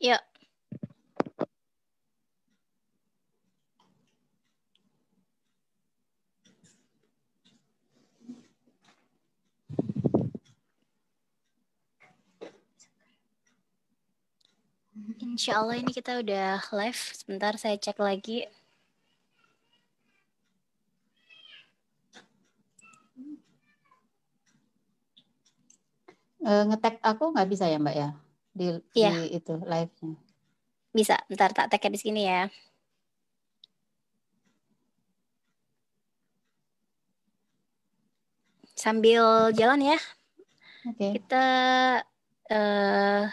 Ya, Insya Allah ini kita udah live. Sebentar saya cek lagi. Eh, ngetek aku nggak bisa ya mbak ya? di, yeah. di iya. itu live-nya. Bisa, ntar tak tag di sini ya. Sambil jalan ya. Okay. Kita uh,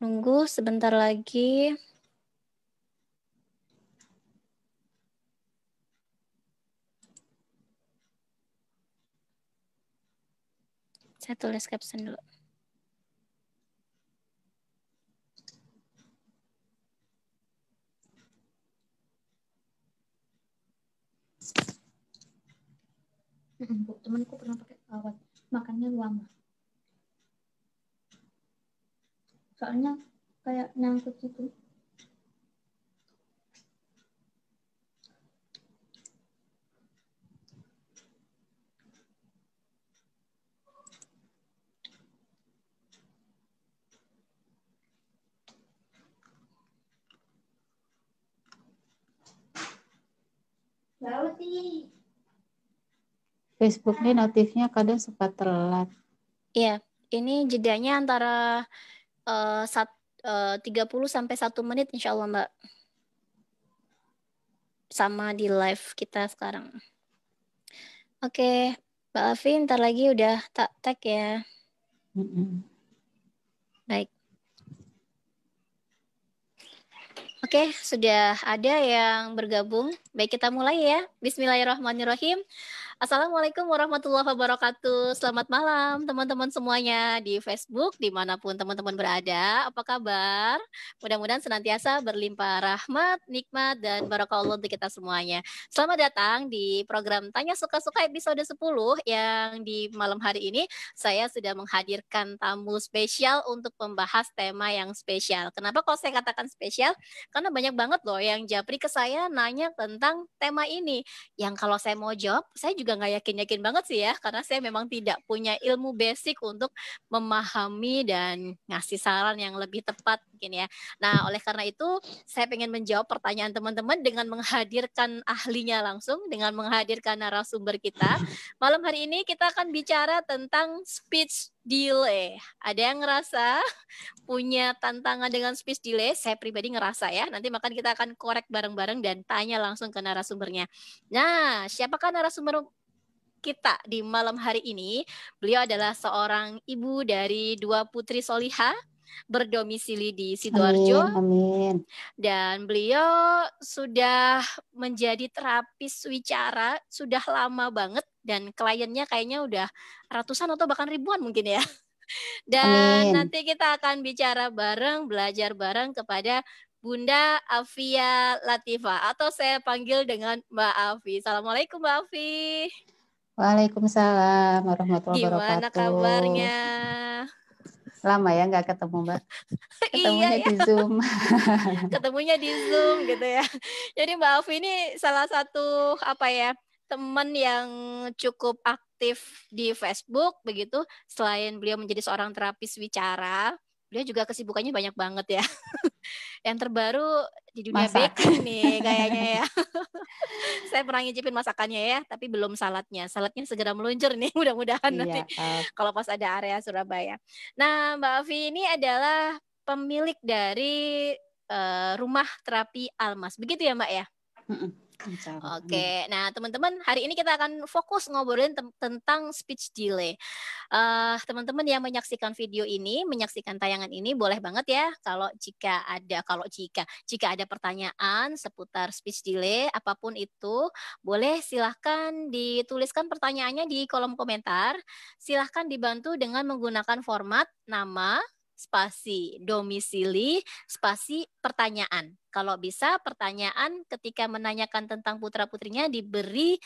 nunggu sebentar lagi. Saya tulis caption dulu. temanku pernah pakai kawat makannya lama soalnya kayak nyangkut gitu Lauti. Facebook nih notifnya kadang suka telat. Iya, ini jedanya antara eh, eh, uh, 30 sampai 1 menit insya Allah Mbak. Sama di live kita sekarang. Oke, Mbak Afi ntar lagi udah tak tag ya. Mm -mm. Baik. Oke, sudah ada yang bergabung. Baik, kita mulai ya. Bismillahirrahmanirrahim. Assalamualaikum warahmatullahi wabarakatuh. Selamat malam teman-teman semuanya di Facebook dimanapun teman-teman berada. Apa kabar? Mudah-mudahan senantiasa berlimpah rahmat, nikmat, dan barokah Allah untuk kita semuanya. Selamat datang di program Tanya Suka-Suka episode 10 yang di malam hari ini saya sudah menghadirkan tamu spesial untuk membahas tema yang spesial. Kenapa kalau saya katakan spesial? Karena banyak banget loh yang japri ke saya nanya tentang tema ini. Yang kalau saya mau jawab, saya juga nggak yakin-yakin banget sih ya, karena saya memang tidak punya ilmu basic untuk memahami dan ngasih saran yang lebih tepat mungkin ya. Nah, oleh karena itu saya pengen menjawab pertanyaan teman-teman dengan menghadirkan ahlinya langsung, dengan menghadirkan narasumber kita. Malam hari ini kita akan bicara tentang speech delay. Ada yang ngerasa punya tantangan dengan speech delay? Saya pribadi ngerasa ya. Nanti makan kita akan korek bareng-bareng dan tanya langsung ke narasumbernya. Nah, siapakah narasumber kita di malam hari ini. Beliau adalah seorang ibu dari dua putri Soliha berdomisili di Sidoarjo. Amin, amin. Dan beliau sudah menjadi terapis wicara sudah lama banget dan kliennya kayaknya udah ratusan atau bahkan ribuan mungkin ya. Dan Amin. nanti kita akan bicara bareng, belajar bareng kepada Bunda Afia Latifa atau saya panggil dengan Mbak Afi. Assalamualaikum Mbak Afi. Waalaikumsalam warahmatullahi Gimana wabarakatuh. Gimana kabarnya? Lama ya nggak ketemu Mbak. Iya Ketemunya iya, di Zoom. Ketemunya di Zoom gitu ya. Jadi Mbak Alfi ini salah satu apa ya teman yang cukup aktif di Facebook begitu. Selain beliau menjadi seorang terapis bicara, beliau juga kesibukannya banyak banget ya. yang terbaru di dunia Masak. baking nih kayaknya ya. Saya pernah ngicipin masakannya ya, tapi belum saladnya. Saladnya segera meluncur nih mudah-mudahan iya, nanti uh. kalau pas ada area Surabaya. Nah, Mbak Avi ini adalah pemilik dari uh, rumah terapi Almas. Begitu ya, Mbak ya? Oke, okay. nah teman-teman hari ini kita akan fokus ngobrolin tentang speech delay. teman eh, teman-teman yang menyaksikan video ini, menyaksikan tayangan ini boleh banget ya kalau jika ada kalau jika jika ada pertanyaan seputar speech delay apapun itu, boleh silahkan dituliskan pertanyaannya di kolom komentar. Silahkan dibantu dengan menggunakan format nama, spasi domisili, spasi pertanyaan. Kalau bisa pertanyaan ketika menanyakan tentang putra-putrinya diberi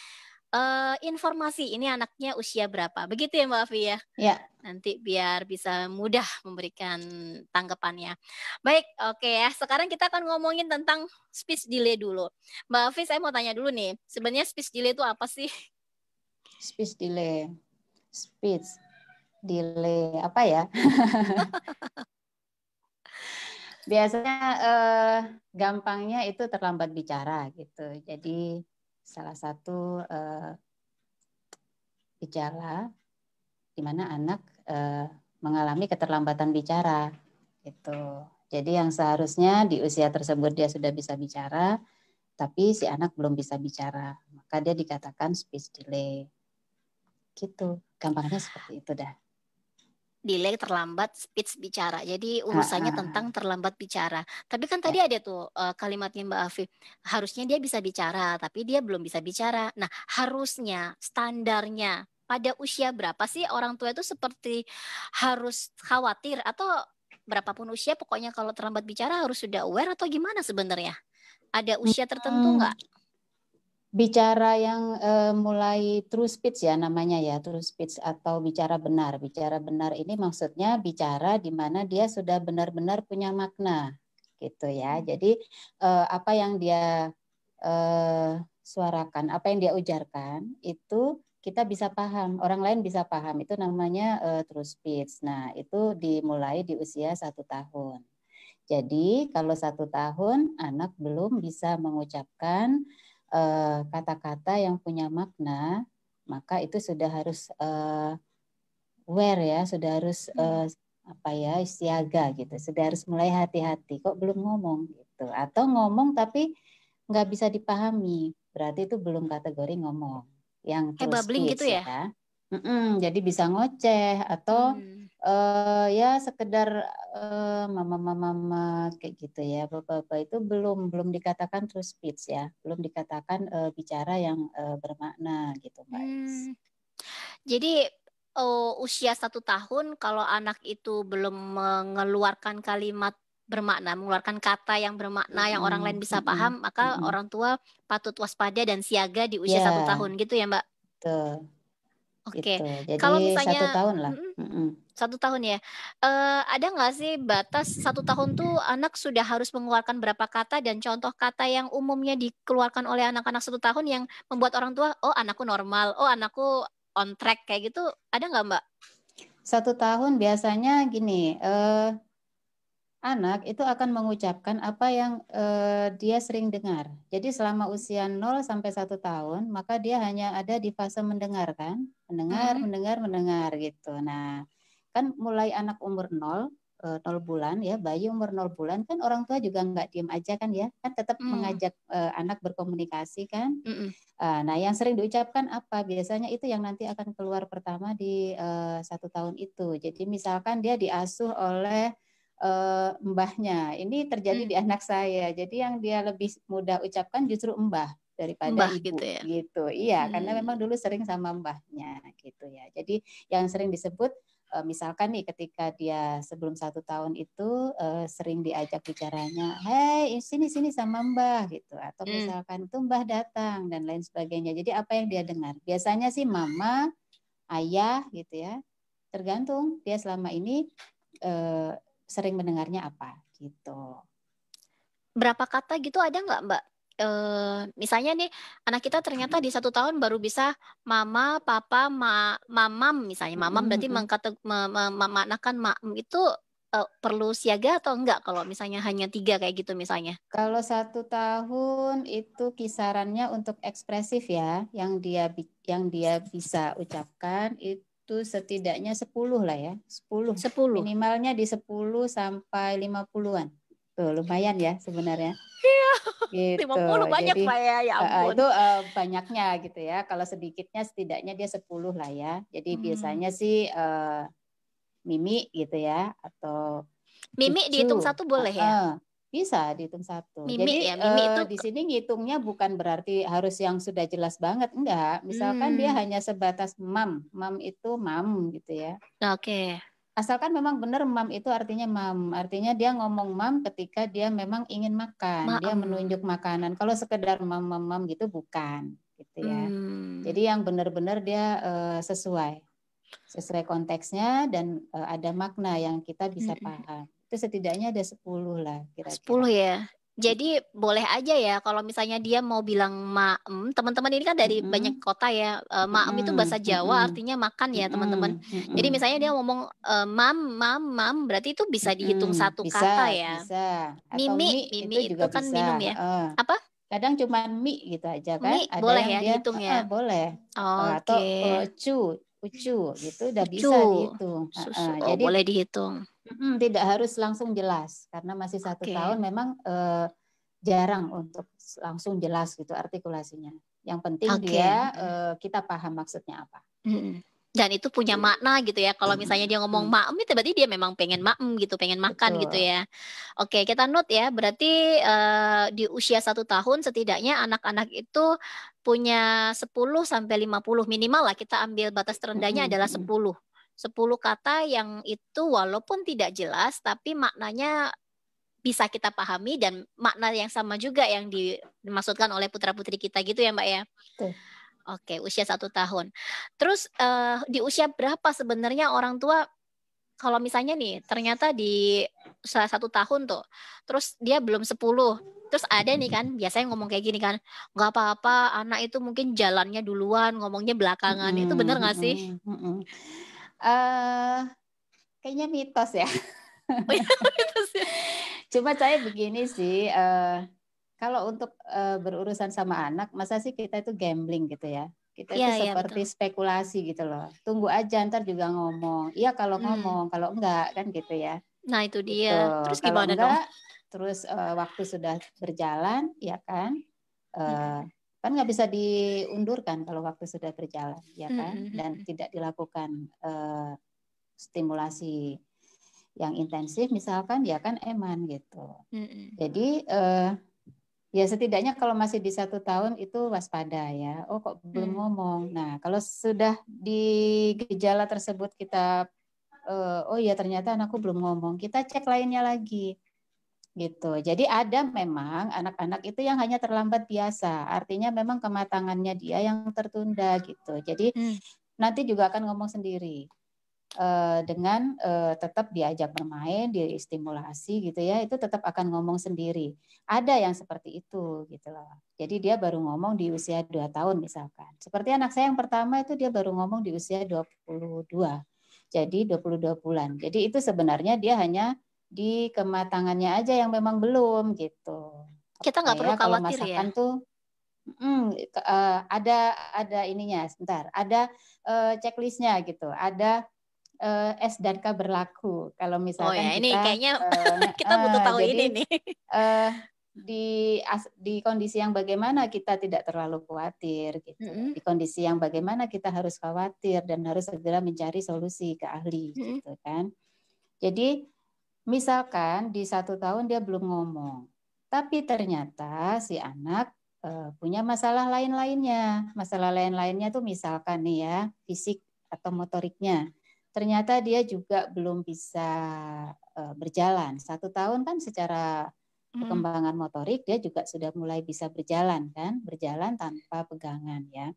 uh, informasi ini anaknya usia berapa. Begitu ya Mbak Afi ya? Ya. Nanti biar bisa mudah memberikan tanggapannya. Baik, oke okay ya. Sekarang kita akan ngomongin tentang speech delay dulu. Mbak Afi saya mau tanya dulu nih, sebenarnya speech delay itu apa sih? Speech delay. Speech delay apa ya? Biasanya eh, gampangnya itu terlambat bicara gitu. Jadi salah satu eh, gejala di mana anak eh, mengalami keterlambatan bicara gitu. Jadi yang seharusnya di usia tersebut dia sudah bisa bicara, tapi si anak belum bisa bicara, maka dia dikatakan speech delay. Gitu, gampangnya seperti itu dah delay terlambat speech bicara. Jadi urusannya uh tentang terlambat bicara. Tapi kan tadi ya. ada tuh uh, kalimatnya Mbak Afif harusnya dia bisa bicara tapi dia belum bisa bicara. Nah, harusnya standarnya pada usia berapa sih orang tua itu seperti harus khawatir atau berapapun usia pokoknya kalau terlambat bicara harus sudah aware atau gimana sebenarnya? Ada usia tertentu enggak? Hmm bicara yang uh, mulai true speech ya namanya ya true speech atau bicara benar. Bicara benar ini maksudnya bicara di mana dia sudah benar-benar punya makna gitu ya. Hmm. Jadi uh, apa yang dia uh, suarakan, apa yang dia ujarkan itu kita bisa paham, orang lain bisa paham. Itu namanya uh, true speech. Nah itu dimulai di usia satu tahun. Jadi kalau satu tahun anak belum bisa mengucapkan Eh, kata-kata uh, yang punya makna, maka itu sudah harus uh, aware ya, sudah harus uh, apa ya siaga gitu, sudah harus mulai hati-hati. Kok belum ngomong gitu? Atau ngomong tapi nggak bisa dipahami, berarti itu belum kategori ngomong. Yang terus gitu, gitu ya? ya. Mm -mm, jadi bisa ngoceh atau hmm uh, ya sekedar uh, eh, mama-mama kayak gitu ya bapak-bapak itu belum belum dikatakan true speech ya belum dikatakan uh, bicara yang uh, bermakna gitu mbak hmm. jadi uh, usia satu tahun kalau anak itu belum mengeluarkan kalimat bermakna mengeluarkan kata yang bermakna hmm. yang orang lain bisa paham hmm. maka hmm. orang tua patut waspada dan siaga di usia yeah. satu tahun gitu ya mbak Oke, okay. gitu. kalau misalnya satu tahun lah. satu tahun ya. Uh, ada nggak sih batas satu tahun tuh anak sudah harus mengeluarkan berapa kata dan contoh kata yang umumnya dikeluarkan oleh anak-anak satu tahun yang membuat orang tua, oh anakku normal, oh anakku on track kayak gitu, ada nggak mbak? Satu tahun biasanya gini, uh, anak itu akan mengucapkan apa yang eh, dia sering dengar. Jadi selama usia 0 sampai 1 tahun, maka dia hanya ada di fase mendengarkan, Mendengar, mm -hmm. mendengar, mendengar gitu. Nah, kan mulai anak umur 0 eh, 0 bulan ya, bayi umur 0 bulan kan orang tua juga nggak diam aja kan ya, kan tetap mm. mengajak eh, anak berkomunikasi kan. Mm Nah, yang sering diucapkan apa? Biasanya itu yang nanti akan keluar pertama di eh, satu tahun itu. Jadi misalkan dia diasuh oleh uh, mbahnya. Ini terjadi hmm. di anak saya. Jadi yang dia lebih mudah ucapkan justru mbah daripada mbah, ibu gitu, ya? gitu. Iya, hmm. karena memang dulu sering sama mbahnya gitu ya. Jadi yang sering disebut uh, misalkan nih ketika dia sebelum satu tahun itu uh, sering diajak bicaranya, "Hei, sini sini sama mbah gitu, atau hmm. misalkan itu mbah datang dan lain sebagainya. Jadi apa yang dia dengar? Biasanya sih mama, ayah gitu ya, tergantung dia selama ini sering mendengarnya apa gitu. Berapa kata gitu ada nggak Mbak? E, misalnya nih anak kita ternyata di satu tahun baru bisa mama, papa, ma, mamam misalnya mamam hmm, berarti hmm, hmm. mengkata memanakan ma, ma, itu e, perlu siaga atau enggak kalau misalnya hanya tiga kayak gitu misalnya? Kalau satu tahun itu kisarannya untuk ekspresif ya yang dia yang dia bisa ucapkan itu itu setidaknya 10 lah ya. 10. 10. Minimalnya di 10 sampai 50-an. Tuh, lumayan ya sebenarnya. Iya. Gitu. 50 banyak Jadi, Pak ya, ya ampun. Uh, itu uh, banyaknya gitu ya. Kalau sedikitnya setidaknya dia 10 lah ya. Jadi hmm. biasanya sih uh, Mimi gitu ya atau Mimi dihitung satu boleh ya? uh, Uh, bisa dihitung satu. Mimik Jadi ya, mimik itu... Eh, di sini ngitungnya bukan berarti harus yang sudah jelas banget, enggak. Misalkan hmm. dia hanya sebatas mam, mam itu mam gitu ya. Oke. Okay. Asalkan memang benar mam itu artinya mam, artinya dia ngomong mam ketika dia memang ingin makan, dia menunjuk makanan. Kalau sekedar mam mam mam gitu bukan, gitu ya. Hmm. Jadi yang benar-benar dia uh, sesuai, sesuai konteksnya dan uh, ada makna yang kita bisa hmm. hmm. paham itu setidaknya ada 10 lah kira-kira. 10 ya. Jadi boleh aja ya kalau misalnya dia mau bilang maem, teman-teman ini kan dari mm -hmm. banyak kota ya. Eh, maem itu bahasa Jawa mm -hmm. artinya makan ya, teman-teman. Mm -hmm. Jadi misalnya dia ngomong eh, mam mam mam berarti itu bisa dihitung mm -hmm. satu bisa, kata ya. Bisa. Atau mimi mimi itu, juga itu kan bisa. minum ya. Uh. Apa? Kadang cuma mi gitu aja kan. Mi, Ada boleh yang ya dihitung ya. Uh, boleh. Oh, Atau okay. cu ucu gitu udah ucu. bisa dihitung. Susu. Uh, oh, jadi boleh dihitung. Mm, tidak harus langsung jelas karena masih satu okay. tahun memang uh, jarang untuk langsung jelas gitu artikulasinya. Yang penting okay. dia uh, kita paham maksudnya apa. Mm -hmm dan itu punya iya. makna gitu ya. Kalau misalnya dia ngomong ma'am itu berarti dia memang pengen ma'am gitu, pengen makan gitu Betul. gitu ya. Oke, kita note ya. Berarti uh, di usia satu tahun setidaknya anak-anak itu punya 10 sampai 50 minimal lah kita ambil batas terendahnya adalah 10. 10 kata yang itu walaupun tidak jelas tapi maknanya bisa kita pahami dan makna yang sama juga yang dimaksudkan oleh putra-putri kita gitu ya, Mbak ya. Betul. Oke, usia satu tahun. Terus uh, di usia berapa sebenarnya orang tua kalau misalnya nih ternyata di salah satu tahun tuh, terus dia belum sepuluh, terus ada nih kan biasanya ngomong kayak gini kan, nggak apa-apa anak itu mungkin jalannya duluan, ngomongnya belakangan, hmm, itu bener nggak sih? Hmm, uh, kayaknya mitos ya. Oh iya, mitos ya. Cuma saya begini sih. Uh, kalau untuk uh, berurusan sama anak, masa sih kita itu gambling gitu ya? Kita ya, itu iya, seperti ya, spekulasi gitu loh. Tunggu aja ntar juga ngomong. Iya kalau hmm. ngomong, kalau enggak kan gitu ya. Nah itu gitu. dia. Gitu. Terus kalau gimana enggak, dong? Terus uh, waktu sudah berjalan, ya kan? Uh, hmm. Kan nggak bisa diundurkan kalau waktu sudah berjalan, ya hmm, kan? Hmm. hmm Dan hmm. tidak dilakukan uh, stimulasi yang intensif, misalkan ya kan eman gitu. Hmm. Jadi uh, Ya setidaknya kalau masih di satu tahun itu waspada ya. Oh kok belum hmm. ngomong. Nah kalau sudah di gejala tersebut kita uh, oh ya ternyata anakku belum ngomong. Kita cek lainnya lagi gitu. Jadi ada memang anak-anak itu yang hanya terlambat biasa. Artinya memang kematangannya dia yang tertunda gitu. Jadi hmm. nanti juga akan ngomong sendiri. Eh, dengan eh, tetap diajak bermain, distimulasi gitu ya, itu tetap akan ngomong sendiri. Ada yang seperti itu gitu loh. Jadi dia baru ngomong di usia 2 tahun misalkan. Seperti anak saya yang pertama itu dia baru ngomong di usia 22. Jadi 22 bulan. Jadi itu sebenarnya dia hanya di kematangannya aja yang memang belum gitu. Kita nggak perlu khawatir kalau ya. masakan ya. Tuh, Hmm, ada ada ininya sebentar, ada uh, checklistnya gitu, ada uh, eh, K berlaku. Kalau misalnya oh ya, kita, ini kayaknya uh, kita butuh eh, tahu jadi, ini nih. Uh, di as, di kondisi yang bagaimana kita tidak terlalu khawatir gitu. Mm -hmm. Di kondisi yang bagaimana kita harus khawatir dan harus segera mencari solusi ke ahli mm -hmm. gitu kan. Jadi misalkan di satu tahun dia belum ngomong, tapi ternyata si anak uh, punya masalah lain-lainnya. Masalah lain-lainnya tuh misalkan nih ya, fisik atau motoriknya ternyata dia juga belum bisa uh, berjalan. Satu tahun kan secara hmm. perkembangan motorik dia juga sudah mulai bisa berjalan kan, berjalan tanpa pegangan ya.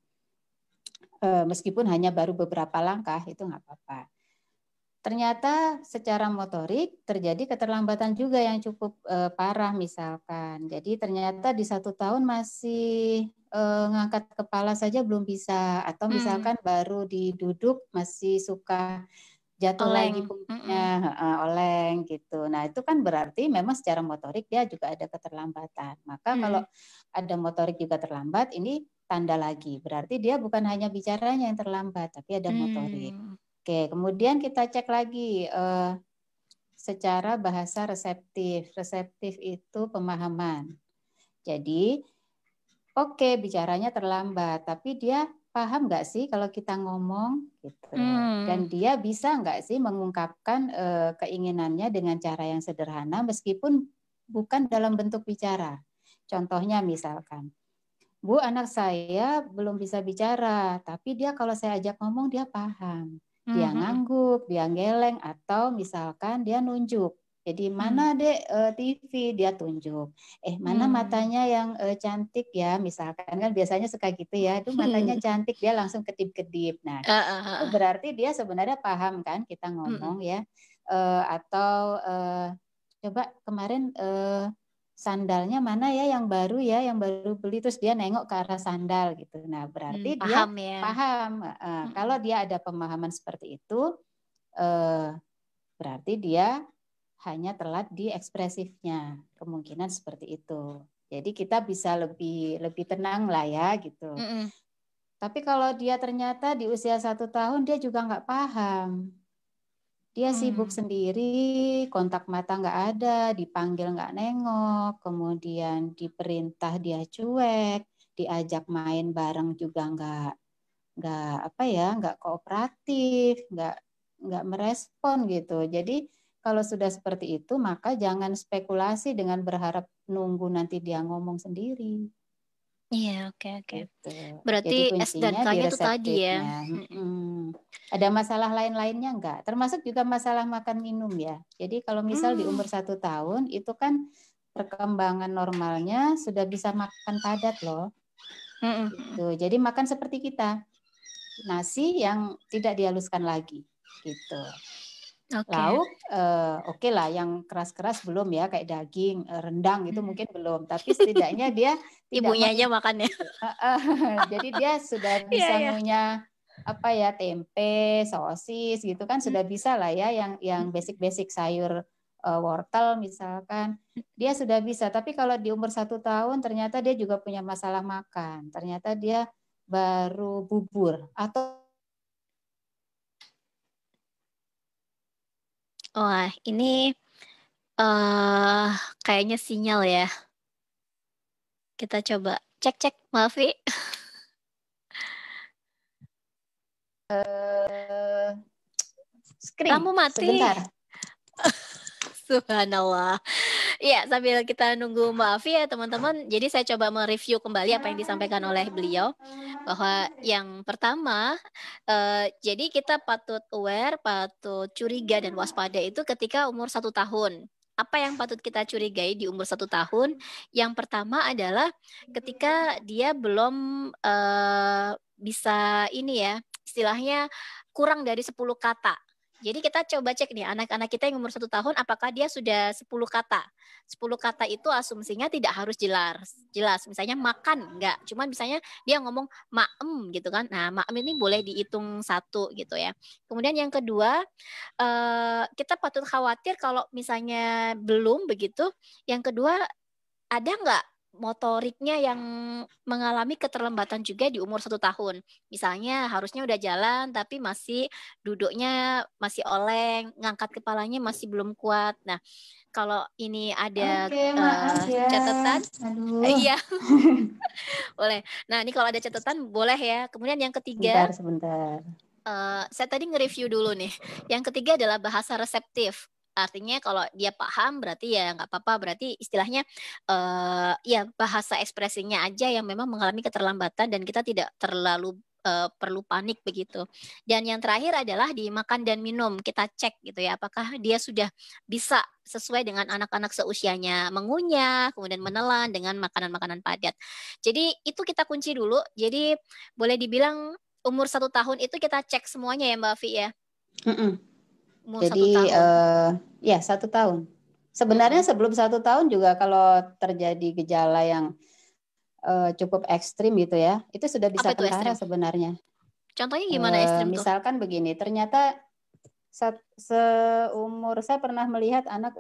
Uh, meskipun hanya baru beberapa langkah itu nggak apa-apa. Ternyata secara motorik terjadi keterlambatan juga yang cukup uh, parah misalkan. Jadi ternyata di satu tahun masih uh, ngangkat kepala saja belum bisa atau hmm. misalkan hmm. baru diduduk masih suka jatuh oleng. lagi hmm. punggungnya mm oleng gitu. Nah itu kan berarti memang secara motorik dia juga ada keterlambatan. Maka mm. kalau ada motorik juga terlambat, ini tanda lagi. Berarti dia bukan hanya bicaranya yang terlambat, tapi ada motorik. Hmm. Oke, kemudian kita cek lagi uh, secara bahasa reseptif. Reseptif itu pemahaman. Jadi Oke, bicaranya terlambat, tapi dia paham nggak sih kalau kita ngomong gitu. Hmm. Dan dia bisa nggak sih mengungkapkan uh, keinginannya dengan cara yang sederhana meskipun bukan dalam bentuk bicara. Contohnya misalkan, Bu, anak saya belum bisa bicara, tapi dia kalau saya ajak ngomong dia paham. Dia hmm. ngangguk, dia ngeleng atau misalkan dia nunjuk. Jadi hmm. mana dek eh, TV dia tunjuk. Eh mana hmm. matanya yang eh, cantik ya misalkan kan biasanya suka gitu ya. Itu hmm. matanya hmm. cantik dia langsung kedip-kedip. Nah uh, uh, uh. itu berarti dia sebenarnya paham kan kita hmm. ngomong hmm. ya. Uh, atau uh, coba kemarin uh, sandalnya mana ya yang baru ya yang baru beli terus dia nengok ke arah sandal gitu. Nah berarti hmm, paham dia ya. paham. Uh, hmm. Kalau dia ada pemahaman seperti itu uh, berarti dia hanya telat di ekspresifnya. Kemungkinan seperti itu. Jadi kita bisa lebih lebih tenang lah ya gitu. Mm -mm. Tapi kalau dia ternyata di usia satu tahun dia juga nggak paham. Dia mm. sibuk sendiri, kontak mata nggak ada, dipanggil nggak nengok, kemudian diperintah dia cuek, diajak main bareng juga nggak nggak apa ya nggak kooperatif, nggak nggak merespon gitu. Jadi kalau sudah seperti itu, maka jangan spekulasi dengan berharap nunggu nanti dia ngomong sendiri. Iya, oke, oke. Gitu. Berarti S dan k itu tadi ya. Hmm. Ada masalah lain-lainnya enggak? Termasuk juga masalah makan minum ya. Jadi kalau misal hmm. di umur satu tahun, itu kan perkembangan normalnya sudah bisa makan padat loh. Gitu. Jadi makan seperti kita. Nasi yang tidak dihaluskan lagi gitu. Okay. Lauk, eh, oke okay lah, yang keras-keras belum ya, kayak daging, eh, rendang itu hmm. mungkin belum. Tapi setidaknya dia ibunya aja makannya. Jadi dia sudah iya, bisa yeah, yeah. punya apa ya tempe, sosis gitu kan sudah hmm. bisa lah ya yang yang hmm. basic-basic sayur uh, wortel misalkan dia sudah bisa. Tapi kalau di umur satu tahun ternyata dia juga punya masalah makan. Ternyata dia baru bubur atau Wah, ini uh, kayaknya sinyal ya. Kita coba cek-cek, Malvi. Uh, eh, screen. Kamu mati. Sebentar. Subhanallah. Iya, sambil kita nunggu maaf ya teman-teman. Jadi saya coba mereview kembali apa yang disampaikan oleh beliau bahwa yang pertama eh, jadi kita patut aware, patut curiga dan waspada itu ketika umur satu tahun. Apa yang patut kita curigai di umur satu tahun? Yang pertama adalah ketika dia belum eh, bisa ini ya istilahnya kurang dari 10 kata jadi kita coba cek nih anak-anak kita yang umur satu tahun apakah dia sudah sepuluh kata. sepuluh kata itu asumsinya tidak harus jelas. Jelas misalnya makan enggak, cuman misalnya dia ngomong maem gitu kan. Nah, maem ini boleh dihitung satu gitu ya. Kemudian yang kedua, eh, kita patut khawatir kalau misalnya belum begitu. Yang kedua ada enggak motoriknya yang mengalami keterlambatan juga di umur satu tahun. Misalnya harusnya udah jalan tapi masih duduknya masih oleng, ngangkat kepalanya masih belum kuat. Nah, kalau ini ada okay, uh, eh, ya. catatan, Aduh. Eh, iya, boleh. Nah, ini kalau ada catatan boleh ya. Kemudian yang ketiga, sebentar, sebentar. Uh, saya tadi nge-review dulu nih. Yang ketiga adalah bahasa reseptif artinya kalau dia paham berarti ya nggak apa-apa berarti istilahnya uh, ya bahasa ekspresinya aja yang memang mengalami keterlambatan dan kita tidak terlalu uh, perlu panik begitu. Dan yang terakhir adalah di makan dan minum kita cek gitu ya apakah dia sudah bisa sesuai dengan anak-anak seusianya mengunyah, kemudian menelan dengan makanan-makanan padat. Jadi itu kita kunci dulu. Jadi boleh dibilang umur satu tahun itu kita cek semuanya ya Mbak Vi ya. Mm -mm Mau Jadi satu tahun. Uh, ya satu tahun. Sebenarnya hmm. sebelum satu tahun juga kalau terjadi gejala yang uh, cukup ekstrim gitu ya, itu sudah bisa satu kentara sebenarnya. Contohnya gimana uh, ekstrim? Misalkan tuh? begini, ternyata saat seumur saya pernah melihat anak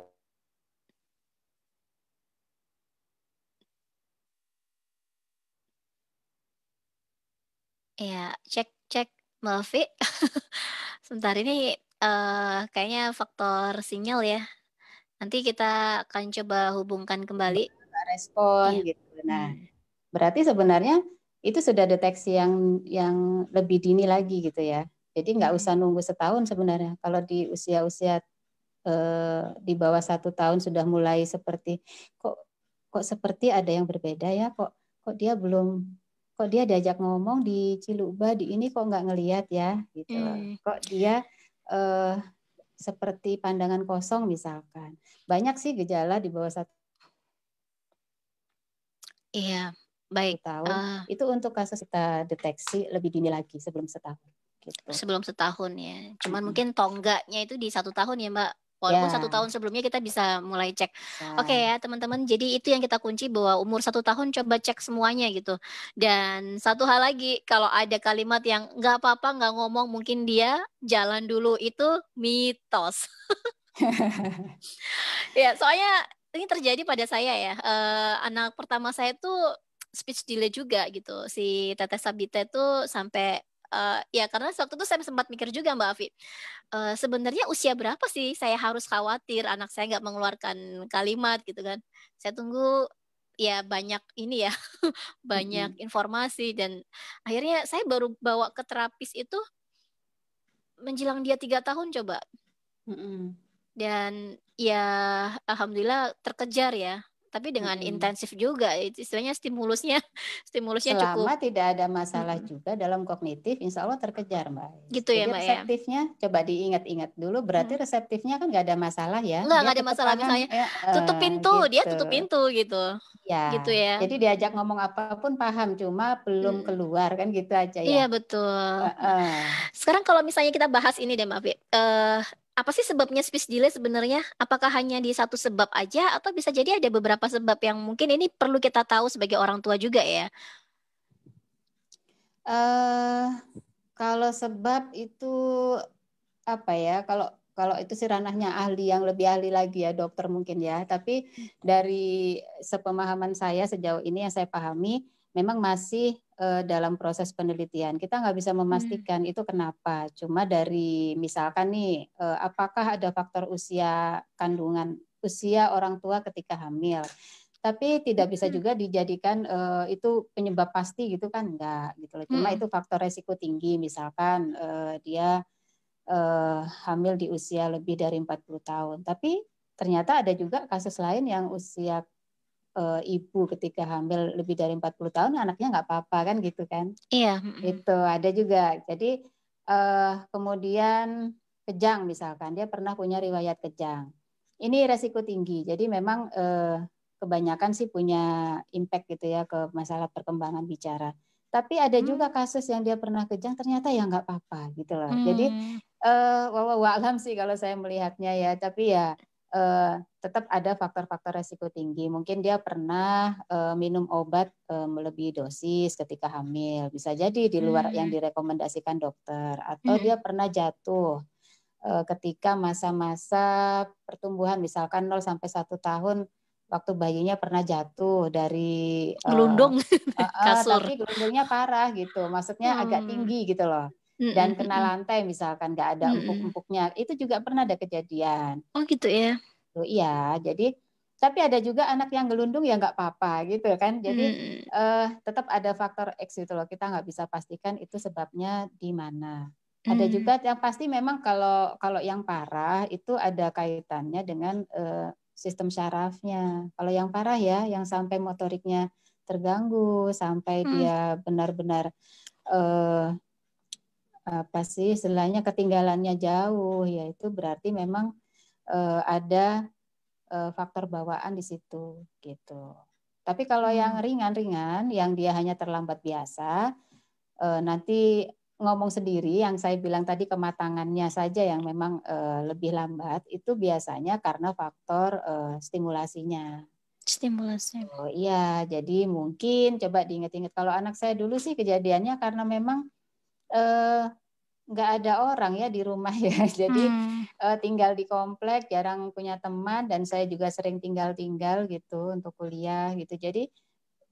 Ya, cek cek Melvi. Sebentar ini uh, kayaknya faktor sinyal ya. Nanti kita akan coba hubungkan kembali. Respon ya. gitu. Nah, hmm. berarti sebenarnya itu sudah deteksi yang yang lebih dini lagi gitu ya. Jadi nggak hmm. usah nunggu setahun sebenarnya. Kalau di usia-usia eh, di bawah satu tahun sudah mulai seperti kok kok seperti ada yang berbeda ya. Kok kok dia belum kok dia diajak ngomong di Ciluba di ini kok nggak ngelihat ya gitu. Hmm. Kok dia eh, seperti pandangan kosong misalkan. Banyak sih gejala di bawah satu. Iya, baik. Tahun. Uh, itu untuk kasus kita deteksi lebih dini lagi sebelum setahun. Gitu. Sebelum setahun ya. Cuman hmm. mungkin tonggaknya itu di satu tahun ya Mbak Walaupun yeah. satu tahun sebelumnya kita bisa mulai cek. Yeah. Oke okay ya teman-teman. Jadi itu yang kita kunci bahwa umur satu tahun coba cek semuanya gitu. Dan satu hal lagi, kalau ada kalimat yang nggak apa-apa nggak ngomong, mungkin dia jalan dulu itu mitos. ya soalnya ini terjadi pada saya ya. Uh, anak pertama saya tuh speech delay juga gitu. Si Tete Sabita tuh sampai uh, ya karena waktu itu saya sempat mikir juga Mbak Afi, uh, sebenarnya usia berapa sih saya harus khawatir anak saya nggak mengeluarkan kalimat gitu kan? Saya tunggu ya banyak ini ya banyak mm-hmm. informasi dan akhirnya saya baru bawa ke terapis itu menjelang dia tiga tahun coba mm-hmm. dan ya alhamdulillah terkejar ya tapi dengan hmm. intensif juga istilahnya stimulusnya stimulusnya Selama cukup tidak ada masalah hmm. juga dalam kognitif insya Allah terkejar mbak gitu ya Jadi mbak ya? reseptifnya coba diingat-ingat dulu berarti hmm. reseptifnya kan nggak ada masalah ya nggak ada masalah tangan, misalnya ya, tutup pintu gitu. dia tutup pintu gitu ya gitu ya jadi diajak ngomong apapun paham cuma belum hmm. keluar kan gitu aja ya iya betul uh, uh. sekarang kalau misalnya kita bahas ini deh mbak uh, apa sih sebabnya speech delay sebenarnya? Apakah hanya di satu sebab aja atau bisa jadi ada beberapa sebab yang mungkin ini perlu kita tahu sebagai orang tua juga ya? Uh, kalau sebab itu apa ya? Kalau kalau itu sih ranahnya ahli yang lebih ahli lagi ya dokter mungkin ya. Tapi dari sepemahaman saya sejauh ini yang saya pahami memang masih uh, dalam proses penelitian. Kita nggak bisa hmm. memastikan hmm. itu kenapa. Cuma dari misalkan nih, uh, apakah ada faktor usia kandungan, usia orang tua ketika hamil. Tapi tidak bisa hmm. juga dijadikan uh, itu penyebab pasti gitu kan nggak gitu loh. Cuma hmm. itu faktor resiko tinggi misalkan uh, dia uh, hamil di usia lebih dari 40 tahun. Tapi ternyata ada juga kasus lain yang usia e, ibu ketika hamil lebih dari 40 tahun anaknya nggak apa-apa kan gitu kan iya itu ada juga jadi e, kemudian kejang misalkan dia pernah punya riwayat kejang ini resiko tinggi jadi memang e, kebanyakan sih punya impact gitu ya ke masalah perkembangan bicara tapi ada hmm. juga kasus yang dia pernah kejang ternyata ya nggak apa-apa gitu loh hmm. jadi uh, walau sih kalau saya melihatnya ya tapi ya eh, tetap ada faktor-faktor resiko tinggi. Mungkin dia pernah eh, minum obat eh, melebihi dosis ketika hamil, bisa jadi di luar hmm. yang direkomendasikan dokter, atau hmm. dia pernah jatuh eh, ketika masa-masa pertumbuhan, misalkan 0 sampai satu tahun waktu bayinya pernah jatuh dari eh, gelundung uh, uh, tapi gelundungnya parah gitu maksudnya hmm. agak tinggi gitu loh dan kena lantai misalkan nggak ada empuk-empuknya itu juga pernah ada kejadian oh gitu ya tuh iya jadi tapi ada juga anak yang gelundung ya nggak apa-apa gitu kan jadi hmm. eh, tetap ada faktor X itu loh kita nggak bisa pastikan itu sebabnya di mana hmm. ada mm. juga yang pasti memang kalau kalau yang parah itu ada kaitannya dengan eh, sistem syarafnya kalau yang parah ya yang sampai motoriknya terganggu sampai hmm. dia benar-benar eh, apa sih istilahnya ketinggalannya jauh yaitu berarti memang eh, ada eh, faktor bawaan di situ gitu. Tapi kalau yang hmm. ringan-ringan yang dia hanya terlambat biasa eh, nanti ngomong sendiri yang saya bilang tadi kematangannya saja yang memang lebih lambat itu biasanya karena faktor stimulasinya stimulasi. Oh iya, jadi mungkin coba diingat-ingat kalau anak saya dulu sih kejadiannya karena memang Eh, nggak uh, ada orang ya di rumah ya jadi hmm. uh, tinggal di komplek jarang punya teman dan saya juga sering tinggal-tinggal gitu untuk kuliah gitu jadi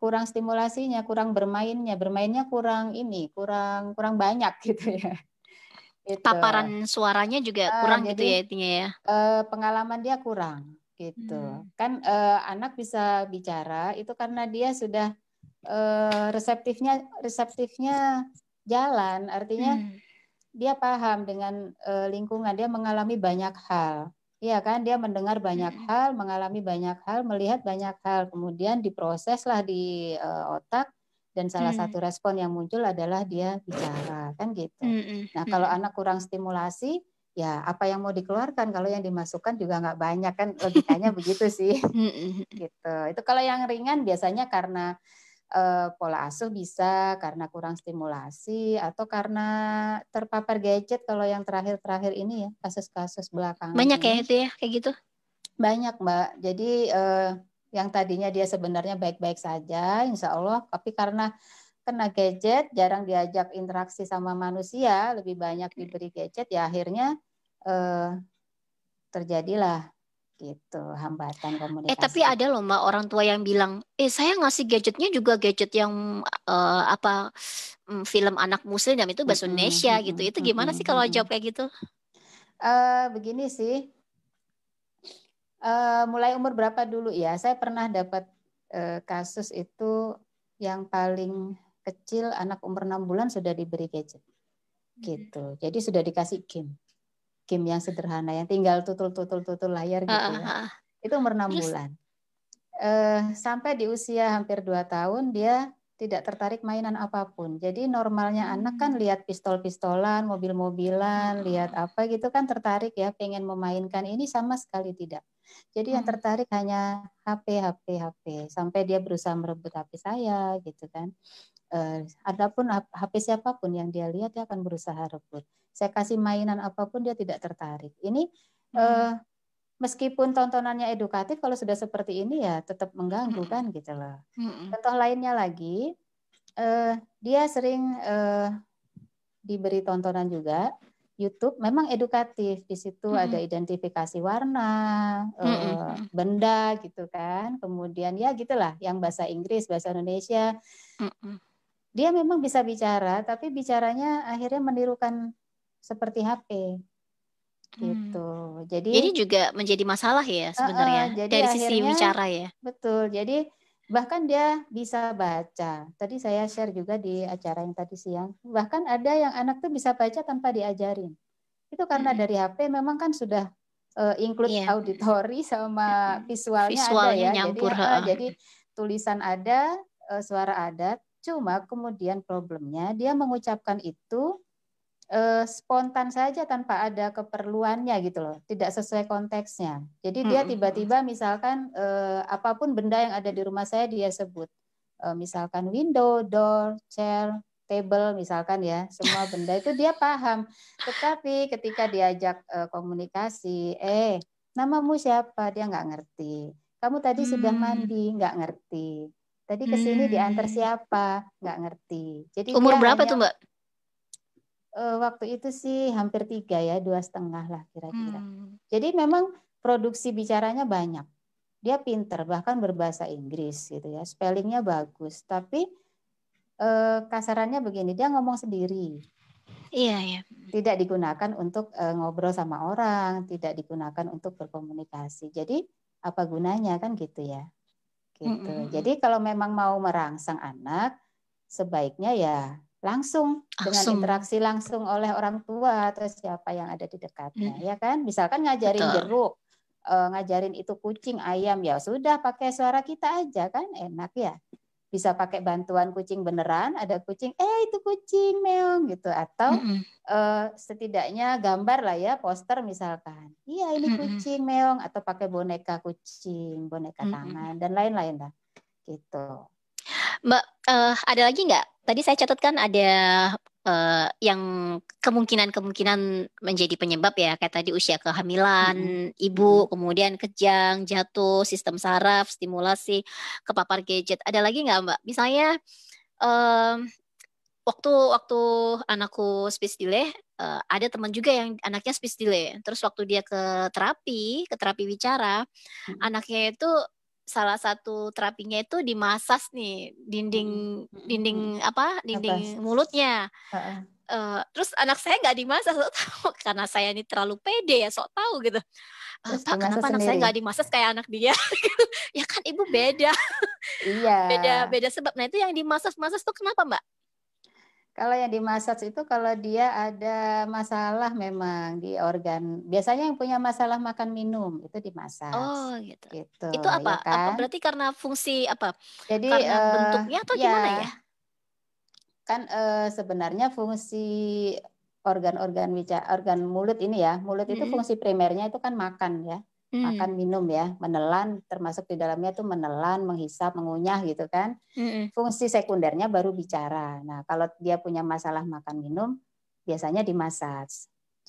kurang stimulasinya kurang bermainnya bermainnya kurang ini kurang kurang banyak gitu ya gitu. paparan suaranya juga ah, kurang gitu jadi, gitu ya intinya ya uh, pengalaman dia kurang gitu hmm. kan uh, anak bisa bicara itu karena dia sudah uh, reseptifnya reseptifnya jalan artinya hmm. dia paham dengan uh, lingkungan dia mengalami banyak hal Iya kan dia mendengar banyak hmm. hal mengalami banyak hal melihat banyak hal kemudian diproseslah di uh, otak dan salah hmm. satu respon yang muncul adalah dia bicara kan gitu hmm. hmm nah hmm. kalau anak kurang stimulasi ya apa yang mau dikeluarkan kalau yang dimasukkan juga nggak banyak kan logikanya begitu sih hmm, gitu itu kalau yang ringan biasanya karena Eh, pola asuh bisa karena kurang stimulasi atau karena terpapar gadget kalau yang terakhir-terakhir ini ya kasus-kasus belakang Banyak ya itu ya kayak gitu. Banyak, Mbak. Jadi eh, yang tadinya dia sebenarnya baik-baik saja, insya Allah, tapi karena kena gadget, jarang diajak interaksi sama manusia, lebih banyak diberi gadget, ya akhirnya eh, terjadilah gitu hambatan eh, komunikasi. Eh tapi ada loh mbak orang tua yang bilang, eh saya ngasih gadgetnya juga gadget yang uh, apa mm, film anak muslim dan itu bahasa Indonesia mm -hmm. gitu. Itu gimana mm -hmm. sih kalau jawab kayak gitu? Uh, begini sih, uh, mulai umur berapa dulu ya? Saya pernah dapat uh, kasus itu yang paling kecil anak umur enam bulan sudah diberi gadget gitu. Jadi sudah dikasih game game yang sederhana yang tinggal tutul-tutul-tutul layar gitu uh, ya. itu umur 6 bulan. Uh, sampai di usia hampir 2 tahun dia tidak tertarik mainan apapun. Jadi normalnya hmm. anak kan lihat pistol-pistolan, mobil-mobilan, hmm. lihat apa gitu kan tertarik ya, pengen memainkan ini sama sekali tidak. Jadi yang hmm. tertarik hanya HP, HP, HP. Sampai dia berusaha merebut HP saya gitu kan ada eh, adapun HP siapapun yang dia lihat dia akan berusaha rebut. Saya kasih mainan apapun dia tidak tertarik. Ini uh, meskipun tontonannya edukatif kalau sudah seperti ini ya tetap mengganggu hmm. kan gitu loh. Hmm. Contoh lainnya lagi uh, dia sering uh, diberi tontonan juga YouTube memang edukatif di situ hmm ada identifikasi warna hmm benda gitu kan kemudian ya gitulah yang bahasa Inggris bahasa Indonesia hmm dia memang bisa bicara, tapi bicaranya akhirnya menirukan seperti HP. Hmm. Gitu. Jadi Jadi juga menjadi masalah ya sebenarnya uh, uh, jadi dari akhirnya, sisi bicara ya. Betul. Jadi bahkan dia bisa baca. Tadi saya share juga di acara yang tadi siang. Bahkan ada yang anak tuh bisa baca tanpa diajarin. Itu karena hmm. dari HP memang kan sudah uh, include yeah. auditory sama hmm. visualnya Visual ada ya. Nyampur, jadi, uh, jadi tulisan ada, uh, suara ada, Cuma kemudian problemnya dia mengucapkan itu eh, spontan saja tanpa ada keperluannya gitu loh, tidak sesuai konteksnya. Jadi dia tiba-tiba misalkan eh, apapun benda yang ada di rumah saya dia sebut, eh, misalkan window, door, chair, table misalkan ya, semua benda itu dia paham. Tetapi ketika diajak eh, komunikasi, eh namamu siapa dia nggak ngerti. Kamu tadi hmm. sudah mandi nggak ngerti. Tadi ke sini hmm. diantar siapa? Nggak ngerti. Jadi umur berapa hanya, tuh mbak? Uh, waktu itu sih hampir tiga ya, dua setengah lah kira-kira. Hmm. Jadi memang produksi bicaranya banyak. Dia pinter, bahkan berbahasa Inggris gitu ya. Spellingnya bagus, tapi uh, kasarannya begini, dia ngomong sendiri. Iya, iya. Tidak digunakan untuk uh, ngobrol sama orang, tidak digunakan untuk berkomunikasi. Jadi apa gunanya kan gitu ya? gitu. Mm -hmm. Jadi kalau memang mau merangsang anak, sebaiknya ya langsung, langsung dengan interaksi langsung oleh orang tua atau siapa yang ada di dekatnya, mm ya kan? Misalkan ngajarin Betul. jeruk, eh, ngajarin itu kucing, ayam, ya sudah pakai suara kita aja kan, enak ya bisa pakai bantuan kucing beneran ada kucing eh itu kucing meong gitu atau mm -hmm. uh, setidaknya gambar lah ya poster misalkan iya ini mm -hmm. kucing meong atau pakai boneka kucing boneka mm -hmm. tangan dan lain-lain lah gitu mbak uh, ada lagi nggak tadi saya catatkan ada uh, yang kemungkinan-kemungkinan menjadi penyebab ya kayak tadi usia kehamilan hmm. ibu kemudian kejang jatuh sistem saraf stimulasi kepapar gadget ada lagi nggak mbak misalnya um, waktu waktu anakku speech delay uh, ada teman juga yang anaknya speech delay terus waktu dia ke terapi ke terapi bicara hmm. anaknya itu salah satu terapinya itu dimasas nih dinding dinding apa dinding apa? mulutnya. Uh-uh. Uh, terus anak saya nggak dimasas so tahu karena saya ini terlalu pede ya sok tahu gitu. Eh, terus Pak kenapa sendiri. anak saya nggak dimasas kayak anak dia? Gitu. ya kan ibu beda. Iya. beda beda sebab. Nah itu yang dimasas-masas tuh kenapa mbak? Kalau yang di massage itu kalau dia ada masalah memang di organ. Biasanya yang punya masalah makan minum itu di massage. Oh, gitu. gitu itu apa? Ya kan? apa? Berarti karena fungsi apa? Jadi uh, bentuknya atau ya, gimana ya? Kan uh, sebenarnya fungsi organ-organ organ mulut ini ya. Mulut -hmm. itu fungsi primernya itu kan makan ya hmm. makan minum ya menelan termasuk di dalamnya tuh menelan menghisap mengunyah gitu kan hmm. fungsi sekundernya baru bicara nah kalau dia punya masalah makan minum biasanya dimasaj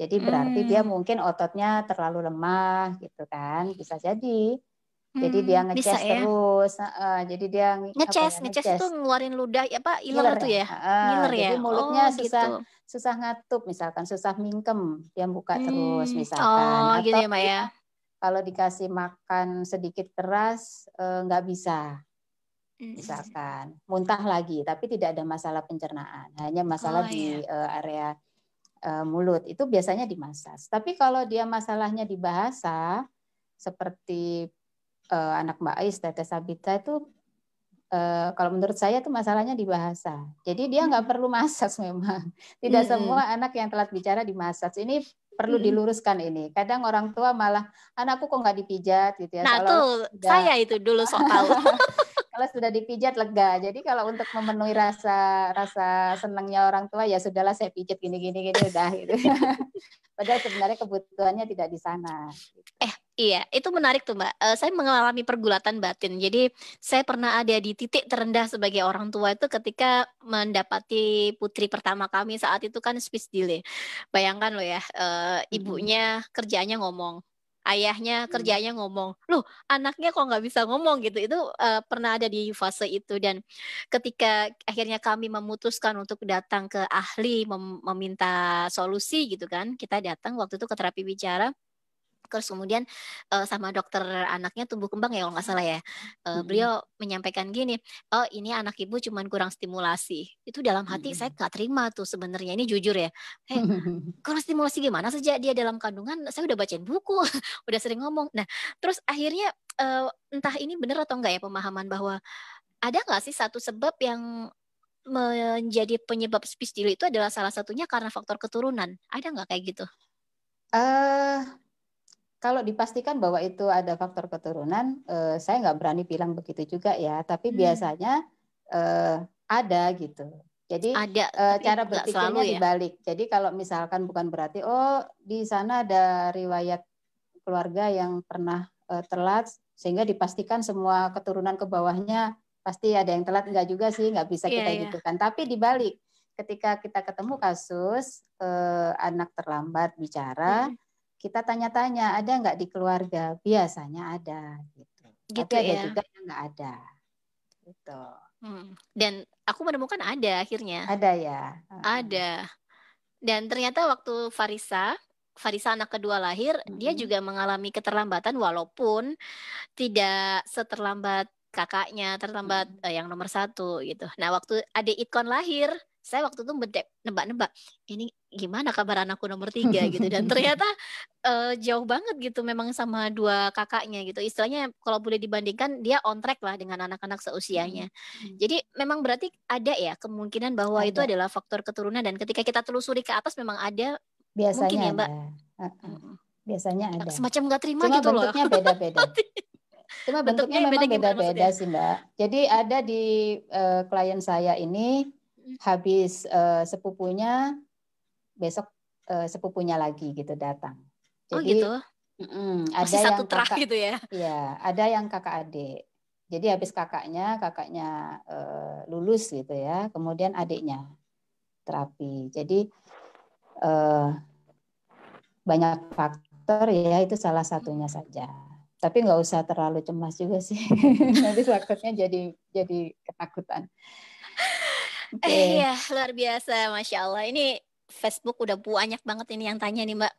jadi berarti hmm. dia mungkin ototnya terlalu lemah gitu kan bisa jadi jadi hmm, dia ngeces ya? terus, uh, jadi dia ya, ngeces, ya, tuh itu ngeluarin ludah, ya pak, iler tuh ya, uh, ya. Jadi mulutnya oh, susah, gitu. susah ngatup misalkan, susah mingkem, dia buka hmm. terus misalkan. Oh, gitu ya, Maya kalau dikasih makan sedikit keras eh, nggak bisa misalkan muntah lagi tapi tidak ada masalah pencernaan hanya masalah oh, di iya. eh, area eh, mulut itu biasanya dimasas tapi kalau dia masalahnya di bahasa seperti anak Mbak Ais Tete Sabita itu kalau menurut saya itu masalahnya di bahasa jadi dia nggak perlu masas memang tidak semua anak yang telat bicara dimasas ini perlu hmm. diluruskan ini. Kadang orang tua malah anakku kok nggak dipijat gitu ya. Nah tuh sudah... saya itu dulu sok tahu. kalau sudah dipijat lega. Jadi kalau untuk memenuhi rasa rasa senangnya orang tua ya sudahlah saya pijat gini gini gini udah gitu. Padahal sebenarnya kebutuhannya tidak di sana. Gitu. Eh Iya, itu menarik tuh Mbak. Uh, saya mengalami pergulatan batin. Jadi saya pernah ada di titik terendah sebagai orang tua itu ketika mendapati putri pertama kami saat itu kan speech delay. Bayangkan loh ya, uh, ibunya kerjanya ngomong, ayahnya hmm. kerjanya ngomong, loh anaknya kok nggak bisa ngomong gitu. Itu uh, pernah ada di fase itu dan ketika akhirnya kami memutuskan untuk datang ke ahli mem meminta solusi gitu kan, kita datang waktu itu ke terapi bicara terus kemudian uh, sama dokter anaknya tumbuh kembang ya kalau nggak salah ya uh, hmm. beliau menyampaikan gini oh ini anak ibu cuman kurang stimulasi itu dalam hati hmm. saya nggak terima tuh sebenarnya ini jujur ya hey, eh, kurang stimulasi gimana sejak dia dalam kandungan saya udah bacain buku udah sering ngomong nah terus akhirnya uh, entah ini benar atau enggak ya pemahaman bahwa ada nggak sih satu sebab yang menjadi penyebab spesial itu adalah salah satunya karena faktor keturunan. Ada nggak kayak gitu? Uh, kalau dipastikan bahwa itu ada faktor keturunan, eh, saya nggak berani bilang begitu juga ya. Tapi hmm. biasanya eh, ada gitu. Jadi ada, eh, cara berpikirnya ya. dibalik. Jadi kalau misalkan bukan berarti oh di sana ada riwayat keluarga yang pernah eh, telat sehingga dipastikan semua keturunan ke bawahnya pasti ada yang telat nggak juga sih nggak bisa iya, kita yeah, gitu kan. Tapi dibalik ketika kita ketemu kasus eh, anak terlambat bicara. Hmm kita tanya-tanya ada nggak di keluarga biasanya ada gitu, gitu tapi ada ya. juga yang nggak ada gitu hmm. dan aku menemukan ada akhirnya ada ya ada dan ternyata waktu Farisa Farisa anak kedua lahir hmm. dia juga mengalami keterlambatan walaupun tidak seterlambat kakaknya terlambat hmm. yang nomor satu gitu nah waktu adik Ikon lahir saya waktu itu nebak-nebak ini gimana kabar anakku nomor tiga gitu dan ternyata uh, jauh banget gitu memang sama dua kakaknya gitu istilahnya kalau boleh dibandingkan dia on track lah dengan anak-anak seusianya hmm, hmm. jadi memang berarti ada ya kemungkinan bahwa ada. itu adalah faktor keturunan dan ketika kita telusuri ke atas memang ada biasanya mungkin ya mbak ada. biasanya ada semacam nggak terima Cuma gitu bentuknya loh beda-beda Cuma bentuknya, bentuknya memang beda-beda sih Mbak. Jadi ada di uh, klien saya ini habis uh, sepupunya besok uh, sepupunya lagi gitu datang. Oh, jadi, oh gitu. Mm, ada Masih satu yang kakak, gitu ya? Iya, ada yang kakak adik. Jadi habis kakaknya, kakaknya uh, lulus gitu ya. Kemudian adiknya terapi. Jadi uh, banyak faktor ya itu salah satunya saja. Tapi nggak usah terlalu cemas juga sih. Nanti faktornya jadi jadi ketakutan. Okay. Eh, iya, luar biasa, masya Allah. Ini Facebook udah banyak banget ini yang tanya nih Mbak.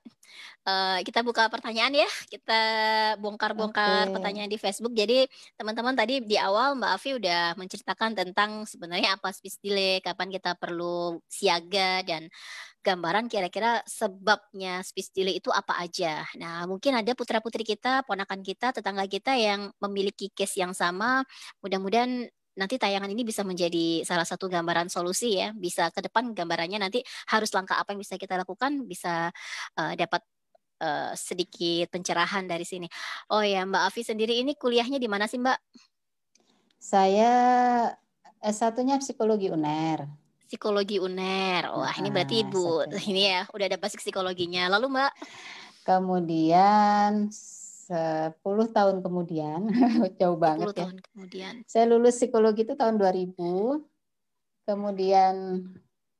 Uh, kita buka pertanyaan ya, kita bongkar-bongkar okay. pertanyaan di Facebook. Jadi teman-teman tadi di awal Mbak Afi udah menceritakan tentang sebenarnya apa speech delay, kapan kita perlu siaga dan gambaran kira-kira sebabnya speech delay itu apa aja. Nah, mungkin ada putra-putri kita, ponakan kita, tetangga kita yang memiliki case yang sama. Mudah-mudahan nanti tayangan ini bisa menjadi salah satu gambaran solusi ya. Bisa ke depan gambarannya nanti harus langkah apa yang bisa kita lakukan bisa uh, dapat uh, sedikit pencerahan dari sini. Oh ya, Mbak Afi sendiri ini kuliahnya di mana sih, Mbak? Saya s eh, satunya psikologi UNER. Psikologi UNER. Wah, ini berarti Ibu satu. ini ya udah ada basic psikologinya. Lalu, Mbak? Kemudian 10 tahun kemudian, jauh banget 10 ya. tahun kemudian. Saya lulus psikologi itu tahun 2000. Kemudian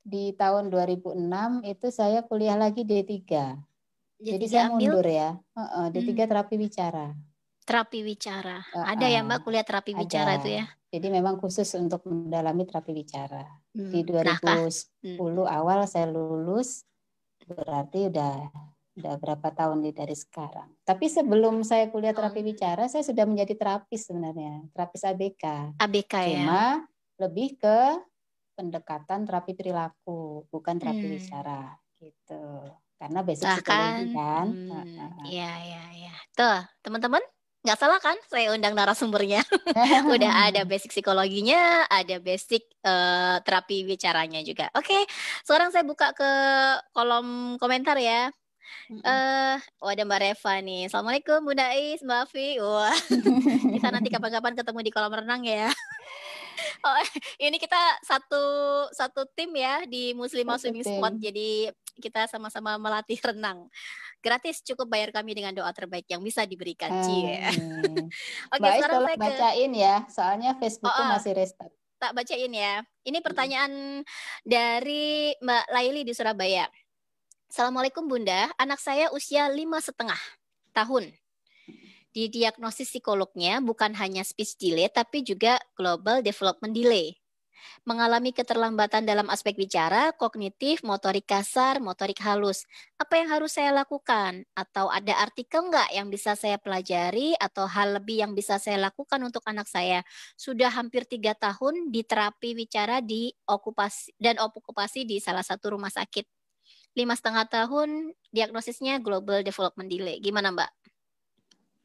di tahun 2006 itu saya kuliah lagi D3. Jadi, Jadi saya ambil? mundur ya. Uh -uh, D3 hmm. terapi bicara. Terapi bicara. Uh -uh. Ada ya Mbak kuliah terapi Ada. bicara itu ya? Jadi memang khusus untuk mendalami terapi bicara. Hmm. Di 2010 nah, hmm. awal saya lulus berarti udah udah berapa tahun nih dari sekarang. Tapi sebelum saya kuliah terapi oh. bicara, saya sudah menjadi terapis sebenarnya, terapis ABK. ABK Cuma ya. Cuma lebih ke pendekatan terapi perilaku, bukan terapi hmm. bicara gitu. Karena basic Bahkan, psikologi kan. kan? Hmm. Iya, iya, iya. Tuh, teman-teman, nggak salah kan saya undang narasumbernya udah ada basic psikologinya ada basic uh, terapi bicaranya juga oke okay, sekarang saya buka ke kolom komentar ya Mm-hmm. Eh, uh, oh ada Mbak Reva nih. Assalamualaikum Bunda Is, Mbak Afi. Wah, kita nanti kapan-kapan ketemu di kolam renang ya. oh, ini kita satu satu tim ya di Muslimah Swimming Squad. Jadi kita sama-sama melatih renang. Gratis cukup bayar kami dengan doa terbaik yang bisa diberikan. Hmm. Cie. Oke, okay, sekarang saya ke... bacain ya. Soalnya Facebook oh, oh. masih restart. Tak bacain ya. Ini pertanyaan dari Mbak Laili di Surabaya. Assalamualaikum Bunda, anak saya usia lima setengah tahun. Di diagnosis psikolognya bukan hanya speech delay tapi juga global development delay. Mengalami keterlambatan dalam aspek bicara, kognitif, motorik kasar, motorik halus. Apa yang harus saya lakukan? Atau ada artikel nggak yang bisa saya pelajari atau hal lebih yang bisa saya lakukan untuk anak saya? Sudah hampir tiga tahun di terapi bicara di okupasi dan okupasi di salah satu rumah sakit lima setengah tahun diagnosisnya global development delay. Gimana Mbak?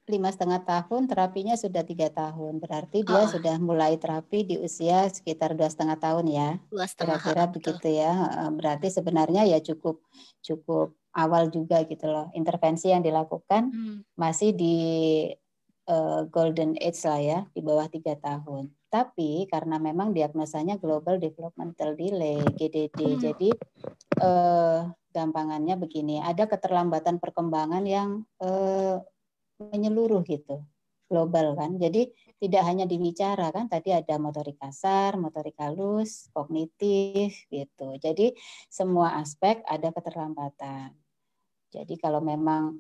Lima setengah tahun terapinya sudah tiga tahun, berarti dia oh. sudah mulai terapi di usia sekitar dua setengah tahun ya. Dua setengah. Kira-kira ah, begitu ya. Eh, berarti sebenarnya ya cukup cukup awal juga gitu loh. Intervensi yang dilakukan hmm. masih di uh, golden age lah ya, di bawah tiga tahun. Tapi karena memang diagnosanya global developmental delay (GDD), hmm. jadi eh, gampangannya begini, ada keterlambatan perkembangan yang eh, menyeluruh gitu, global kan. Jadi tidak hanya dibicara kan, tadi ada motorik kasar, motorik halus, kognitif gitu. Jadi semua aspek ada keterlambatan. Jadi kalau memang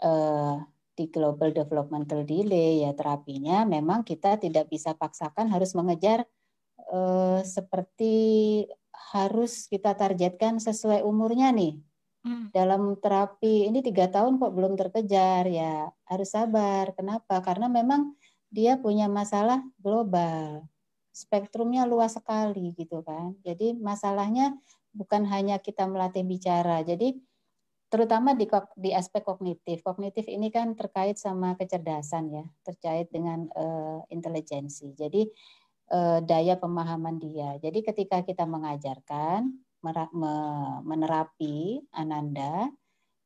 eh, di global developmental delay ya terapinya memang kita tidak bisa paksakan harus mengejar eh, seperti harus kita targetkan sesuai umurnya nih hmm. dalam terapi ini tiga tahun kok belum terkejar ya harus sabar kenapa karena memang dia punya masalah global spektrumnya luas sekali gitu kan jadi masalahnya bukan hanya kita melatih bicara jadi terutama di, di aspek kognitif. Kognitif ini kan terkait sama kecerdasan ya, terkait dengan uh, intelijensi. Jadi uh, daya pemahaman dia. Jadi ketika kita mengajarkan, menerapi ananda,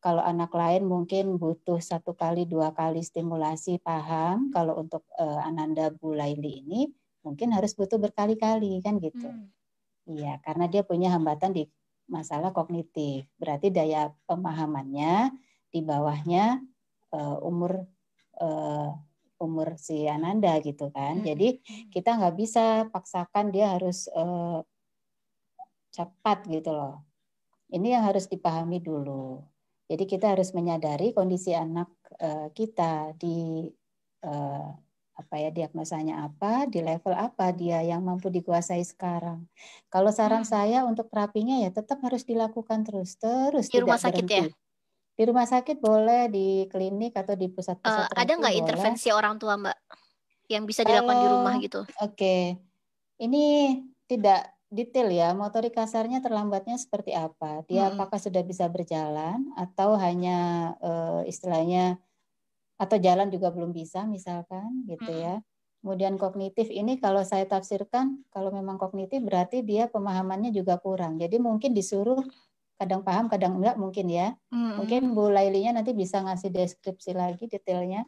kalau anak lain mungkin butuh satu kali dua kali stimulasi paham, kalau untuk uh, ananda bulaili ini mungkin harus butuh berkali-kali kan gitu. Hmm. Iya, karena dia punya hambatan di masalah kognitif. Berarti daya pemahamannya di bawahnya uh, umur uh, umur si Ananda gitu kan. Hmm. Jadi kita nggak bisa paksakan dia harus uh, cepat gitu loh. Ini yang harus dipahami dulu. Jadi kita harus menyadari kondisi anak uh, kita di uh, apa ya diagnosanya apa, di level apa dia yang mampu dikuasai sekarang. Kalau saran hmm. saya untuk terapinya ya tetap harus dilakukan terus terus di rumah sakit ya? berhenti. ya. Di rumah sakit boleh di klinik atau di pusat-pusat. Uh, ada nggak intervensi orang tua mbak yang bisa dilakukan di rumah gitu? Oke, okay. ini tidak detail ya motorik kasarnya terlambatnya seperti apa. Dia hmm. apakah sudah bisa berjalan atau hanya uh, istilahnya atau jalan juga belum bisa misalkan gitu ya. Kemudian kognitif ini kalau saya tafsirkan kalau memang kognitif berarti dia pemahamannya juga kurang. Jadi mungkin disuruh kadang paham kadang enggak mungkin ya. Mungkin Bu Lailinya nanti bisa ngasih deskripsi lagi detailnya.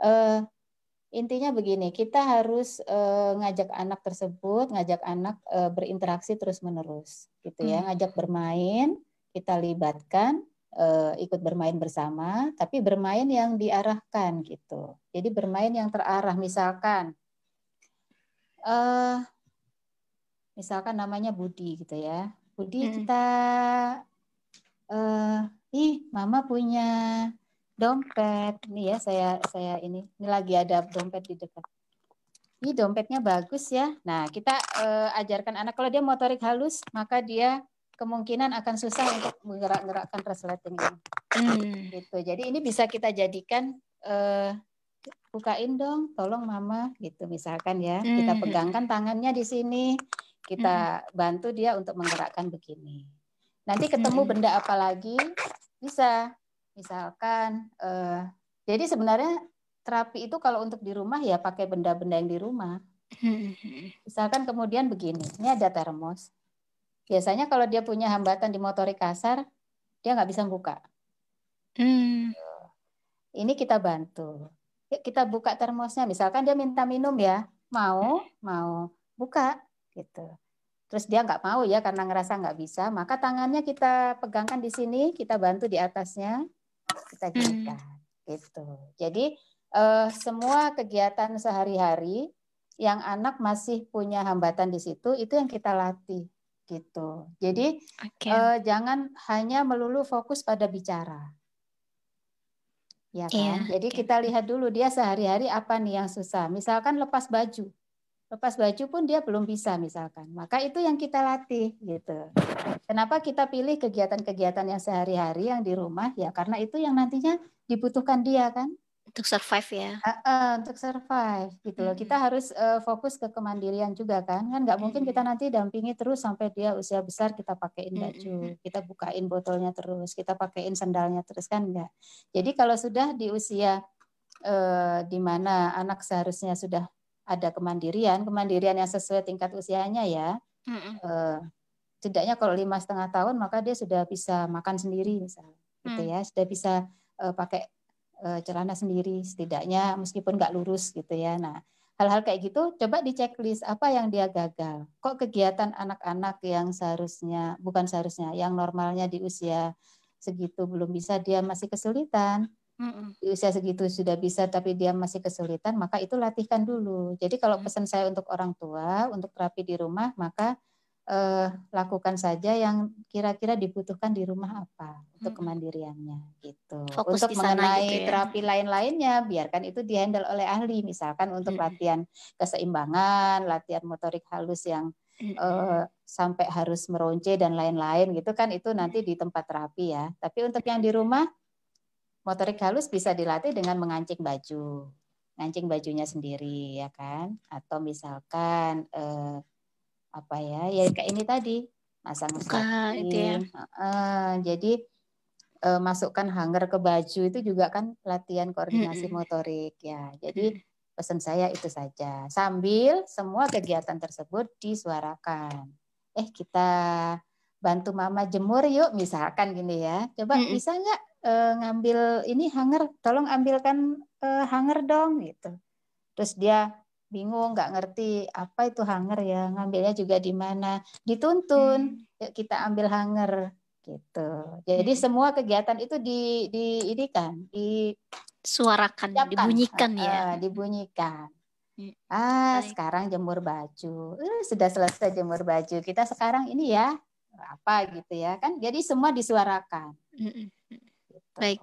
Uh, intinya begini, kita harus uh, ngajak anak tersebut, ngajak anak uh, berinteraksi terus-menerus gitu ya, mm. ngajak bermain, kita libatkan uh, ikut bermain bersama, tapi bermain yang diarahkan gitu. Jadi bermain yang terarah, misalkan, uh, misalkan namanya Budi gitu ya. Budi hmm. kita, uh, ih Mama punya dompet nih ya saya saya ini ini lagi ada dompet di dekat. Ini dompetnya bagus ya. Nah kita uh, ajarkan anak kalau dia motorik halus maka dia kemungkinan akan susah untuk menggerak-gerakkan resleting ini. Hmm. Gitu. Jadi ini bisa kita jadikan uh, bukain dong, tolong mama gitu misalkan ya. Hmm. Kita pegangkan tangannya di sini, kita hmm. bantu dia untuk menggerakkan begini. Nanti hmm. ketemu hmm. benda apa lagi bisa misalkan uh, jadi sebenarnya terapi itu kalau untuk di rumah ya pakai benda-benda yang di rumah. Hmm. Misalkan kemudian begini, ini ada termos. Biasanya kalau dia punya hambatan di motorik kasar, dia nggak bisa buka. Hmm. Iya. Ini kita bantu. Yuk kita buka termosnya. Misalkan dia minta minum ya, mau, mau, buka gitu. Terus dia nggak mau ya karena ngerasa nggak bisa, maka tangannya kita pegangkan di sini, kita bantu di atasnya, kita gerakan hmm. gitu. Jadi eh, semua kegiatan sehari-hari yang anak masih punya hambatan di situ, itu yang kita latih gitu. Jadi okay. uh, eh, jangan hanya melulu fokus pada bicara. Ya iya, kan? Yeah, Jadi okay. kita lihat dulu dia sehari-hari apa nih yang susah. Misalkan lepas baju. Lepas baju pun dia belum bisa misalkan. Maka itu yang kita latih gitu. Kenapa kita pilih kegiatan-kegiatan yang sehari-hari yang di rumah? Ya karena itu yang nantinya dibutuhkan dia kan untuk survive ya uh, uh, untuk survive gitu loh kita harus uh, fokus ke kemandirian juga kan kan nggak mungkin kita nanti dampingi terus sampai dia usia besar kita pakaiin baju kita bukain botolnya terus kita pakaiin sendalnya terus kan enggak jadi kalau sudah di usia uh, di mana anak seharusnya sudah ada kemandirian kemandirian yang sesuai tingkat usianya ya hmm. uh, setidaknya kalau lima setengah tahun maka dia sudah bisa makan sendiri misalnya gitu mm. ya sudah bisa uh, pakai Eh, celana sendiri setidaknya meskipun nggak lurus gitu ya. Nah, hal-hal kayak gitu coba dicek list apa yang dia gagal. Kok kegiatan anak-anak yang seharusnya bukan seharusnya yang normalnya di usia segitu belum bisa dia masih kesulitan. Di usia segitu sudah bisa tapi dia masih kesulitan, maka itu latihkan dulu. Jadi kalau pesan saya untuk orang tua untuk terapi di rumah, maka eh, lakukan saja yang kira-kira dibutuhkan di rumah apa untuk hmm. kemandiriannya gitu. Fokus untuk gitu mengenai gitu ya. terapi lain-lainnya biarkan itu dihandle oleh ahli misalkan untuk hmm. latihan keseimbangan, latihan motorik halus yang hmm. eh, sampai harus meronce dan lain-lain gitu kan itu nanti di tempat terapi ya. Tapi untuk yang di rumah motorik halus bisa dilatih dengan mengancing baju. Ngancing bajunya sendiri ya kan atau misalkan eh, apa ya ya kayak ini tadi masang Buka, ya. Uh, jadi uh, masukkan hanger ke baju itu juga kan latihan koordinasi hmm. motorik ya jadi pesan saya itu saja sambil semua kegiatan tersebut disuarakan eh kita bantu mama jemur yuk misalkan gini ya coba hmm. bisa nggak uh, ngambil ini hanger tolong ambilkan uh, hanger dong gitu terus dia bingung, nggak ngerti apa itu hanger ya, ngambilnya juga di mana, dituntun, hmm. yuk kita ambil hanger gitu. Hmm. Jadi hmm. semua kegiatan itu di di ini kan, di suarakan, dibunyikan ya, uh, dibunyikan. Iya. Ah, Baik. sekarang jemur baju. Uh, sudah selesai jemur baju. Kita sekarang ini ya apa gitu ya kan? Jadi semua disuarakan. Hmm, hmm, gitu. Baik.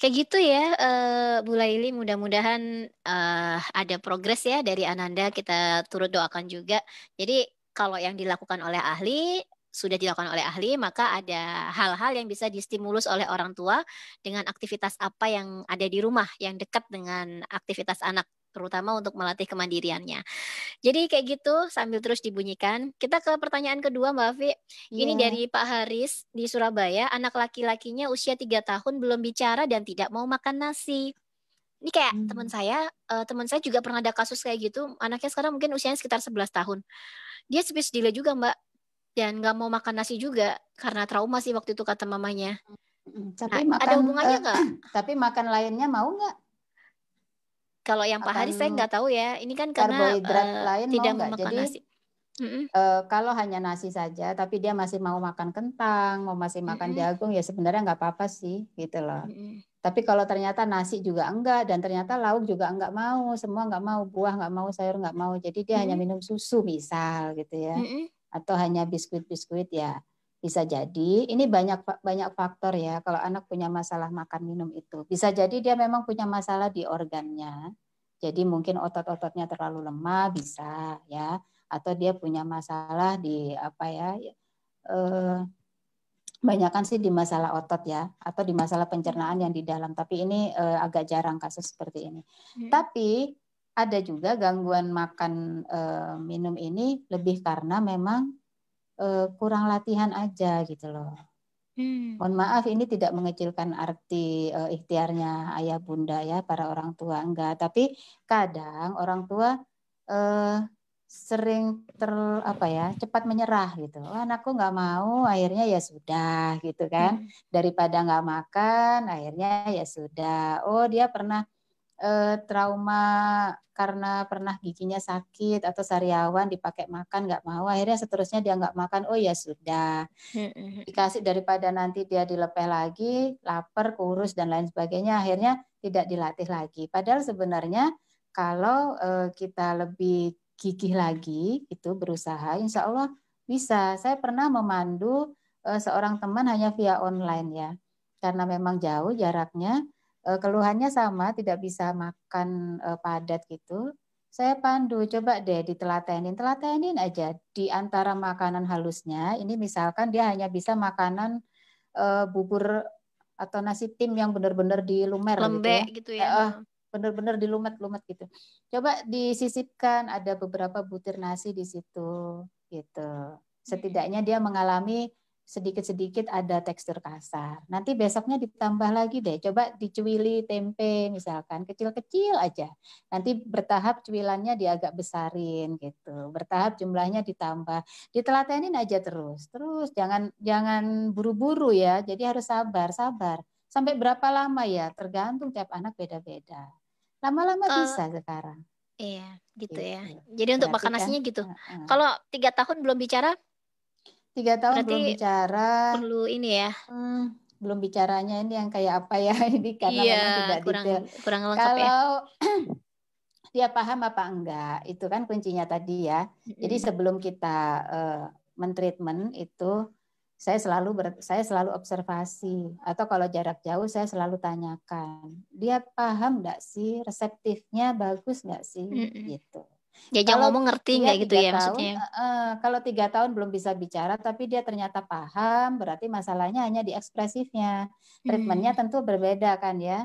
Kayak gitu ya, uh, Bu Laili. Mudah-mudahan uh, ada progres ya dari Ananda. Kita turut doakan juga. Jadi kalau yang dilakukan oleh ahli sudah dilakukan oleh ahli, maka ada hal-hal yang bisa distimulus oleh orang tua dengan aktivitas apa yang ada di rumah yang dekat dengan aktivitas anak terutama untuk melatih kemandiriannya. Jadi kayak gitu sambil terus dibunyikan. Kita ke pertanyaan kedua Mbak Afi. Ini yeah. dari Pak Haris di Surabaya, anak laki-lakinya usia tiga tahun belum bicara dan tidak mau makan nasi. Ini kayak hmm. teman saya, uh, teman saya juga pernah ada kasus kayak gitu. Anaknya sekarang mungkin usianya sekitar 11 tahun. Dia speech delay juga, Mbak. Dan nggak mau makan nasi juga karena trauma sih waktu itu kata mamanya. Hmm, hmm. Tapi nah, makan, ada hubungannya eh, nggak? Uh, tapi makan lainnya mau nggak? Kalau yang Pak Hari saya nggak tahu ya. Ini kan karena karbohidrat uh, lain tidak mau Jadi, nasi. Mm-hmm. Uh, kalau hanya nasi saja, tapi dia masih mau makan kentang, mau masih makan mm-hmm. jagung, ya sebenarnya nggak apa-apa sih, gitu loh. Mm-hmm. Tapi kalau ternyata nasi juga enggak, dan ternyata lauk juga enggak mau, semua enggak mau, buah enggak mau, sayur enggak mau, jadi dia mm-hmm. hanya minum susu misal, gitu ya, mm-hmm. atau hanya biskuit-biskuit ya bisa jadi ini banyak banyak faktor ya kalau anak punya masalah makan minum itu. Bisa jadi dia memang punya masalah di organnya. Jadi mungkin otot-ototnya terlalu lemah bisa ya atau dia punya masalah di apa ya, ya eh banyakkan sih di masalah otot ya atau di masalah pencernaan yang di dalam tapi ini eh, agak jarang kasus seperti ini. Hmm. Tapi ada juga gangguan makan eh, minum ini lebih karena memang uh, kurang latihan aja gitu loh. Hmm. Mohon maaf ini tidak mengecilkan arti uh, ikhtiarnya ayah bunda ya para orang tua enggak, tapi kadang orang tua uh, sering ter apa ya cepat menyerah gitu. Oh, anakku nggak mau, akhirnya ya sudah gitu kan. Hmm. Daripada nggak makan, akhirnya ya sudah. Oh dia pernah eh, trauma karena pernah giginya sakit atau sariawan dipakai makan nggak mau akhirnya seterusnya dia nggak makan oh ya sudah dikasih daripada nanti dia dilepeh lagi lapar kurus dan lain sebagainya akhirnya tidak dilatih lagi padahal sebenarnya kalau eh, kita lebih gigih lagi itu berusaha insya Allah bisa saya pernah memandu eh, seorang teman hanya via online ya karena memang jauh jaraknya Eh, keluhannya sama, tidak bisa makan eh, padat gitu. Saya pandu, coba deh ditelatenin, telatenin aja di antara makanan halusnya. Ini misalkan dia hanya bisa makanan eh, bubur atau nasi tim yang benar-benar dilumer gitu Lembek gitu ya. Gitu ya. Uh, benar-benar dilumet-lumet gitu. Coba disisipkan ada beberapa butir nasi di situ gitu. Setidaknya dia mengalami sedikit-sedikit ada tekstur kasar. Nanti besoknya ditambah lagi deh. Coba dicuili tempe misalkan kecil-kecil aja. Nanti bertahap cuilannya diagak besarin gitu. Bertahap jumlahnya ditambah. Ditelatenin aja terus. Terus jangan jangan buru-buru ya. Jadi harus sabar, sabar. Sampai berapa lama ya? Tergantung tiap anak beda-beda. Lama-lama uh, bisa sekarang. Iya, gitu, ya. gitu. ya. Jadi untuk makan ya. nasinya gitu. uh. Kalau tiga tahun belum bicara, tiga tahun Berarti belum bicara perlu ini ya hmm, belum bicaranya ini yang kayak apa ya ini karena iya, tidak kurang, detail kurang lengkap ya. kalau ya. dia paham apa enggak itu kan kuncinya tadi ya mm-hmm. jadi sebelum kita uh, mentreatment itu saya selalu ber, saya selalu observasi atau kalau jarak jauh saya selalu tanyakan dia paham nggak sih reseptifnya bagus nggak sih mm hmm gitu Ya jangan ngomong ngerti iya, nggak gitu ya tahun, maksudnya. Uh, kalau tiga tahun belum bisa bicara tapi dia ternyata paham berarti masalahnya hanya di ekspresifnya. Hmm. Treatmentnya hmm. tentu berbeda kan ya.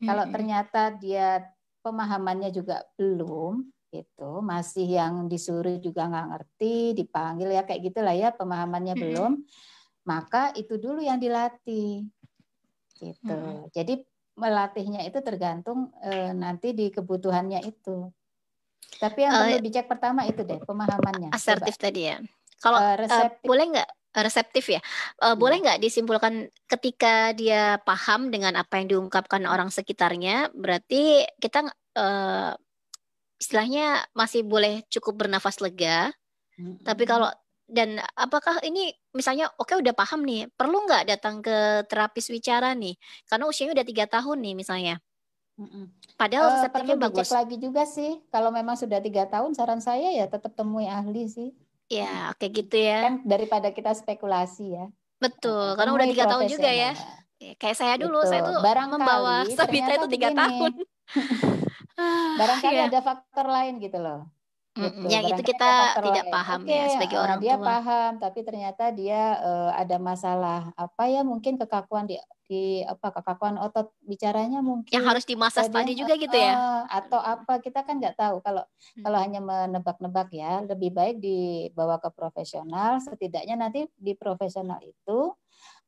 Hmm. Kalau ternyata dia pemahamannya juga belum itu masih yang disuruh juga nggak ngerti dipanggil ya kayak gitulah ya pemahamannya hmm. belum maka itu dulu yang dilatih gitu hmm. jadi melatihnya itu tergantung e, nanti di kebutuhannya itu tapi yang uh, perlu eh, dicek pertama itu deh pemahamannya. Asertif Coba. tadi ya. Kalau uh, uh, boleh nggak reseptif ya. Uh, boleh iya. nggak disimpulkan ketika dia paham dengan apa yang diungkapkan orang sekitarnya, berarti kita uh, istilahnya masih boleh cukup bernafas lega. hmm Tapi kalau dan apakah ini misalnya oke okay, udah paham nih, perlu nggak datang ke terapis wicara nih? Karena usianya udah tiga tahun nih misalnya. Padahal uh, resepnya bagus. lagi juga sih. Kalau memang sudah tiga tahun, saran saya ya tetap temui ahli sih. Ya, kayak gitu ya. Kan daripada kita spekulasi ya. Betul. Eh, karena udah tiga tahun juga ya. ya kayak saya dulu, Betul. saya tuh barang membawa Sabita itu tiga tahun. Ah, Barangkali ya. ada faktor lain gitu loh. Gitu. Yang itu kita tidak ya. paham okay, ya sebagai eh, orang dia tua. Dia paham, tapi ternyata dia uh, ada masalah apa ya mungkin kekakuan di di apa kekakuan otot bicaranya mungkin. Yang harus dimasas tadi juga gitu ya? Eh, atau apa kita kan nggak tahu kalau hmm. kalau hanya menebak-nebak ya lebih baik dibawa ke profesional. Setidaknya nanti di profesional itu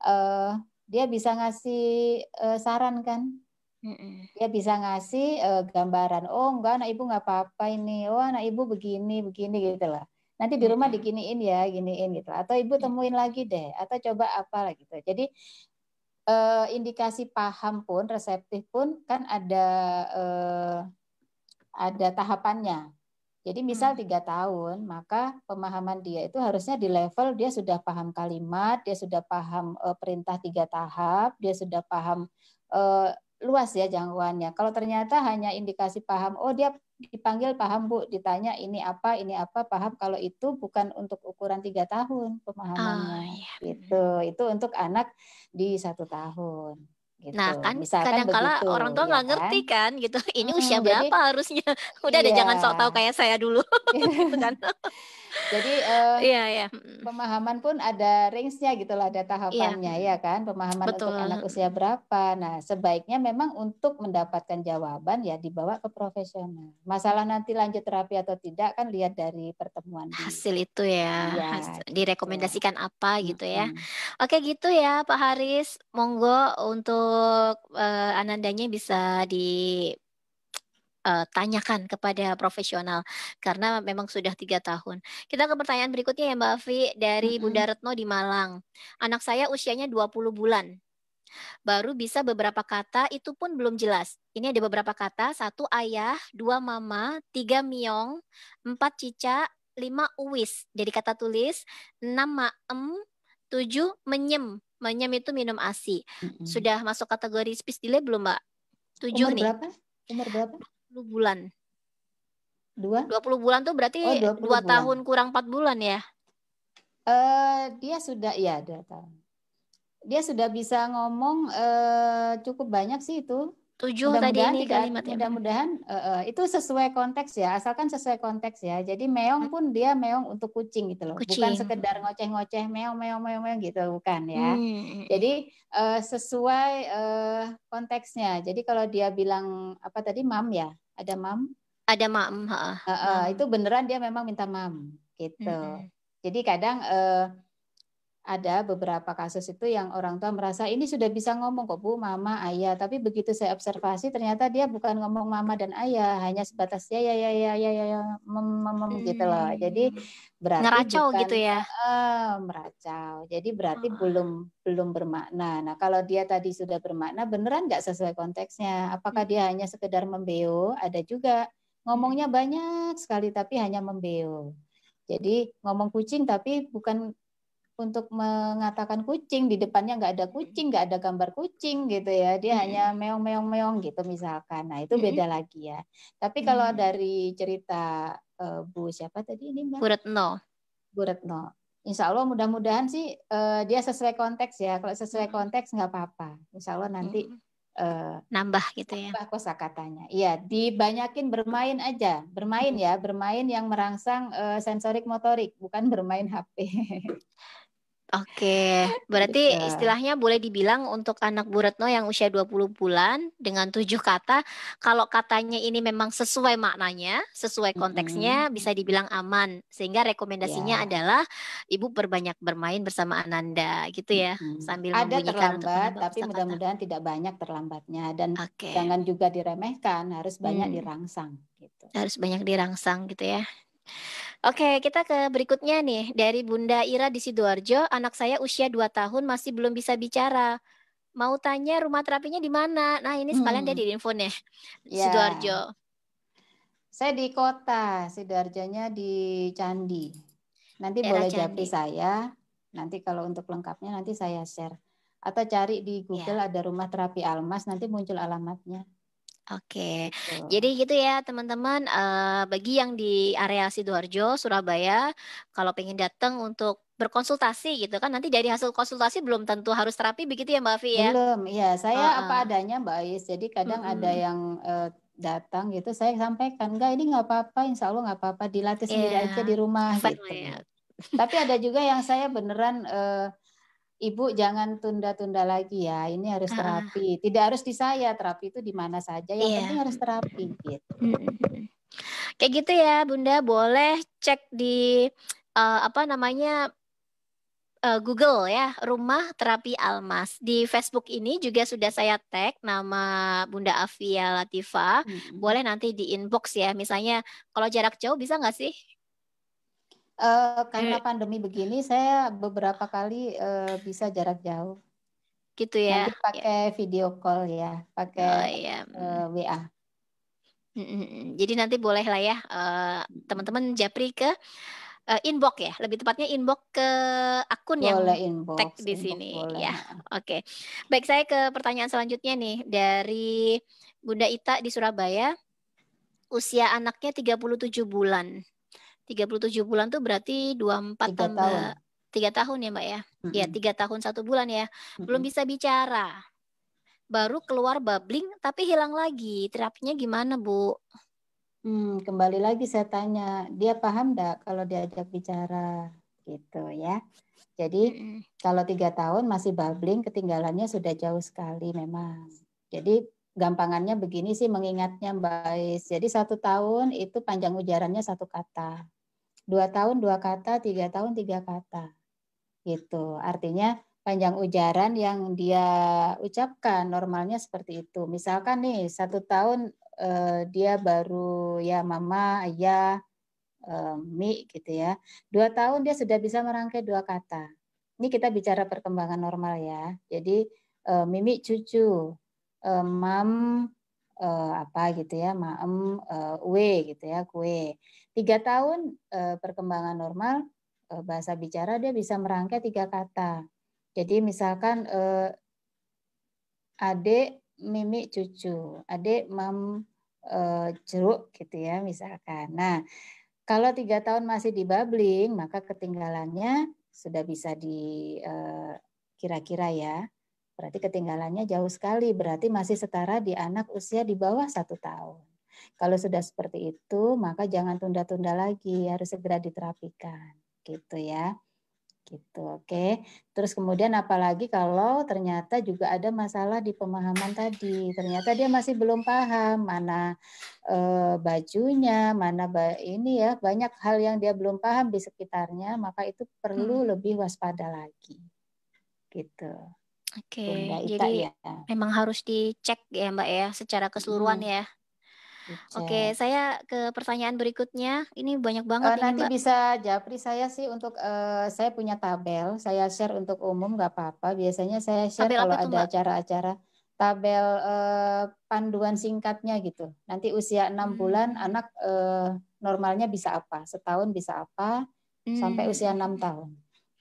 uh, dia bisa ngasih uh, saran kan mm Dia bisa ngasih uh, gambaran, oh enggak anak ibu nggak apa-apa ini, oh anak ibu begini, begini gitu lah. Nanti di rumah diginiin ya, giniin gitu. Atau ibu iya. temuin lagi deh, atau coba apa lah gitu. Jadi uh, indikasi paham pun, reseptif pun kan ada uh, ada tahapannya. Jadi misal tiga tahun, maka pemahaman dia itu harusnya di level dia sudah paham kalimat, dia sudah paham uh, perintah tiga tahap, dia sudah paham uh, luas ya jangkauannya. Kalau ternyata hanya indikasi paham, oh dia dipanggil paham Bu, ditanya ini apa, ini apa, paham. Kalau itu bukan untuk ukuran tiga tahun pemahamannya. Oh, iya. Gitu. Itu untuk anak di satu tahun. Gitu. Nah kan kadang kala orang tua ya nggak ya ngerti kan? kan? gitu ini hmm, usia jadi, berapa harusnya udah iya. deh jangan sok tahu kayak saya dulu kan? Jadi uh, eh, yeah, yeah. Mm, pemahaman pun ada range-nya gitu lah, ada tahapannya iya. yeah. ya kan. Pemahaman Betul. untuk anak usia berapa. Nah, sebaiknya memang untuk mendapatkan jawaban ya dibawa ke profesional. Masalah nanti lanjut terapi atau tidak kan lihat dari pertemuan di, hasil itu ya. ya hasil, gitu. direkomendasikan ya. apa gitu ya. -hmm. Oke gitu ya Pak Haris. Monggo untuk uh, anandanya bisa di uh, tanyakan kepada profesional karena memang sudah tiga tahun. Kita ke pertanyaan berikutnya ya Mbak Afi dari mm -hmm. Bunda Retno di Malang. Anak saya usianya 20 bulan. Baru bisa beberapa kata itu pun belum jelas. Ini ada beberapa kata, satu ayah, dua mama, tiga miong, empat cica, lima uwis. Jadi kata tulis, enam maem, tujuh menyem. Menyem itu minum asi. Mm -hmm. Sudah masuk kategori speech delay belum Mbak? Tujuh Umur nih. Berapa? Umur berapa? 20 bulan. Dua? 20 bulan tuh berarti oh, 2 bulan. tahun kurang empat bulan ya? Eh uh, dia sudah ya 2 tahun. Dia sudah bisa ngomong uh, cukup banyak sih itu. Tujuh mudah tadi ini kalimatnya. Mudah-mudahan uh, uh, itu sesuai konteks ya, asalkan sesuai konteks ya. Jadi meong pun dia meong untuk kucing gitu loh. Kucing. Bukan sekedar ngoceh-ngoceh meong meong meong meong gitu bukan ya. Hmm. Jadi uh, sesuai uh, konteksnya. Jadi kalau dia bilang apa tadi mam ya? ada mam ada mam ha. Uh, uh, mam. itu beneran dia memang minta mam gitu mm -hmm. jadi kadang uh, ada beberapa kasus itu yang orang tua merasa ini sudah bisa ngomong kok bu mama ayah tapi begitu saya observasi ternyata dia bukan ngomong mama dan ayah hanya sebatas ya ya ya ya ya ya, ya mem, gitu loh hmm. jadi berarti meracau gitu ya meracau jadi berarti hmm. belum belum bermakna nah kalau dia tadi sudah bermakna beneran nggak sesuai konteksnya apakah hmm. dia hanya sekedar membeo ada juga ngomongnya banyak sekali tapi hanya membeo jadi ngomong kucing tapi bukan untuk mengatakan kucing di depannya nggak ada kucing, nggak ada gambar kucing gitu ya. Dia hmm. hanya meong meong meong gitu misalkan. Nah, itu beda hmm. lagi ya. Tapi kalau hmm. dari cerita uh, Bu siapa tadi ini Mbak? Buretno Buretno Insya Allah mudah-mudahan sih uh, dia sesuai konteks ya. Kalau sesuai konteks nggak apa-apa. Insya Allah nanti hmm. Uh, nambah gitu ya. Nambah katanya Iya, dibanyakin bermain aja, bermain ya, bermain yang merangsang uh, sensorik motorik, bukan bermain HP. Oke, berarti ya. istilahnya boleh dibilang untuk anak Bu Retno yang usia 20 bulan dengan tujuh kata, kalau katanya ini memang sesuai maknanya, sesuai konteksnya, mm-hmm. bisa dibilang aman. Sehingga rekomendasinya ya. adalah Ibu berbanyak bermain bersama Ananda gitu ya, mm-hmm. sambil Ada terlambat, tapi mudah-mudahan tidak banyak terlambatnya dan okay. jangan juga diremehkan, harus banyak hmm. dirangsang gitu. Harus banyak dirangsang gitu ya. Oke, kita ke berikutnya nih. Dari Bunda Ira di Sidoarjo, anak saya usia 2 tahun masih belum bisa bicara. Mau tanya rumah terapinya di mana? Nah, ini sekalian hmm. dari nih. Yeah. Sidoarjo. Saya di kota, Sidoarjonya di Candi. Nanti Era boleh jadi saya. Nanti kalau untuk lengkapnya nanti saya share. Atau cari di ya. Google yeah. ada rumah terapi Almas, nanti muncul alamatnya. Oke, gitu. jadi gitu ya teman-teman. Uh, bagi yang di area sidoarjo, Surabaya, kalau pengen datang untuk berkonsultasi gitu kan, nanti dari hasil konsultasi belum tentu harus terapi begitu ya Mbak Afi ya? Belum, ya saya uh, uh. apa adanya Mbak Ais. Jadi kadang hmm. ada yang uh, datang gitu, saya sampaikan, enggak ini nggak apa-apa, Insya Allah nggak apa-apa, dilatih yeah. sendiri aja iya. di rumah gitu. Tapi ada juga yang saya beneran uh, Ibu jangan tunda-tunda lagi ya. Ini harus terapi. Uh. Tidak harus di saya, terapi itu di mana saja. Yang yeah. penting harus terapi gitu. Hmm. Kayak gitu ya, Bunda. Boleh cek di uh, apa namanya eh, Google ya, Rumah Terapi Almas. Di Facebook ini juga sudah saya tag nama Bunda Afia Latifa. Hmm. Boleh nanti di inbox ya. Misalnya kalau jarak jauh bisa nggak sih? uh, karena iya. pandemi begini saya beberapa kali uh, bisa jarak jauh. Gitu ya. Nanti ya. pakai ya. video call ya, pakai oh, ya. Uh, WA. jadi nanti boleh lah ya eh, teman-teman Japri ke inbox ya, lebih tepatnya inbox ke akun boleh yang inbox, tag di sini boleh. ya. Oke. Okay. Baik, saya ke pertanyaan selanjutnya nih dari Bunda Ita di Surabaya. Usia anaknya 37 bulan. 37 bulan tuh berarti 24 3 tambah tahun. 3 tahun ya Mbak ya? Mm -hmm. Ya, 3 tahun satu bulan ya. Belum mm -hmm. bisa bicara. Baru keluar babbling tapi hilang lagi. Terapinya gimana, Bu? Hmm, kembali lagi saya tanya, dia paham enggak kalau diajak bicara gitu ya. Jadi mm -hmm. kalau tiga tahun masih babbling, ketinggalannya sudah jauh sekali memang. Jadi gampangannya begini sih mengingatnya Mbak Is. Jadi satu tahun itu panjang ujarannya satu kata. Dua tahun dua kata, tiga tahun tiga kata. Gitu. Artinya panjang ujaran yang dia ucapkan normalnya seperti itu. Misalkan nih satu tahun eh, dia baru ya mama, ayah, eh, mi gitu ya. Dua tahun dia sudah bisa merangkai dua kata. Ini kita bicara perkembangan normal ya. Jadi eh, mimi cucu, uh, mam uh, apa gitu ya, maem uh, we gitu ya, kue. Tiga tahun uh, perkembangan normal uh, bahasa bicara dia bisa merangkai tiga kata. Jadi misalkan uh, adik, mimi, cucu, ade mam, uh, jeruk gitu ya misalkan. Nah kalau tiga tahun masih di babbling maka ketinggalannya sudah bisa di uh, kira-kira ya Berarti ketinggalannya jauh sekali, berarti masih setara di anak usia di bawah satu tahun. Kalau sudah seperti itu, maka jangan tunda-tunda lagi, harus segera diterapikan. Gitu ya. Gitu, oke. Okay. Terus kemudian apalagi kalau ternyata juga ada masalah di pemahaman tadi. Ternyata dia masih belum paham mana e, bajunya, mana ba ini ya, banyak hal yang dia belum paham di sekitarnya, maka itu perlu hmm. lebih waspada lagi. Gitu. Oke, okay. jadi ya. memang harus dicek ya Mbak ya secara keseluruhan hmm. ya. Oke, Oke, saya ke pertanyaan berikutnya. Ini banyak banget. Uh, ini, nanti Mbak. bisa Japri saya sih untuk uh, saya punya tabel, saya share untuk umum nggak apa-apa. Biasanya saya share tabel kalau ada acara-acara tabel uh, panduan singkatnya gitu. Nanti usia enam hmm. bulan anak uh, normalnya bisa apa, setahun bisa apa, hmm. sampai usia enam tahun.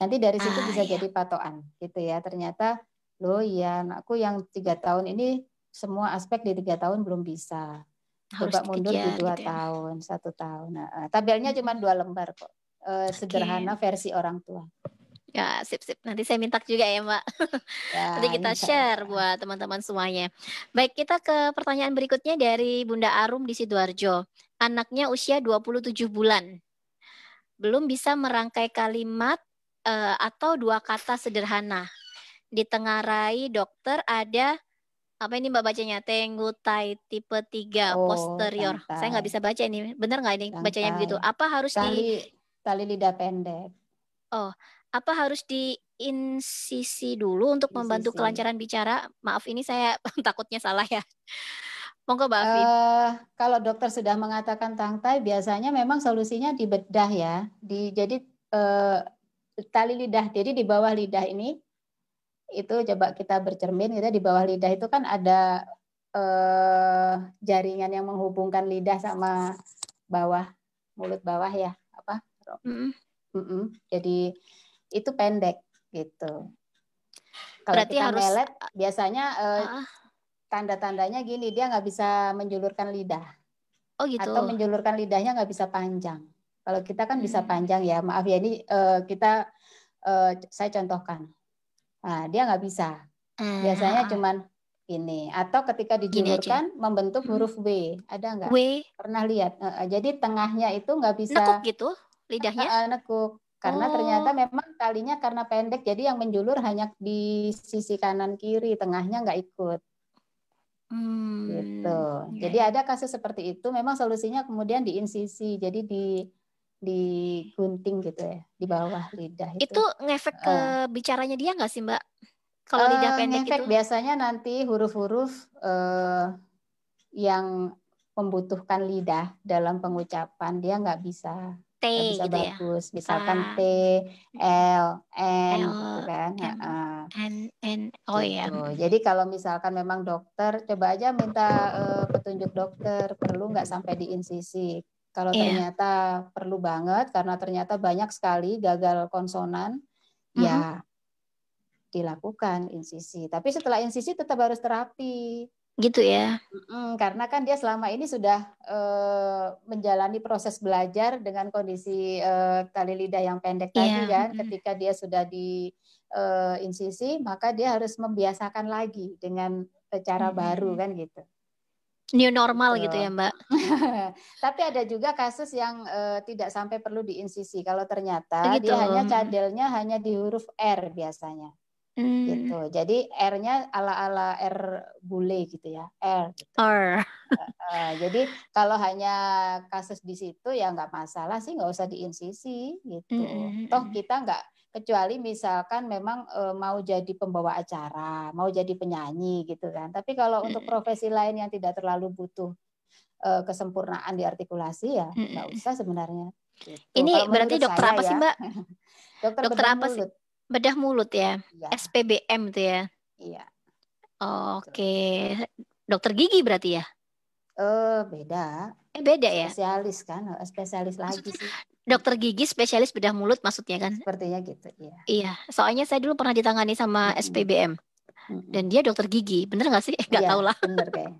Nanti dari situ ah, bisa iya. jadi patokan gitu ya. Ternyata loh iya anakku yang tiga tahun ini semua aspek di tiga tahun belum bisa Harus coba mundur dikejar, di ya, dua gitu ya. tahun satu tahun nah, tabelnya cuma dua lembar kok eh, okay. sederhana versi orang tua Ya, sip sip. Nanti saya minta juga ya, Mbak. Ya, Nanti kita minta. share buat teman-teman semuanya. Baik, kita ke pertanyaan berikutnya dari Bunda Arum di Sidoarjo. Anaknya usia 27 bulan. Belum bisa merangkai kalimat uh, atau dua kata sederhana ditengarai dokter ada apa ini Mbak bacanya? Tengutai tipe 3 oh, posterior. Tantai. Saya nggak bisa baca ini. Benar nggak ini tantai. bacanya begitu? Apa harus tali, di tali lidah pendek? Oh, apa harus di insisi dulu untuk insisi. membantu kelancaran bicara? Maaf ini saya takutnya salah ya. Monggo Mbak Afif. Uh, kalau dokter sudah mengatakan tangtai, biasanya memang solusinya dibedah ya. Di jadi uh, tali lidah, jadi di bawah lidah ini itu coba kita bercermin kita gitu ya, di bawah lidah itu kan ada eh, jaringan yang menghubungkan lidah sama bawah mulut bawah ya apa mm -mm. Mm -mm. jadi itu pendek gitu kalau Berarti kita harus... melet biasanya eh, ah, ah. tanda-tandanya gini dia nggak bisa menjulurkan lidah oh, gitu. atau menjulurkan lidahnya nggak bisa panjang kalau kita kan hmm. bisa panjang ya maaf ya ini eh, kita eh, saya contohkan Nah, dia nggak bisa. Biasanya ah. cuman ini atau ketika dijulurkan membentuk hmm. huruf W. Ada nggak? W. Pernah lihat. Jadi tengahnya itu nggak bisa. Nekuk gitu lidahnya? Nekuk. Karena oh. ternyata memang talinya karena pendek jadi yang menjulur hanya di sisi kanan kiri, tengahnya nggak ikut. Hmm. Gitu. Yeah. Jadi iya. ada kasus seperti itu memang solusinya kemudian diinsisi. Jadi di digunting gitu ya di bawah lidah itu. Itu ngefek ke uh, bicaranya dia nggak sih Mbak? Kalau uh, lidah eh, pendek ngefek itu? biasanya nanti huruf-huruf uh, yang membutuhkan lidah dalam pengucapan dia nggak bisa T bisa gitu ya? bagus. Ya? Misalkan A, ah. T, L, N, L, gitu kan. N, uh, N, N, oh iya. gitu. Jadi kalau misalkan memang dokter, coba aja minta uh, petunjuk dokter, perlu nggak sampai di insisi. Kalau yeah. ternyata perlu banget karena ternyata banyak sekali gagal konsonan, mm-hmm. ya dilakukan insisi. Tapi setelah insisi tetap harus terapi. Gitu ya. Mm-mm, karena kan dia selama ini sudah e, menjalani proses belajar dengan kondisi e, tali lidah yang pendek yeah. tadi kan. Mm-hmm. Ketika dia sudah di e, eh, insisi, maka dia harus membiasakan lagi dengan cara mm-hmm. baru kan gitu new normal gitu ya Mbak. Tapi ada juga kasus yang uh, tidak sampai perlu diinsisi kalau ternyata oh, gitu. dia hanya cadelnya hanya di huruf R biasanya. Hmm. gitu jadi R-nya ala-ala R bule gitu ya R gitu. R uh, uh, jadi kalau hanya kasus di situ ya nggak masalah sih nggak usah diinsisi gitu hmm. toh kita nggak kecuali misalkan memang e, mau jadi pembawa acara, mau jadi penyanyi gitu kan. Tapi kalau untuk profesi lain yang tidak terlalu butuh e, kesempurnaan di artikulasi ya nggak usah sebenarnya. Gitu. Ini kalau berarti dokter apa ya, sih Mbak? dokter dokter apa mulut. sih? Bedah mulut ya, ya. SPBM itu ya. Iya. Oh, Oke, okay. dokter gigi berarti ya? Eh, beda. Eh beda ya. Spesialis kan, eh, spesialis lagi sih dokter gigi spesialis bedah mulut maksudnya kan? Sepertinya gitu, iya. Iya, soalnya saya dulu pernah ditangani sama SPBM. Mm -hmm. Dan dia dokter gigi, bener gak sih? Gak iya, tahu lah. Bener kayak.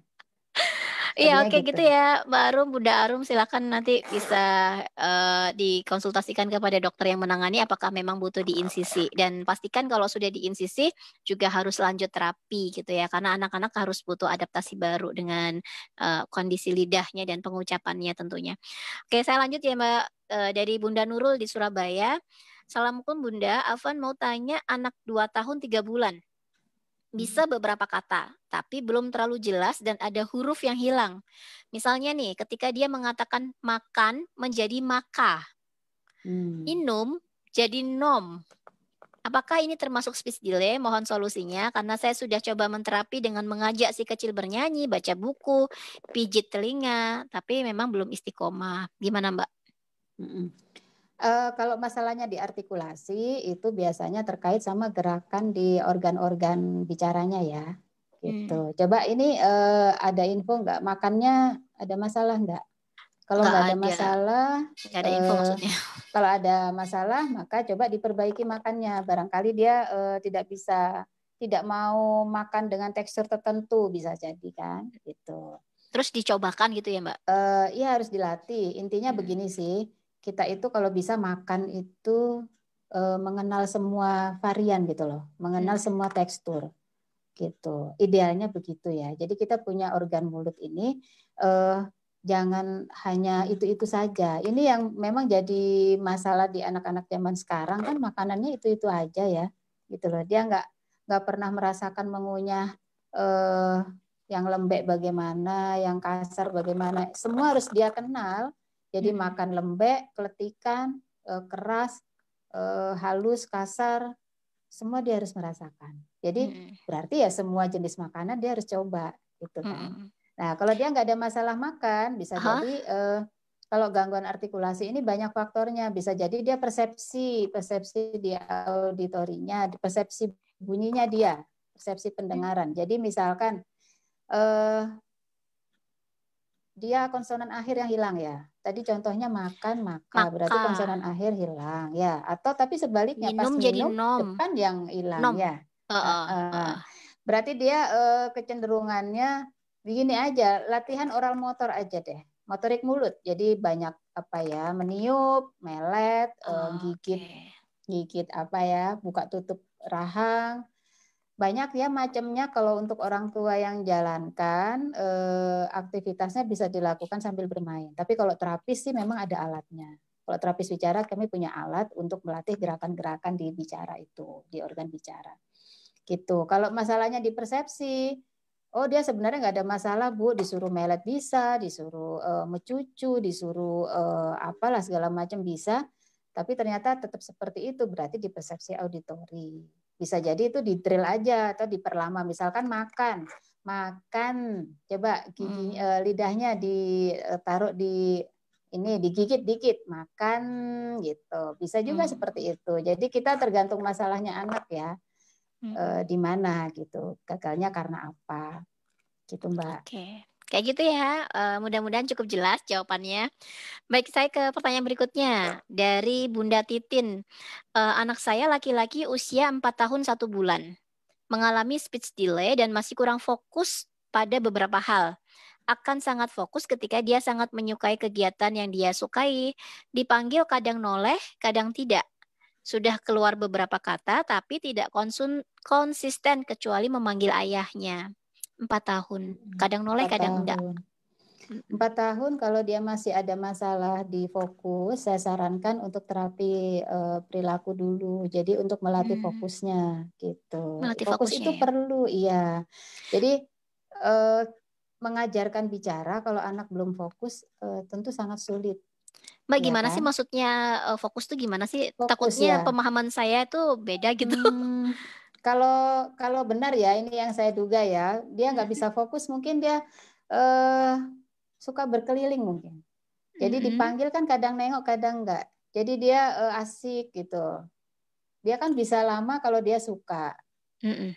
Iya, oke gitu. gitu ya, Mbak Arum, Bunda Arum, silakan nanti bisa uh, dikonsultasikan kepada dokter yang menangani apakah memang butuh diinsisi dan pastikan kalau sudah diinsisi juga harus lanjut terapi gitu ya, karena anak-anak harus butuh adaptasi baru dengan uh, kondisi lidahnya dan pengucapannya tentunya. Oke, saya lanjut ya Mbak uh, dari Bunda Nurul di Surabaya. Assalamualaikum, Bunda, Afan mau tanya anak 2 tahun 3 bulan bisa hmm. beberapa kata, tapi belum terlalu jelas dan ada huruf yang hilang. Misalnya nih, ketika dia mengatakan makan menjadi maka, hmm. minum jadi nom. Apakah ini termasuk speech delay? Mohon solusinya karena saya sudah coba menterapi dengan mengajak si kecil bernyanyi, baca buku, pijit telinga, tapi memang belum istiqomah. Gimana Mbak? Hmm. Uh, kalau masalahnya di artikulasi itu biasanya terkait sama gerakan di organ-organ bicaranya ya. Gitu. Hmm. Coba ini uh, ada info nggak makannya ada masalah nggak? Kalau nggak ada, ada masalah, ada info uh, Kalau ada masalah, maka coba diperbaiki makannya. Barangkali dia uh, tidak bisa, tidak mau makan dengan tekstur tertentu bisa jadi kan, gitu. Terus dicobakan gitu ya, Mbak? Iya uh, harus dilatih. Intinya hmm. begini sih kita itu kalau bisa makan itu uh, mengenal semua varian gitu loh, mengenal hmm. semua tekstur gitu. Idealnya begitu ya. Jadi kita punya organ mulut ini eh, jangan hanya itu-itu saja. Ini yang memang jadi masalah di anak-anak zaman sekarang kan makanannya itu-itu aja ya, gitu loh. Dia nggak nggak pernah merasakan mengunyah eh, yang lembek bagaimana, yang kasar bagaimana. Semua harus dia kenal jadi hmm. makan lembek, keletikan, eh, keras, eh, halus, kasar, semua dia harus merasakan. Jadi hmm. berarti ya semua jenis makanan dia harus coba gitu kan. Hmm. Nah kalau dia nggak ada masalah makan, bisa huh? jadi eh, kalau gangguan artikulasi ini banyak faktornya. Bisa jadi dia persepsi, persepsi di auditorinya, persepsi bunyinya dia, persepsi pendengaran. Jadi misalkan eh, dia konsonan akhir yang hilang ya. Tadi contohnya makan maka, maka. berarti konsonan akhir hilang ya. Atau tapi sebaliknya minum pas jadi nom. depan yang hilang nom. ya. Uh, uh, uh. Berarti dia uh, kecenderungannya begini aja, latihan oral motor aja deh. Motorik mulut. Jadi banyak apa ya, meniup, melet, uh, gigit gigit apa ya, buka tutup rahang, banyak ya macamnya kalau untuk orang tua yang jalankan eh, aktivitasnya bisa dilakukan sambil bermain. Tapi kalau terapis sih memang ada alatnya. Kalau terapis bicara kami punya alat untuk melatih gerakan-gerakan di bicara itu, di organ bicara. Gitu. Kalau masalahnya di persepsi, oh dia sebenarnya nggak ada masalah bu disuruh melet bisa disuruh uh, mencucu disuruh uh, apalah segala macam bisa tapi ternyata tetap seperti itu berarti di persepsi auditori bisa jadi itu di drill aja atau diperlama. Misalkan makan, makan, coba gigi, hmm. Eh, lidahnya ditaruh eh, di ini digigit dikit makan gitu bisa juga hmm. seperti itu jadi kita tergantung masalahnya anak ya hmm. uh, di mana gitu gagalnya karena apa gitu mbak. okay. Kayak gitu ya. Uh, Mudah-mudahan cukup jelas jawabannya. Baik, saya ke pertanyaan berikutnya ya. dari Bunda Titin. Uh, anak saya laki-laki usia 4 tahun 1 bulan. Mengalami speech delay dan masih kurang fokus pada beberapa hal. Akan sangat fokus ketika dia sangat menyukai kegiatan yang dia sukai. Dipanggil kadang noleh, kadang tidak. Sudah keluar beberapa kata tapi tidak konsun konsisten kecuali memanggil ayahnya Empat tahun. Kadang noleh, kadang tahun. enggak. Empat tahun kalau dia masih ada masalah di fokus, saya sarankan untuk terapi uh, perilaku dulu. Jadi untuk melatih hmm. fokusnya gitu. Melatih fokus fokusnya, itu ya? perlu, iya. Jadi uh, mengajarkan bicara kalau anak belum fokus uh, tentu sangat sulit. Mbak ya gimana kan? sih maksudnya fokus tuh gimana sih? Fokus, Takutnya ya. pemahaman saya tuh beda gitu. Hmm. kalau kalau benar ya ini yang saya duga ya dia nggak bisa fokus mungkin dia eh, suka berkeliling mungkin jadi dipanggil kan kadang nengok kadang nggak jadi dia eh, asik gitu dia kan bisa lama kalau dia suka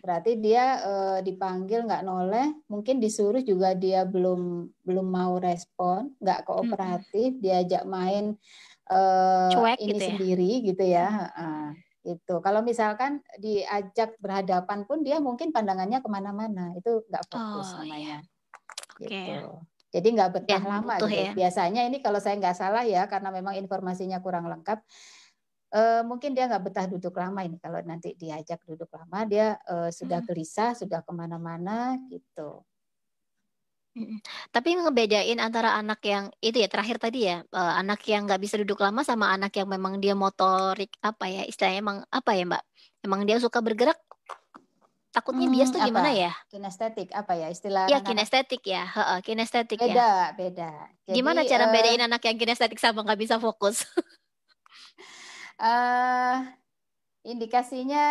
berarti dia eh, dipanggil nggak noleh mungkin disuruh juga dia belum belum mau respon nggak kooperatif diajak main eh, ini gitu ya? sendiri gitu ya itu kalau misalkan diajak berhadapan pun dia mungkin pandangannya kemana-mana, itu nggak fokus oh, namanya. Iya. Okay. Gitu. Jadi nggak ya, betah ya, lama. Butuh, gitu. ya. Biasanya ini kalau saya nggak salah ya, karena memang informasinya kurang lengkap, eh, mungkin dia nggak betah duduk lama ini. Kalau nanti diajak duduk lama, dia eh, sudah hmm. gelisah, hmm. sudah kemana-mana gitu. Tapi ngebedain antara anak yang itu ya terakhir tadi ya, uh, anak yang nggak bisa duduk lama sama anak yang memang dia motorik apa ya, istilahnya emang apa ya, Mbak, emang dia suka bergerak takutnya bias hmm, tuh gimana ya? Kinestetik apa ya istilahnya Ya kinestetik ya, -he, kinestetik ya. Beda beda. Gimana cara uh, bedain anak yang kinestetik sama nggak bisa fokus? Eee, eh, indikasinya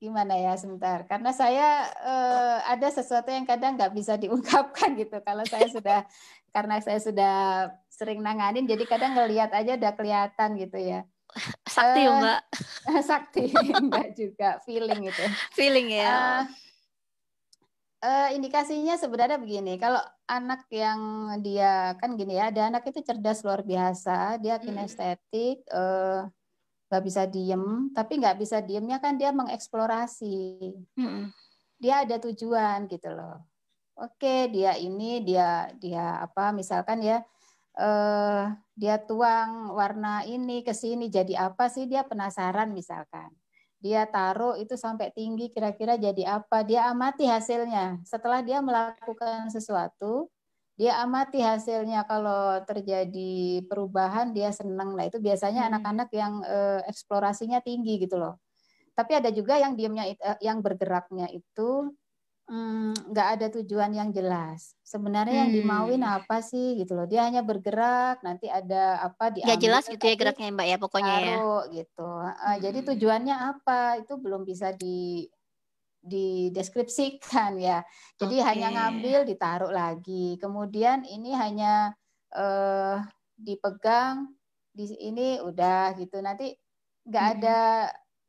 gimana ya sebentar karena saya eh, ada sesuatu yang kadang nggak bisa diungkapkan gitu kalau saya sudah karena saya sudah sering nanganin jadi kadang ngelihat aja udah kelihatan gitu ya sakti uh, ya, enggak eh, sakti enggak juga feeling itu feeling ya uh, uh, indikasinya sebenarnya begini kalau anak yang dia kan gini ya ada anak itu cerdas luar biasa dia kinestetik hmm. uh, nggak bisa diem tapi nggak bisa diemnya kan dia mengeksplorasi mm-hmm. dia ada tujuan gitu loh oke dia ini dia dia apa misalkan ya eh, dia tuang warna ini ke sini jadi apa sih dia penasaran misalkan dia taruh itu sampai tinggi kira-kira jadi apa dia amati hasilnya setelah dia melakukan sesuatu dia amati hasilnya kalau terjadi perubahan dia senang lah itu biasanya hmm. anak-anak hmm. yang uh, eksplorasinya tinggi gitu loh tapi ada juga yang diemnya eh, yang bergeraknya itu hmm, nggak hmm, ada tujuan yang jelas sebenarnya hmm. yang dimauin apa sih gitu loh dia hanya bergerak nanti ada apa dia ya jelas gitu ya geraknya mbak ya pokoknya ya. taruh, ya gitu ah, hmm. jadi tujuannya apa itu belum bisa di dideskripsikan ya. Jadi okay. hanya ngambil ditaruh lagi. Kemudian ini hanya eh, dipegang di ini udah gitu. Nanti nggak hmm. ada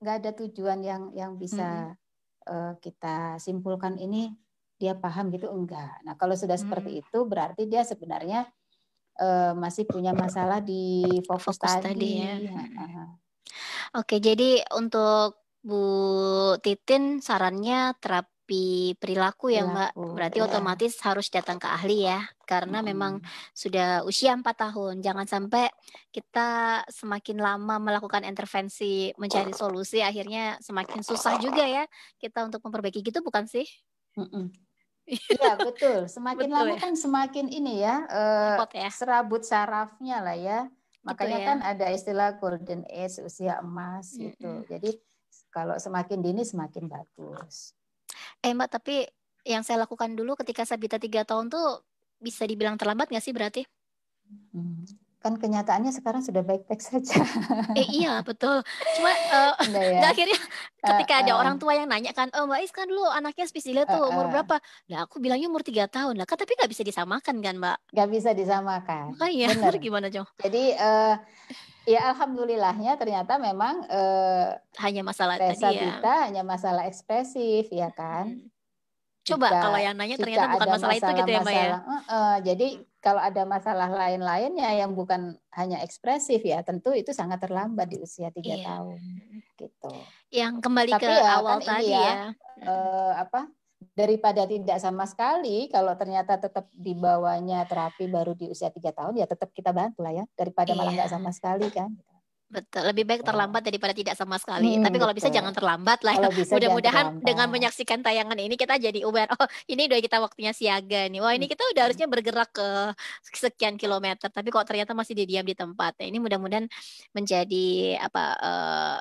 nggak ada tujuan yang yang bisa hmm. eh, kita simpulkan ini dia paham gitu enggak. Nah, kalau sudah hmm. seperti mm. itu berarti dia sebenarnya eh, masih punya masalah di fokus, fokus tadi. tadi ya. Oke, jadi untuk Bu Titin sarannya terapi perilaku ya, perilaku, Mbak. Berarti ya. otomatis harus datang ke ahli ya karena hmm. memang sudah usia empat tahun. Jangan sampai kita semakin lama melakukan intervensi mencari solusi akhirnya semakin susah juga ya kita untuk memperbaiki gitu bukan sih? Mm -mm. Iya betul. Semakin betul, lama ya? kan semakin ini ya, uh, ya serabut sarafnya lah ya. Gitu Makanya gitu ya? kan ada istilah golden age usia emas gitu. Mm -hmm. Jadi kalau semakin dini semakin bagus. Eh Mbak, tapi yang saya lakukan dulu ketika saya Sabita tiga tahun tuh bisa dibilang terlambat nggak sih berarti? Hmm kan kenyataannya sekarang sudah baik-baik saja. Eh, iya betul. Cuma uh, ya? akhirnya ketika uh, uh, ada orang tua yang nanya kan, oh Mbak Is kan dulu anaknya spesialnya tuh uh, umur berapa? Nah aku bilangnya umur tiga tahun. lah. kan tapi nggak bisa disamakan kan Mbak? Nggak bisa disamakan. Makanya Benar. gimana Jo? Jadi uh, ya alhamdulillahnya ternyata memang uh, hanya masalah tadi ya. hanya masalah ekspresif ya kan. Hmm Coba jika, kalau yang nanya ternyata bukan masalah, masalah itu gitu ya Mbak ya. Uh, uh, jadi kalau ada masalah lain-lainnya yang bukan hanya ekspresif ya tentu itu sangat terlambat di usia tiga iya. tahun gitu. Yang kembali Tapi ke ya, awal kan tadi ya. ya. Uh, apa daripada tidak sama sekali kalau ternyata tetap dibawanya terapi baru di usia tiga tahun ya tetap kita bantu lah ya daripada iya. malah nggak sama sekali kan. Betul, lebih baik terlambat daripada tidak sama sekali. Hmm, Tapi kalau bisa jangan terlambat lah. Mudah-mudahan dengan menyaksikan tayangan ini kita jadi aware, oh ini udah kita waktunya siaga nih. Wah ini kita udah hmm. harusnya bergerak ke sekian kilometer. Tapi kok ternyata masih didiam di tempat. Nah, ini mudah-mudahan menjadi apa uh,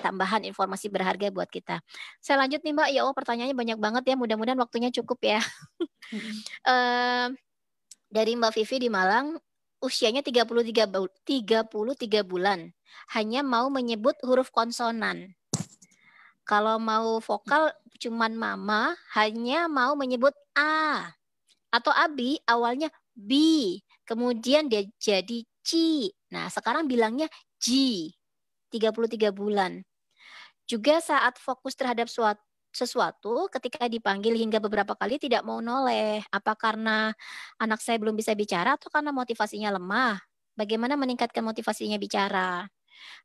tambahan informasi berharga buat kita. Saya lanjut nih Mbak. Ya oh pertanyaannya banyak banget ya. Mudah-mudahan waktunya cukup ya. Hmm. uh, dari Mbak Vivi di Malang, usianya 33 33 bulan hanya mau menyebut huruf konsonan. Kalau mau vokal cuman mama hanya mau menyebut a atau abi awalnya b kemudian dia jadi c. Nah, sekarang bilangnya puluh 33 bulan. Juga saat fokus terhadap suatu sesuatu ketika dipanggil hingga beberapa kali tidak mau noleh? Apa karena anak saya belum bisa bicara atau karena motivasinya lemah? Bagaimana meningkatkan motivasinya bicara?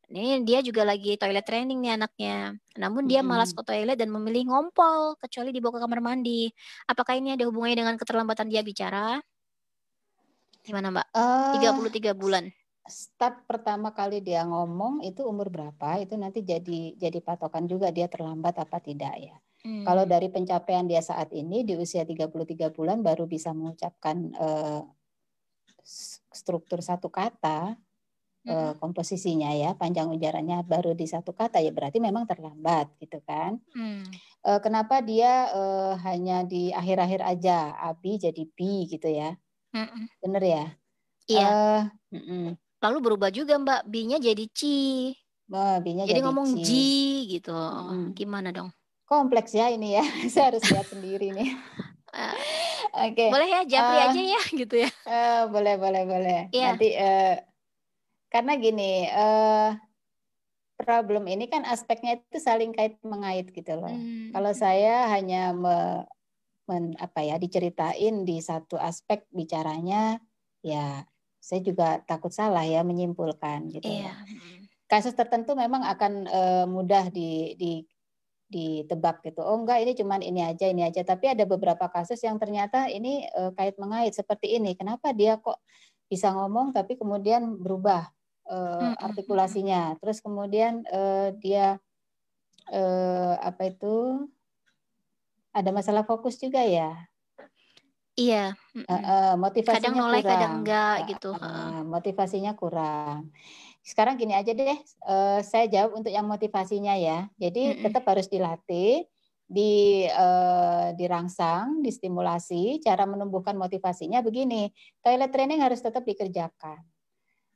Ini dia juga lagi toilet training nih anaknya. Namun dia malas ke toilet dan memilih ngompol kecuali dibawa ke kamar mandi. Apakah ini ada hubungannya dengan keterlambatan dia bicara? Gimana Mbak? Eh, uh, 33 bulan. Step pertama kali dia ngomong itu umur berapa itu nanti jadi jadi patokan juga dia terlambat apa tidak ya. Hmm. Kalau dari pencapaian dia saat ini di usia 33 bulan baru bisa mengucapkan uh, struktur satu kata eh, hmm. uh, komposisinya ya panjang ujarannya baru di satu kata ya berarti memang terlambat gitu kan. Hmm. Uh, kenapa dia uh, hanya di akhir-akhir aja abi jadi bi gitu ya? Hmm. Bener ya? Iya. Uh, mm -mm lalu berubah juga Mbak, B-nya jadi C. Nah, B-nya jadi, jadi ngomong c. G gitu. Hmm. Gimana dong? Kompleks ya ini ya. Saya harus lihat sendiri nih. Uh, Oke. Okay. Boleh ya, jadi uh, eh, aja ya gitu ya. Uh, boleh, boleh, boleh. Yeah. Nanti uh, karena gini, uh, problem ini kan aspeknya itu saling kait mengait gitu loh. Hmm. Kalau saya hanya me, men, apa ya diceritain di satu aspek bicaranya ya saya juga takut salah ya menyimpulkan gitu. Iya. Kasus tertentu memang akan uh, mudah di, di ditebak gitu. Oh enggak ini cuman ini aja ini aja. Tapi ada beberapa kasus yang ternyata ini uh, kait mengait seperti ini. Kenapa dia kok bisa ngomong tapi kemudian berubah uh, artikulasinya. Terus kemudian uh, dia apa itu ada masalah fokus juga ya. Iya. Uh, uh, motivasinya kadang noleh, kurang. kadang enggak gitu. Uh, motivasinya kurang. Sekarang gini aja deh, uh, saya jawab untuk yang motivasinya ya. Jadi mm -mm. tetap harus dilatih, di uh, dirangsang, distimulasi. Cara menumbuhkan motivasinya begini, toilet training harus tetap dikerjakan.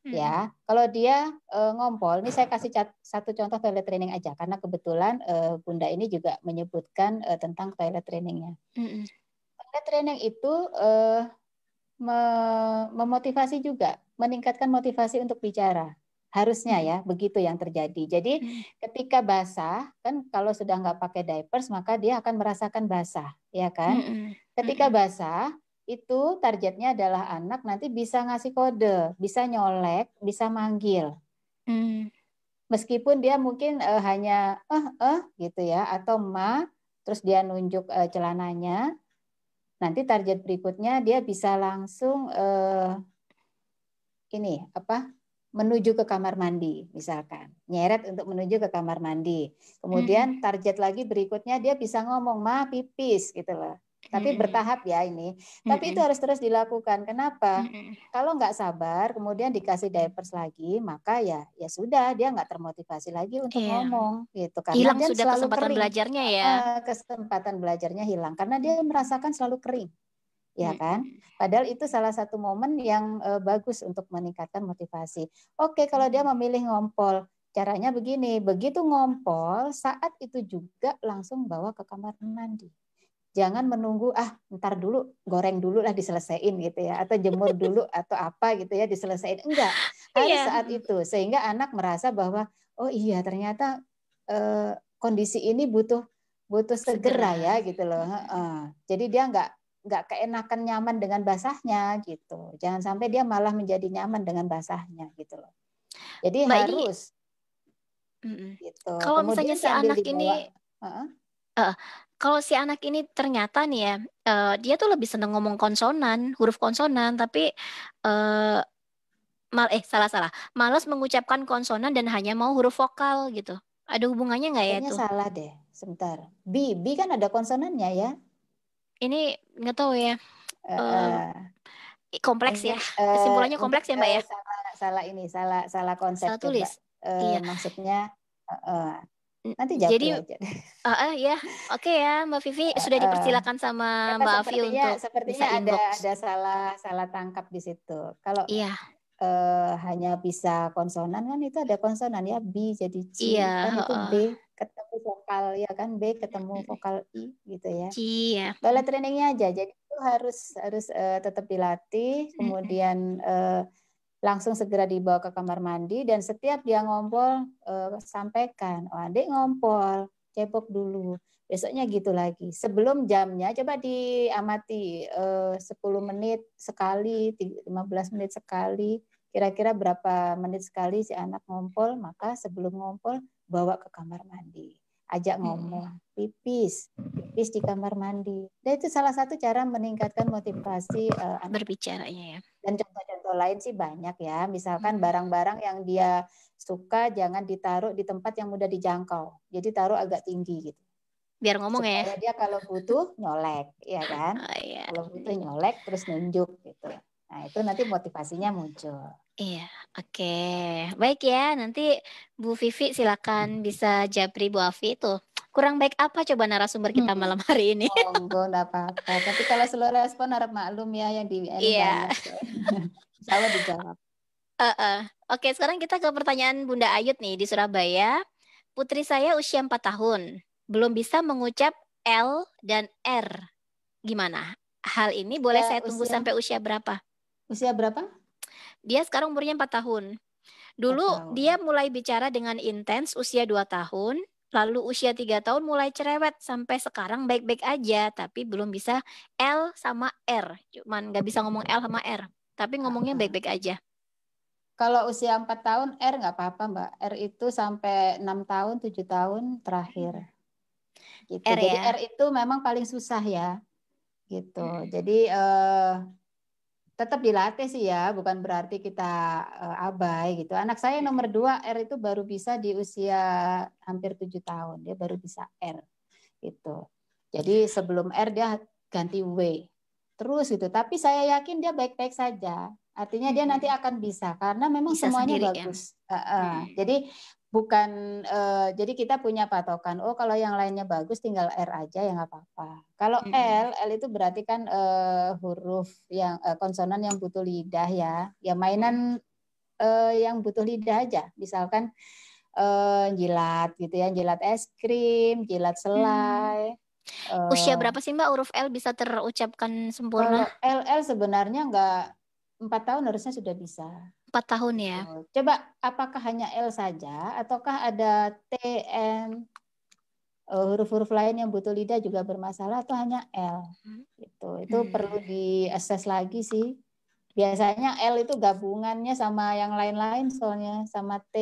Ya, kalau dia eh, ngompol, ini saya kasih cat, satu contoh toilet training aja, karena kebetulan bunda ini juga menyebutkan e, tentang toilet trainingnya. Hmm ada training itu eh, memotivasi juga, meningkatkan motivasi untuk bicara. Harusnya ya, hmm. begitu yang terjadi. Jadi hmm. ketika basah, kan kalau sudah nggak pakai diapers, maka dia akan merasakan basah, ya kan? Hmm, ketika basah, itu targetnya adalah anak nanti bisa ngasih kode, bisa nyolek, bisa manggil. Meskipun dia mungkin uh, hanya eh eh gitu ya atau ma terus dia nunjuk uh, celananya Nanti target berikutnya dia bisa langsung eh, ini apa menuju ke kamar mandi misalkan nyeret untuk menuju ke kamar mandi kemudian hmm. target lagi berikutnya dia bisa ngomong ma pipis gitu loh tapi mm -hmm. bertahap ya ini. Tapi mm -hmm. itu harus terus dilakukan. Kenapa? Mm -hmm. Kalau nggak sabar, kemudian dikasih diapers lagi, maka ya ya sudah dia nggak termotivasi lagi untuk yeah. ngomong gitu karena hilang dia sudah selalu kesempatan kering. belajarnya ya. Kesempatan belajarnya hilang karena dia merasakan selalu kering. Ya kan? Padahal itu salah satu momen yang uh, bagus untuk meningkatkan motivasi. Oke, kalau dia memilih ngompol, caranya begini. Begitu ngompol, saat itu juga langsung bawa ke kamar mandi jangan menunggu ah ntar dulu goreng dulu lah diselesain gitu ya atau jemur dulu atau apa gitu ya diselesain enggak harus yeah. saat itu sehingga anak merasa bahwa oh iya ternyata eh, kondisi ini butuh butuh segera, segera. ya gitu loh uh, jadi dia nggak nggak keenakan nyaman dengan basahnya gitu jangan sampai dia malah menjadi nyaman dengan basahnya gitu loh jadi Mbak harus ini, gitu. kalau Kemudian misalnya si anak dibawa, ini uh, uh, kalau si anak ini ternyata nih ya, uh, dia tuh lebih seneng ngomong konsonan, huruf konsonan, tapi uh, mal eh salah salah, malas mengucapkan konsonan dan hanya mau huruf vokal gitu. Ada hubungannya nggak ya itu? salah deh, sebentar. B, B kan ada konsonannya ya? Ini nggak tahu ya. Uh, uh, kompleks ya. Kesimpulannya uh, kompleks ya mbak ya. Salah, salah ini, salah salah konsep. Salah tulis. Uh, iya. Maksudnya. Uh, uh, nanti jawab jadi aja. Uh, uh, ya oke okay ya mbak Vivi uh, sudah dipersilakan sama mbak Avi untuk sepertinya bisa inbox. ada salah salah tangkap di situ kalau iya uh, hanya bisa konsonan kan itu ada konsonan ya b jadi c iya, kan itu b ketemu vokal ya kan b ketemu vokal i gitu ya iya boleh trainingnya aja jadi itu harus harus uh, tetap dilatih kemudian uh, langsung segera dibawa ke kamar mandi dan setiap dia ngompol eh, sampaikan, oh adik ngompol, cepok dulu. Besoknya gitu lagi. Sebelum jamnya coba diamati eh, 10 menit sekali, 15 menit sekali, kira-kira berapa menit sekali si anak ngompol, maka sebelum ngompol bawa ke kamar mandi ajak hmm. ngomong pipis hmm. pipis di kamar mandi dan itu salah satu cara meningkatkan motivasi uh, hmm. eh, berbicara berbicaranya ya dan contoh-contoh lain sih banyak ya misalkan barang-barang yang dia suka jangan ditaruh di tempat yang mudah dijangkau jadi taruh agak tinggi gitu biar ngomong ya. Supaya ya dia kalau butuh nyolek ya kan oh, iya. kalau butuh nyolek terus nunjuk gitu nah itu nanti motivasinya muncul Iya, oke. Baik ya, nanti Bu Vivi silakan bisa japri Bu Afi itu. Kurang baik apa coba narasumber kita hmm. malam hari ini? Oh, enggak, enggak apa-apa. Tapi kalau seluruh respon harap maklum ya yang di WN Iya. Ya. Salah dijawab. Uh, uh. Oke, sekarang kita ke pertanyaan Bunda Ayut nih di Surabaya. Putri saya usia 4 tahun, belum bisa mengucap L dan R. Gimana? Hal ini boleh uh, saya tunggu usia, sampai usia berapa? Usia berapa? Dia sekarang umurnya 4 tahun. Dulu tahun. dia mulai bicara dengan intens usia 2 tahun, lalu usia 3 tahun mulai cerewet sampai sekarang baik-baik aja, tapi belum bisa L sama R. Cuman nggak bisa ngomong L sama R, tapi ngomongnya baik-baik aja. Kalau usia 4 tahun R nggak apa-apa, Mbak. R itu sampai 6 tahun, 7 tahun terakhir. Gitu. R, Jadi ya? R itu memang paling susah ya. Gitu. Hmm. Jadi eh uh tetap dilatih sih ya, bukan berarti kita abai gitu. Anak saya iya. nomor dua R itu baru bisa di usia hampir tujuh tahun, dia baru bisa R gitu. Jadi sebelum R dia ganti W terus gitu. Tapi saya yakin dia baik-baik saja. Artinya dia nanti akan bisa karena memang bisa semuanya sendiri, ya. bagus. Ya? Uh, uh. Hmm. Jadi bukan uh, jadi kita punya patokan oh kalau yang lainnya bagus tinggal R aja ya nggak apa-apa kalau hmm. L L itu berarti kan uh, huruf yang uh, konsonan yang butuh lidah ya ya mainan uh, yang butuh lidah aja misalkan uh, jilat gitu ya jilat es krim jilat selai hmm. Usia berapa sih Mbak huruf L bisa terucapkan sempurna? L L sebenarnya nggak empat tahun harusnya sudah bisa. Empat tahun ya. Hmm, coba apakah hanya L saja ataukah ada T, N, e, huruf-huruf lain yang butuh lidah juga bermasalah atau hanya L? Gitu. Itu hmm. perlu diakses lagi sih. Biasanya L itu gabungannya sama yang lain-lain soalnya sama T,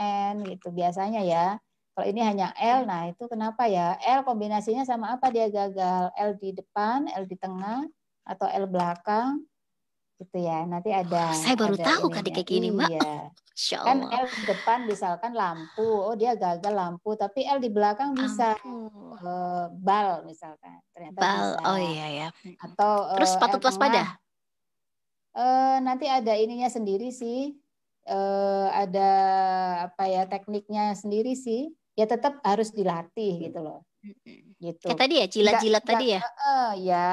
N gitu biasanya ya. Kalau ini hanya L, hmm. nah itu kenapa ya? L kombinasinya sama apa dia gagal? L di depan, L di tengah, atau L belakang, gitu ya. Nanti ada. Oh, saya baru ada tahu kan kayak gini, Mbak. Iya. kan L di depan misalkan lampu, oh dia gagal lampu, tapi L di belakang bisa uh, bal misalkan. Ternyata bal, bisa. oh iya ya. Atau eh, terus patut waspada. Uh, nanti ada ininya sendiri sih, uh, ada apa ya tekniknya sendiri sih. Ya tetap harus dilatih gitu loh. Gitu. Kayak tadi ya, jilat-jilat tadi ya. Uh, ya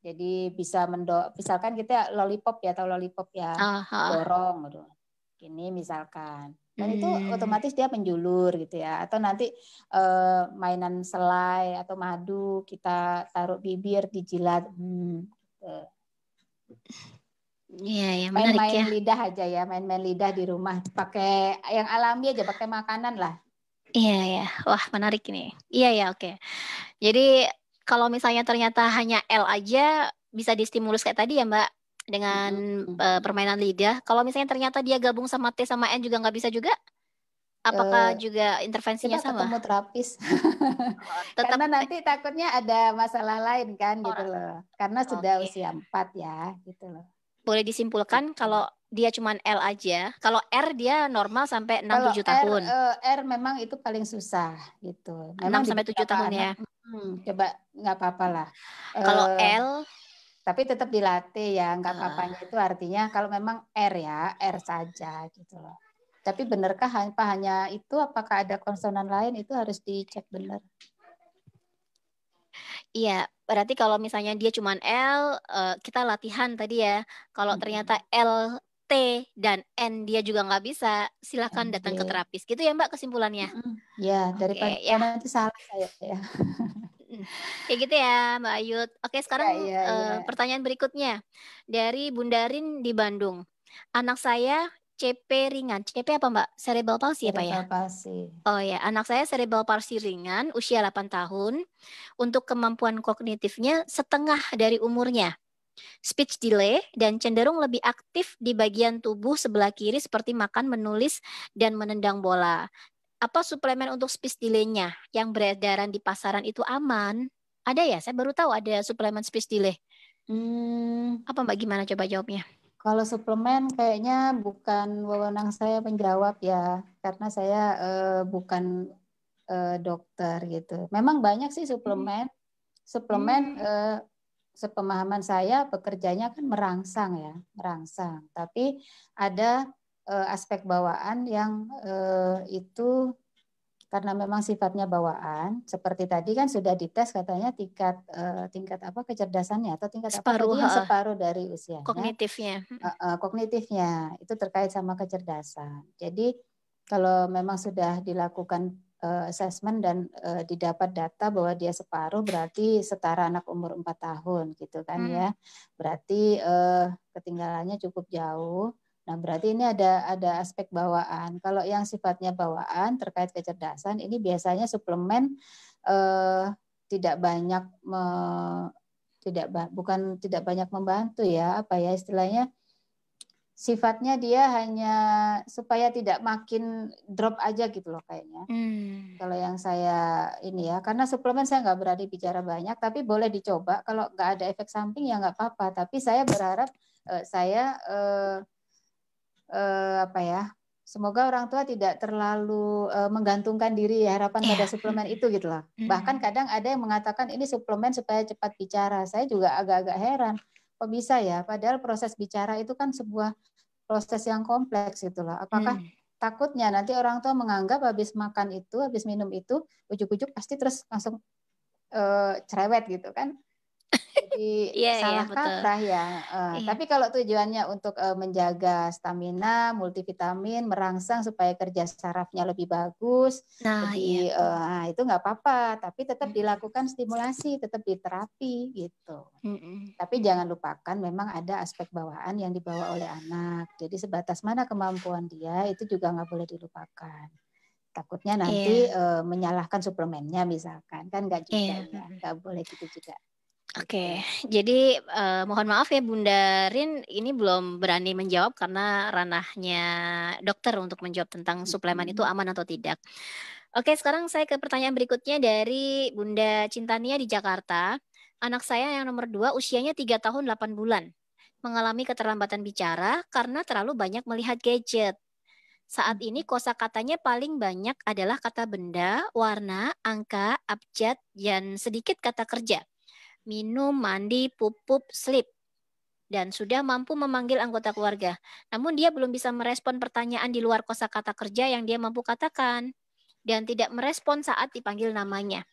jadi bisa mendok, misalkan kita lollipop ya atau lollipop ya dorong gitu. Ini misalkan. Dan itu hmm. otomatis dia menjulur gitu ya. Atau nanti eh, mainan selai atau madu kita taruh bibir dijilat. Hmm, gitu. Iya, iya ya, main-main ya. lidah aja ya, main-main lidah di rumah. Pakai yang alami aja, pakai makanan lah. Iya ya, wah menarik ini. Iya ya, oke. Jadi kalau misalnya ternyata hanya L aja bisa distimulus kayak tadi ya Mbak dengan mm -hmm. uh, permainan lidah. Kalau misalnya ternyata dia gabung sama T sama N juga nggak bisa juga? Apakah uh, juga intervensinya kita sama? Ketemu terapis. Oh, tetap... Karena nanti takutnya ada masalah lain kan gitu Orang. gitu loh. Karena sudah okay. usia 4 ya gitu loh. Boleh disimpulkan gitu. kalau dia cuma L aja. Kalau R dia normal sampai 6 tujuh 7 tahun. R, eh, R memang itu paling susah gitu. Memang 6 sampai 7 tahun ya. anak, ya. Hmm, coba nggak apa-apa lah. Kalau uh, L tapi tetap dilatih ya, nggak ah. apa-apanya itu artinya kalau memang R ya, R saja gitu loh. Tapi benarkah apa hanya itu apakah ada konsonan lain itu harus dicek benar. Iya, berarti kalau misalnya dia cuma L, eh, kita latihan tadi ya. Kalau hmm. ternyata L T dan N dia juga nggak bisa, silakan okay. datang ke terapis. Gitu ya Mbak kesimpulannya? Mm-hmm. Ya, daripada okay, ya. nanti salah saya ya. Kayak gitu ya Mbak Ayut. Oke ya, sekarang ya, ya, ya. Uh, pertanyaan berikutnya dari Bundarin di Bandung. Anak saya CP ringan. CP apa Mbak? Cerebral palsy apa ya Pak ya? Cerebral palsy. Oh ya, anak saya cerebral palsy ringan, usia 8 tahun. Untuk kemampuan kognitifnya setengah dari umurnya speech delay, dan cenderung lebih aktif di bagian tubuh sebelah kiri seperti makan, menulis, dan menendang bola. Apa suplemen untuk speech delay-nya yang beredaran di pasaran itu aman? Ada ya? Saya baru tahu ada suplemen speech delay. Hmm. Apa Mbak gimana coba jawabnya? Kalau suplemen kayaknya bukan wewenang saya menjawab ya, karena saya uh, bukan uh, dokter gitu. Memang banyak sih suplemen, hmm. suplemen hmm. Uh, sepemahaman saya pekerjanya kan merangsang ya, merangsang. Tapi ada e, aspek bawaan yang e, itu karena memang sifatnya bawaan, seperti tadi kan sudah dites katanya tingkat e, tingkat apa kecerdasannya atau tingkat separuh, apa separuh dari usia. Kognitifnya. kognitifnya itu terkait sama kecerdasan. Jadi kalau memang sudah dilakukan Eh, assessment dan uh, didapat data bahwa dia separuh berarti setara anak umur 4 tahun gitu kan hmm. ya. Berarti uh, ketinggalannya cukup jauh. Nah, berarti ini ada ada aspek bawaan. Kalau yang sifatnya bawaan terkait kecerdasan ini biasanya suplemen uh, tidak banyak me, tidak bukan tidak banyak membantu ya, apa ya istilahnya sifatnya dia hanya supaya tidak makin drop aja gitu loh kayaknya. Hmm. Kalau yang saya ini ya, karena suplemen saya nggak berani bicara banyak, tapi boleh dicoba. Kalau nggak ada efek samping ya nggak apa-apa. Tapi saya berharap eh, saya eh, uh, apa ya? Semoga orang tua tidak terlalu uh, menggantungkan diri ya harapan yeah. pada suplemen itu gitu loh. Hmm. Bahkan kadang ada yang mengatakan ini suplemen supaya cepat bicara. Saya juga agak-agak heran kok bisa ya padahal proses bicara itu kan sebuah proses yang kompleks itulah apakah hmm. takutnya nanti orang tua menganggap habis makan itu habis minum itu ujuk-ujuk pasti terus langsung e, cerewet gitu kan jadi yeah, iya, salah yeah, kaprah ya. Uh, yeah. Mm. Tapi kalau tujuannya untuk uh, menjaga stamina, multivitamin, merangsang supaya kerja sarafnya lebih bagus, nah, jadi yeah. uh, itu nggak apa-apa. Tapi tetap dilakukan stimulasi, tetap diterapi gitu. Mm -mm. Tapi jangan lupakan memang ada aspek bawaan yang dibawa oleh anak. Jadi sebatas mana kemampuan dia itu juga nggak boleh dilupakan takutnya nanti yeah. Iya. uh, menyalahkan suplemennya misalkan kan nggak juga yeah. ya nggak boleh gitu juga Oke, jadi uh, mohon maaf ya Bunda Rin, ini belum berani menjawab karena ranahnya dokter untuk menjawab tentang suplemen itu aman atau tidak. Oke, sekarang saya ke pertanyaan berikutnya dari Bunda Cintania di Jakarta. Anak saya yang nomor dua usianya tiga tahun 8 bulan, mengalami keterlambatan bicara karena terlalu banyak melihat gadget. Saat ini kosa katanya paling banyak adalah kata benda, warna, angka, abjad, dan sedikit kata kerja minum, mandi, pupuk, sleep dan sudah mampu memanggil anggota keluarga. Namun dia belum bisa merespon pertanyaan di luar kosakata kerja yang dia mampu katakan dan tidak merespon saat dipanggil namanya.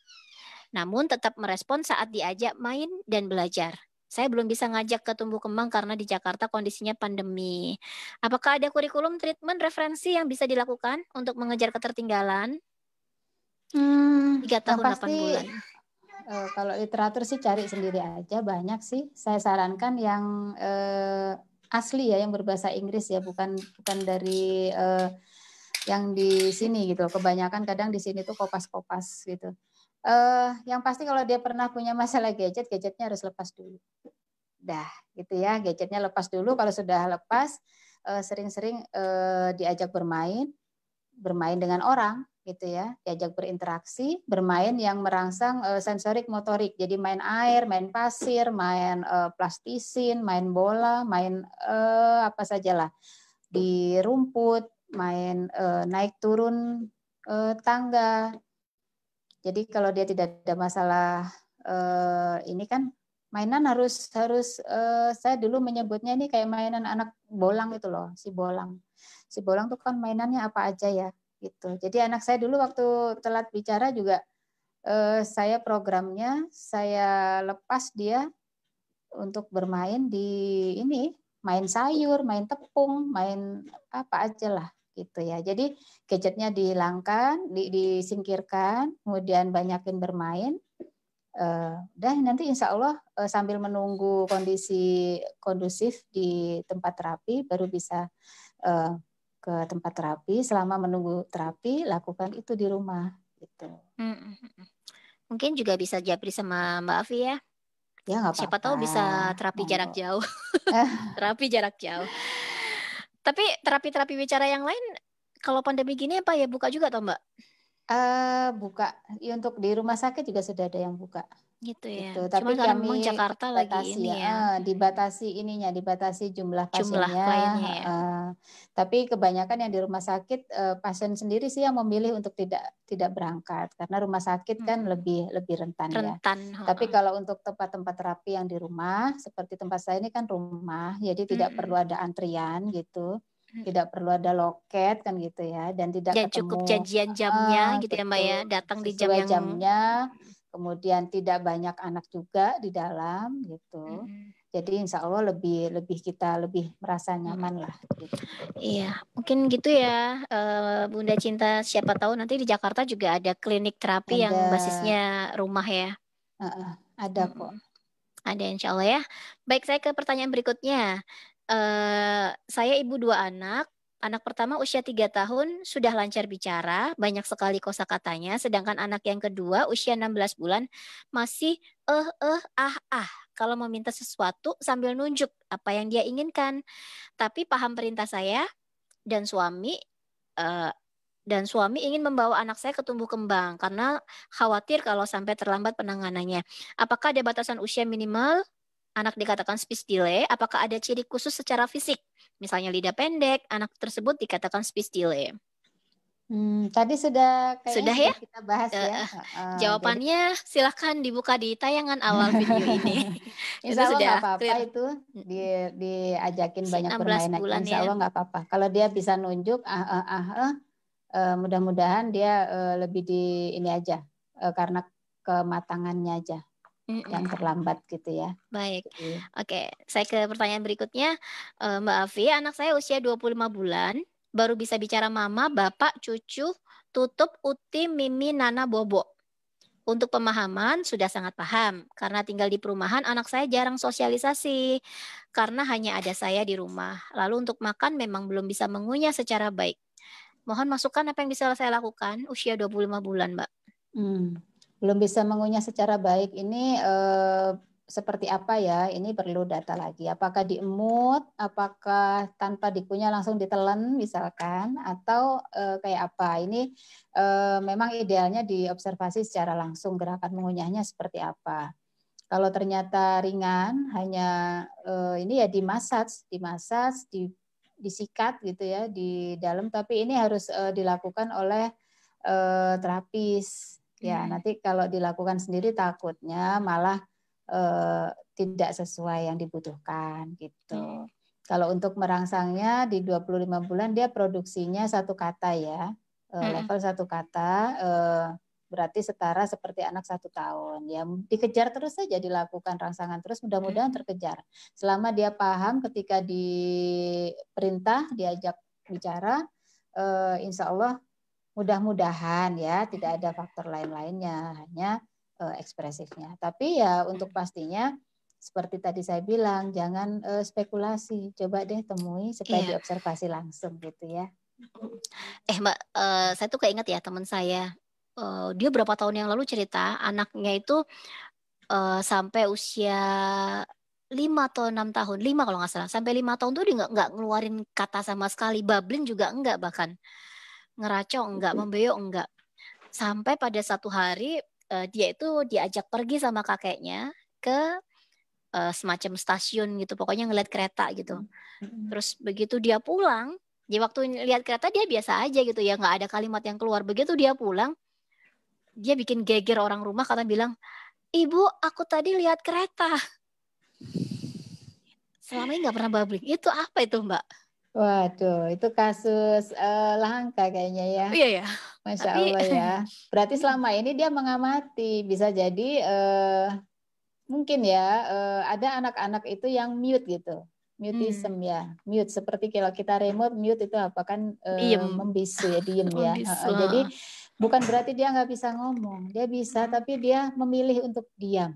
Namun tetap merespon saat diajak main dan belajar. Saya belum bisa ngajak ke tumbuh kembang karena di Jakarta kondisinya pandemi. Apakah ada kurikulum treatment referensi yang bisa dilakukan untuk mengejar ketertinggalan? Hmm, 3 tahun delapan pasti, 8 bulan uh, kalau literatur sih cari sendiri aja banyak sih. Saya sarankan yang uh, asli ya, yang berbahasa Inggris ya, bukan bukan dari uh, yang di sini gitu. Kebanyakan kadang di sini tuh kopas-kopas gitu. Uh, yang pasti kalau dia pernah punya masalah gadget, gadgetnya harus lepas dulu. Dah, gitu ya, gadgetnya lepas dulu. Kalau sudah lepas, sering-sering uh, diajak bermain, bermain dengan orang, gitu ya diajak berinteraksi bermain yang merangsang uh, sensorik motorik jadi main air main pasir main uh, plastisin main bola main uh, apa lah di rumput main uh, naik turun uh, tangga jadi kalau dia tidak ada masalah uh, ini kan mainan harus harus uh, saya dulu menyebutnya ini kayak mainan anak bolang itu loh si bolang si bolang tuh kan mainannya apa aja ya gitu. Jadi anak saya dulu waktu telat bicara juga eh, saya programnya saya lepas dia untuk bermain di ini main sayur, main tepung, main apa aja lah gitu ya. Jadi gadgetnya dihilangkan, di, disingkirkan, kemudian banyakin bermain. Uh, dan nanti insya Allah uh, sambil menunggu kondisi kondusif di tempat terapi baru bisa uh, ke tempat terapi selama menunggu terapi lakukan itu di rumah gitu hmm, hmm, hmm, mungkin juga bisa japri sama mbak Avi ya ya nggak apa-apa siapa tahu bisa terapi Mampu. jarak jauh terapi jarak jauh tapi terapi-terapi bicara yang lain kalau pandemi gini apa ya buka juga toh mbak uh, buka ya, untuk di rumah sakit juga sudah ada yang buka gitu ya. Gitu. Tapi Cuma kami memang Jakarta dibatasi, lagi ini ya. Uh, dibatasi ininya, dibatasi jumlah pasiennya. Jumlah ya. Uh, tapi kebanyakan yang di rumah sakit uh, pasien sendiri sih yang memilih untuk tidak tidak berangkat karena rumah sakit hmm. kan lebih lebih rentan, ya. rentan ya. Tapi kalau untuk tempat-tempat terapi yang di rumah seperti tempat saya ini kan rumah, jadi hmm. tidak perlu ada antrian gitu tidak perlu ada loket kan gitu ya dan tidak ya, ketemu cukup janjian jamnya ah, gitu ya mbak ya datang di jam yang jamnya kemudian tidak banyak anak juga di dalam gitu. Mm-hmm. Jadi insya Allah lebih lebih kita lebih merasa nyaman lah. Gitu. Iya, mungkin gitu ya, eh, Bunda Cinta. Siapa tahu nanti di Jakarta juga ada klinik terapi ada, yang basisnya rumah ya. Uh, ada kok. Ada insya Allah ya. Baik, saya ke pertanyaan berikutnya. Uh, saya ibu dua anak, Anak pertama usia tiga tahun sudah lancar bicara, banyak sekali kosa katanya, sedangkan anak yang kedua usia 16 bulan masih eh eh ah ah kalau meminta sesuatu sambil nunjuk apa yang dia inginkan. Tapi paham perintah saya dan suami eh, dan suami ingin membawa anak saya ke tumbuh kembang karena khawatir kalau sampai terlambat penanganannya. Apakah ada batasan usia minimal anak dikatakan speech delay, apakah ada ciri khusus secara fisik? Misalnya lidah pendek, anak tersebut dikatakan speech delay. Hmm, tadi sudah sudah ya kita bahas ya. Uh, jawabannya jadi... silahkan dibuka di tayangan awal video ini. Insya Allah itu sudah apa-apa itu di, diajakin banyak permainan. Bulan Insya ya. Allah nggak apa-apa. Kalau dia bisa nunjuk, ah, ah, ah, ah uh, mudah-mudahan dia uh, lebih di ini aja uh, karena kematangannya aja mm yang terlambat gitu ya. Baik. Oke, okay. saya ke pertanyaan berikutnya. Eh, Mbak Afi, anak saya usia 25 bulan, baru bisa bicara mama, bapak, cucu, tutup, uti, mimi, nana, bobo. Untuk pemahaman sudah sangat paham karena tinggal di perumahan anak saya jarang sosialisasi karena hanya ada saya di rumah. Lalu untuk makan memang belum bisa mengunyah secara baik. Mohon masukan apa yang bisa saya lakukan usia 25 bulan, Mbak. Hmm belum bisa mengunyah secara baik ini eh, seperti apa ya? Ini perlu data lagi. Apakah diemut? Apakah tanpa dikunyah langsung ditelan misalkan? Atau eh, kayak apa? Ini eh, memang idealnya diobservasi secara langsung gerakan mengunyahnya seperti apa. Kalau ternyata ringan, hanya eh, ini ya dimasak dimasaj, di, disikat gitu ya di dalam. Tapi ini harus eh, dilakukan oleh eh, terapis Ya, hmm. nanti kalau dilakukan sendiri takutnya malah eh, tidak sesuai yang dibutuhkan gitu. Hmm. Kalau untuk merangsangnya di 25 bulan dia produksinya satu kata ya. Eh, hmm. Level satu kata eh, berarti setara seperti anak satu tahun. Ya dikejar terus saja dilakukan rangsangan terus mudah-mudahan hmm. terkejar. Selama dia paham ketika diperintah diajak bicara, insya Allah mudah-mudahan ya hmm. tidak ada faktor lain-lainnya hanya eh, ekspresifnya tapi ya hmm. untuk pastinya seperti tadi saya bilang jangan eh, spekulasi coba deh temui supaya iya. diobservasi langsung gitu ya eh mbak eh, saya tuh keinget ya teman saya dia berapa tahun yang lalu cerita anaknya itu sampai usia lima atau enam tahun lima kalau nggak salah sampai lima tahun tuh dia nggak ngeluarin kata sama sekali bablin juga enggak bahkan ngeracok enggak, membeyok enggak. Sampai pada satu hari uh, dia itu diajak pergi sama kakeknya ke uh, semacam stasiun gitu, pokoknya ngeliat kereta gitu. Terus begitu dia pulang, di waktu lihat kereta dia biasa aja gitu ya, nggak ada kalimat yang keluar. Begitu dia pulang, dia bikin geger orang rumah karena bilang, "Ibu, aku tadi lihat kereta." Selama ini nggak pernah babling. Itu apa itu, Mbak? Waduh, itu kasus uh, langka kayaknya ya. Iya ya. Masya Tapi... Allah ya. Berarti selama ini dia mengamati, bisa jadi uh, mungkin ya uh, ada anak-anak itu yang mute gitu, mutism hmm. ya, mute seperti kalau kita remote mute itu apa kan uh, diem. membisu ya, diem ya. Uh, jadi bukan berarti dia nggak bisa ngomong, dia bisa hmm. tapi dia memilih untuk diam.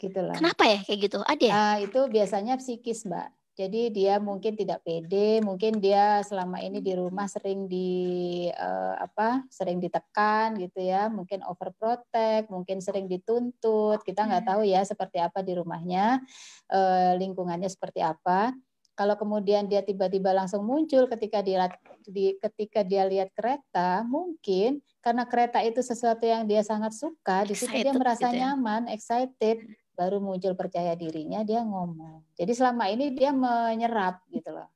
Gitu lah. Kenapa ya kayak gitu? Ada Uh, itu biasanya psikis, Mbak jadi dia mungkin tidak pede, mungkin dia selama ini di rumah sering di uh, apa, sering ditekan gitu ya, mungkin overprotect, mungkin sering dituntut. Kita nggak tahu ya seperti apa di rumahnya, uh, lingkungannya seperti apa. Kalau kemudian dia tiba-tiba langsung muncul ketika dia di, ketika dia lihat kereta, mungkin karena kereta itu sesuatu yang dia sangat suka, di situ dia merasa gitu ya? nyaman, excited baru muncul percaya dirinya dia ngomong. Jadi selama ini dia menyerap gitu loh.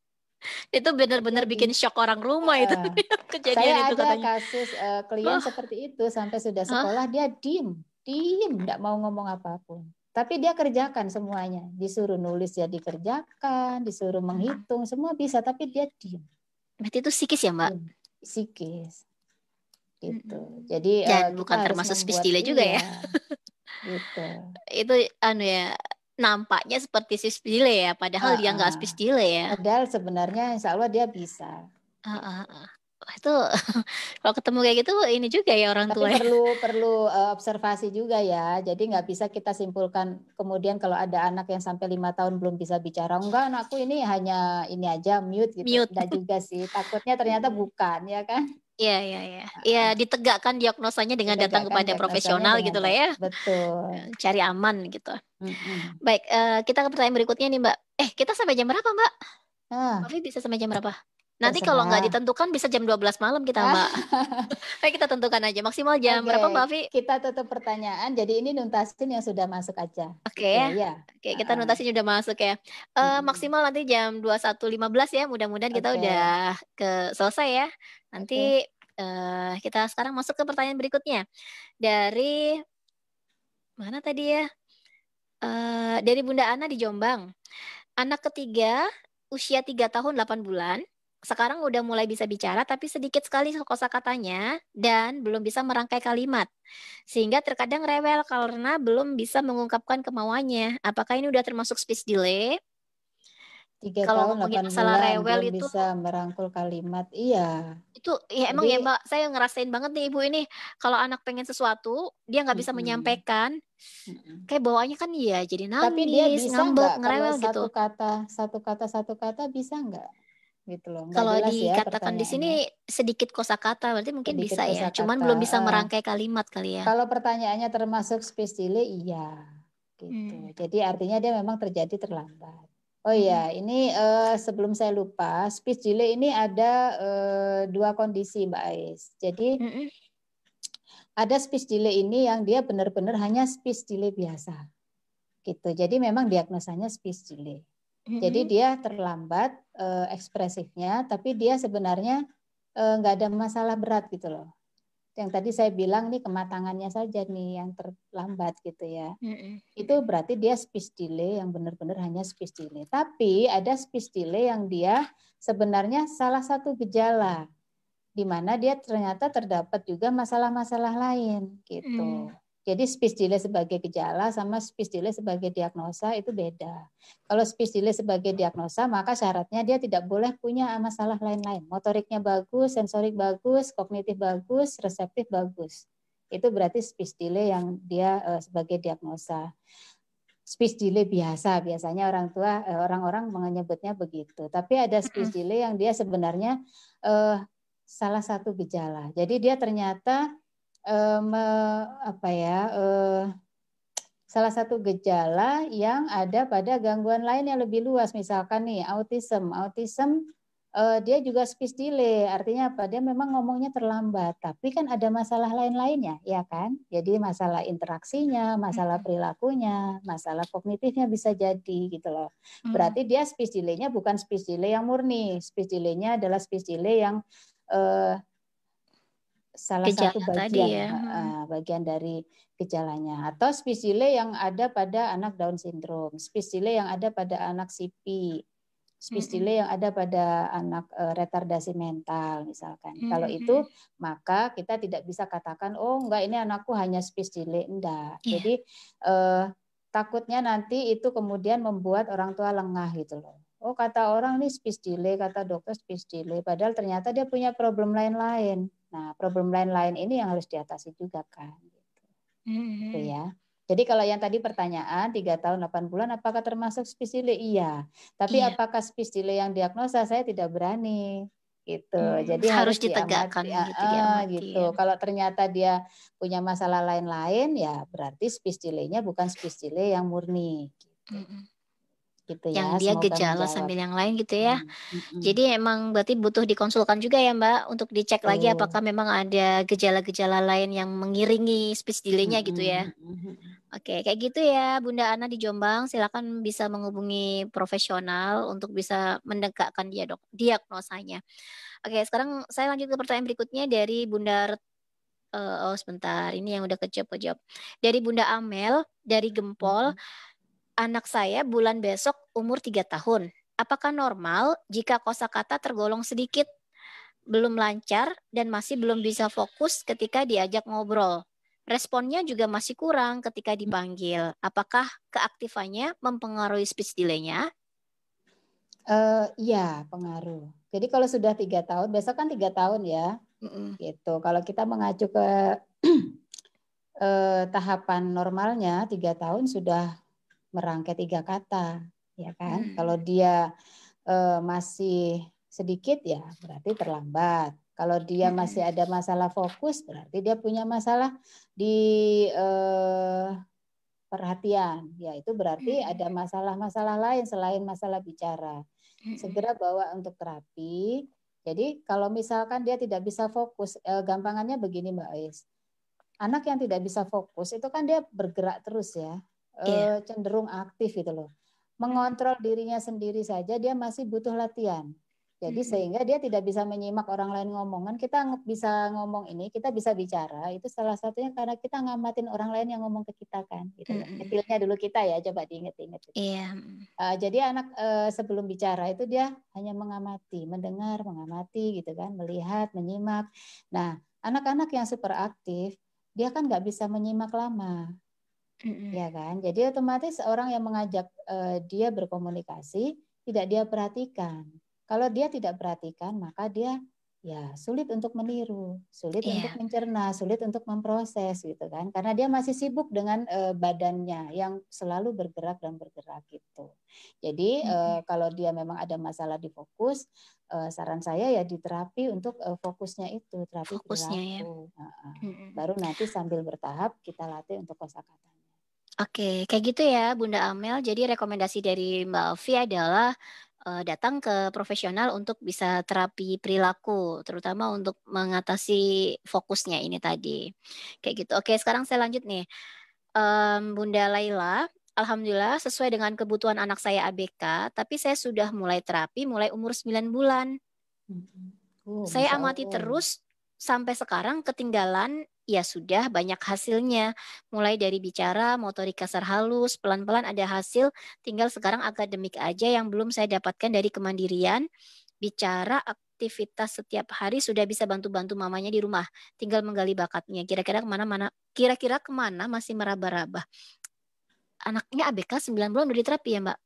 Itu benar-benar bikin shock orang rumah uh, itu kejadian saya itu. ada katanya. kasus uh, klien oh. seperti itu sampai sudah sekolah huh? dia diem, diem, tidak mau ngomong apapun. Tapi dia kerjakan semuanya, disuruh nulis ya dikerjakan, disuruh menghitung semua bisa, tapi dia diem. Berarti itu psikis ya mbak? Psikis gitu. Jadi Dan uh, bukan termasuk spistile juga iya. ya. gitu. Itu anu ya nampaknya seperti sis delay ya, padahal uh, dia nggak sis delay ya. Padahal sebenarnya Insya Allah dia bisa. Uh, uh, Itu kalau ketemu kayak gitu ini juga ya orang tua. Ya. perlu perlu uh, observasi juga ya. Jadi nggak bisa kita simpulkan kemudian kalau ada anak yang sampai lima tahun belum bisa bicara, enggak anakku ini hanya ini aja mute gitu. Mute. Nggak juga sih. Takutnya ternyata bukan ya kan? Iya, iya, iya. Iya, ditegakkan diagnosanya dengan ditegakkan datang kepada profesional gitu lah ya. Betul. Cari aman gitu. Mm-hmm. Baik, uh, kita ke pertanyaan berikutnya nih, Mbak. Eh, kita sampai jam berapa, Mbak? Ah. Mbak bisa sampai jam berapa? Nanti kalau nggak ditentukan bisa jam 12 malam kita, ah. Mbak. Baik, kita tentukan aja maksimal jam okay. berapa, Mbak Vi? Kita tutup pertanyaan. Jadi ini nuntasin yang sudah masuk aja. Oke. Okay. Ya, ya. Oke, okay, kita uh. nuntasin sudah masuk ya. Uh, hmm. maksimal nanti jam 21.15 ya. Mudah-mudahan okay. kita udah ke selesai ya. Nanti okay. uh, eh, kita sekarang masuk ke pertanyaan berikutnya. Dari mana tadi ya? Uh, dari Bunda Ana di Jombang. Anak ketiga usia 3 tahun 8 bulan sekarang udah mulai bisa bicara tapi sedikit sekali kosakatanya dan belum bisa merangkai kalimat. Sehingga terkadang rewel karena belum bisa mengungkapkan kemauannya. Apakah ini udah termasuk speech delay? Tiga kalau tahun, ngomongin masalah bulan, rewel itu bisa merangkul kalimat iya itu ya emang Jadi, ya mbak saya ngerasain banget nih ibu ini kalau anak pengen sesuatu dia nggak bisa mm -hmm. menyampaikan kayak bawaannya kan iya jadi nangis tapi dia bisa ngambek gitu satu kata satu kata satu kata bisa nggak gitu loh. Nggak Kalau ya dikatakan ya, di sini sedikit kosakata berarti mungkin sedikit bisa ya. kata. Cuman belum bisa eh, merangkai kalimat kali ya. Kalau pertanyaannya termasuk space delay, iya. Gitu. Hmm. Jadi artinya dia memang terjadi terlambat. Oh iya, hmm. ini uh, sebelum saya lupa, speech delay ini ada uh, dua kondisi, Mbak Ais. Jadi hmm. ada speech delay ini yang dia benar-benar hanya speech delay biasa, gitu. Jadi memang diagnosanya speech delay. Hmm. Jadi dia terlambat uh, ekspresifnya, tapi dia sebenarnya uh, ada masalah berat gitu loh. Yang tadi saya bilang nih kematangannya saja nih yang terlambat gitu ya. Itu berarti dia speech delay yang benar-benar hanya speech delay. Tapi ada speech delay yang dia sebenarnya salah satu gejala di mana dia ternyata terdapat juga masalah-masalah lain gitu. Mm. Jadi speech delay sebagai gejala sama speech delay sebagai diagnosa itu beda. Kalau speech delay sebagai diagnosa, maka syaratnya dia tidak boleh punya masalah lain-lain. Motoriknya bagus, sensorik bagus, kognitif bagus, reseptif bagus. Itu berarti speech delay yang dia eh, sebagai diagnosa. Speech delay biasa, biasanya orang tua eh, orang-orang menyebutnya begitu. Tapi ada speech delay yang dia sebenarnya eh, salah satu gejala. Jadi dia ternyata um, apa ya uh, salah satu gejala yang ada pada gangguan lain yang lebih luas misalkan nih autism autism uh, dia juga speech delay artinya apa dia memang ngomongnya terlambat tapi kan ada masalah lain lainnya ya kan jadi masalah interaksinya masalah perilakunya masalah kognitifnya bisa jadi gitu loh mm. berarti dia speech delay bukan speech delay yang murni speech delay adalah speech delay yang uh, salah Gejala satu bagian tadi ya. uh, bagian dari gejalanya atau spesile yang ada pada anak Down syndrome, spesile yang ada pada anak CP, spisile hmm. yang ada pada anak uh, retardasi mental misalkan. Hmm. Kalau itu maka kita tidak bisa katakan oh enggak ini anakku hanya spesile, enggak. Yeah. Jadi uh, takutnya nanti itu kemudian membuat orang tua lengah gitu loh. Oh kata orang nih speech kata dokter speech padahal ternyata dia punya problem lain-lain. Nah, problem lain-lain ini yang harus diatasi juga kan. Gitu. Mm-hmm. ya. Jadi kalau yang tadi pertanyaan tiga tahun 8 bulan apakah termasuk spesile? Iya. Tapi iya. apakah spesile yang diagnosa saya tidak berani gitu. Hmm, Jadi harus, harus ditegakkan diamati, gitu, ah, gitu. Ya. Kalau ternyata dia punya masalah lain-lain ya berarti spesile-nya bukan spesile yang murni gitu. Mm -hmm gitu ya, yang ya. dia gejala menjawab. sambil yang lain gitu ya. mm Hmm. Jadi emang berarti butuh dikonsulkan juga ya Mbak untuk dicek oh. lagi apakah memang ada gejala-gejala lain yang mengiringi speech delay-nya gitu hmm. gitu ya. Hmm, hmm, hmm. Oke, kayak gitu ya Bunda Ana di Jombang. Silakan bisa menghubungi profesional untuk bisa mendekatkan dia dok diagnosanya. Oke, sekarang saya lanjut ke pertanyaan berikutnya dari Bunda uh, oh sebentar ini yang udah kejawab kejawab dari Bunda Amel dari Gempol anak saya bulan besok umur 3 tahun. Apakah normal jika kosakata tergolong sedikit, belum lancar dan masih belum bisa fokus ketika diajak ngobrol? Responnya juga masih kurang ketika dipanggil. Apakah keaktifannya mempengaruhi speech delay-nya? Uh, ya, pengaruh. Jadi kalau sudah tiga tahun, besok kan tiga tahun ya, mm gitu. Kalau kita mengacu ke uh, tahapan normalnya tiga tahun sudah merangkai tiga kata, ya kan? Hmm. Kalau dia uh, masih sedikit ya berarti terlambat. Kalau dia hmm. masih ada masalah fokus berarti dia punya masalah di uh, perhatian. Ya itu berarti hmm. ada masalah-masalah lain selain masalah bicara. Hmm. Segera bawa untuk terapi. Jadi kalau misalkan dia tidak bisa fokus, eh, gampangannya begini Mbak Ais. Anak yang tidak bisa fokus itu kan dia bergerak terus ya yeah. Iya. cenderung aktif gitu loh. Mengontrol dirinya sendiri saja dia masih butuh latihan. Jadi mm -hmm. sehingga dia tidak bisa menyimak orang lain ngomongan. Kita bisa ngomong ini, kita bisa bicara. Itu salah satunya karena kita ngamatin orang lain yang ngomong ke kita kan. Gitu. Mm -hmm. Kecilnya dulu kita ya, coba diinget-inget. Gitu. Iya. Yeah. Uh, jadi anak uh, sebelum bicara itu dia hanya mengamati, mendengar, mengamati gitu kan, melihat, menyimak. Nah, anak-anak yang super aktif dia kan nggak bisa menyimak lama hmm Ya kan? Jadi otomatis orang yang mengajak uh, dia berkomunikasi tidak dia perhatikan. Kalau dia tidak perhatikan, maka dia ya sulit untuk meniru, sulit yeah. untuk mencerna, sulit untuk memproses gitu kan. Karena dia masih sibuk dengan uh, badannya yang selalu bergerak dan bergerak gitu. Jadi mm -hmm. uh, kalau dia memang ada masalah di fokus, eh, saran saya ya diterapi untuk fokusnya itu, terapi fokusnya Ya. Baru nanti sambil bertahap kita latih untuk kosakata. Oke, kayak gitu ya Bunda Amel. Jadi rekomendasi dari Mbak Alfi adalah uh, datang ke profesional untuk bisa terapi perilaku, terutama untuk mengatasi fokusnya ini tadi. Kayak gitu. Oke, sekarang saya lanjut nih. um, Bunda Laila, Alhamdulillah sesuai dengan kebutuhan anak saya ABK, tapi saya sudah mulai terapi mulai umur 9 bulan. Hmm. Oh, saya amati terus sampai sekarang ketinggalan ya sudah banyak hasilnya. Mulai dari bicara, motorik kasar halus, pelan-pelan ada hasil, tinggal sekarang akademik aja yang belum saya dapatkan dari kemandirian. Bicara aktivitas setiap hari sudah bisa bantu-bantu mamanya di rumah, tinggal menggali bakatnya. Kira-kira kemana-mana, kira-kira kemana masih meraba-raba. Anaknya ABK 9 bulan udah terapi ya Mbak?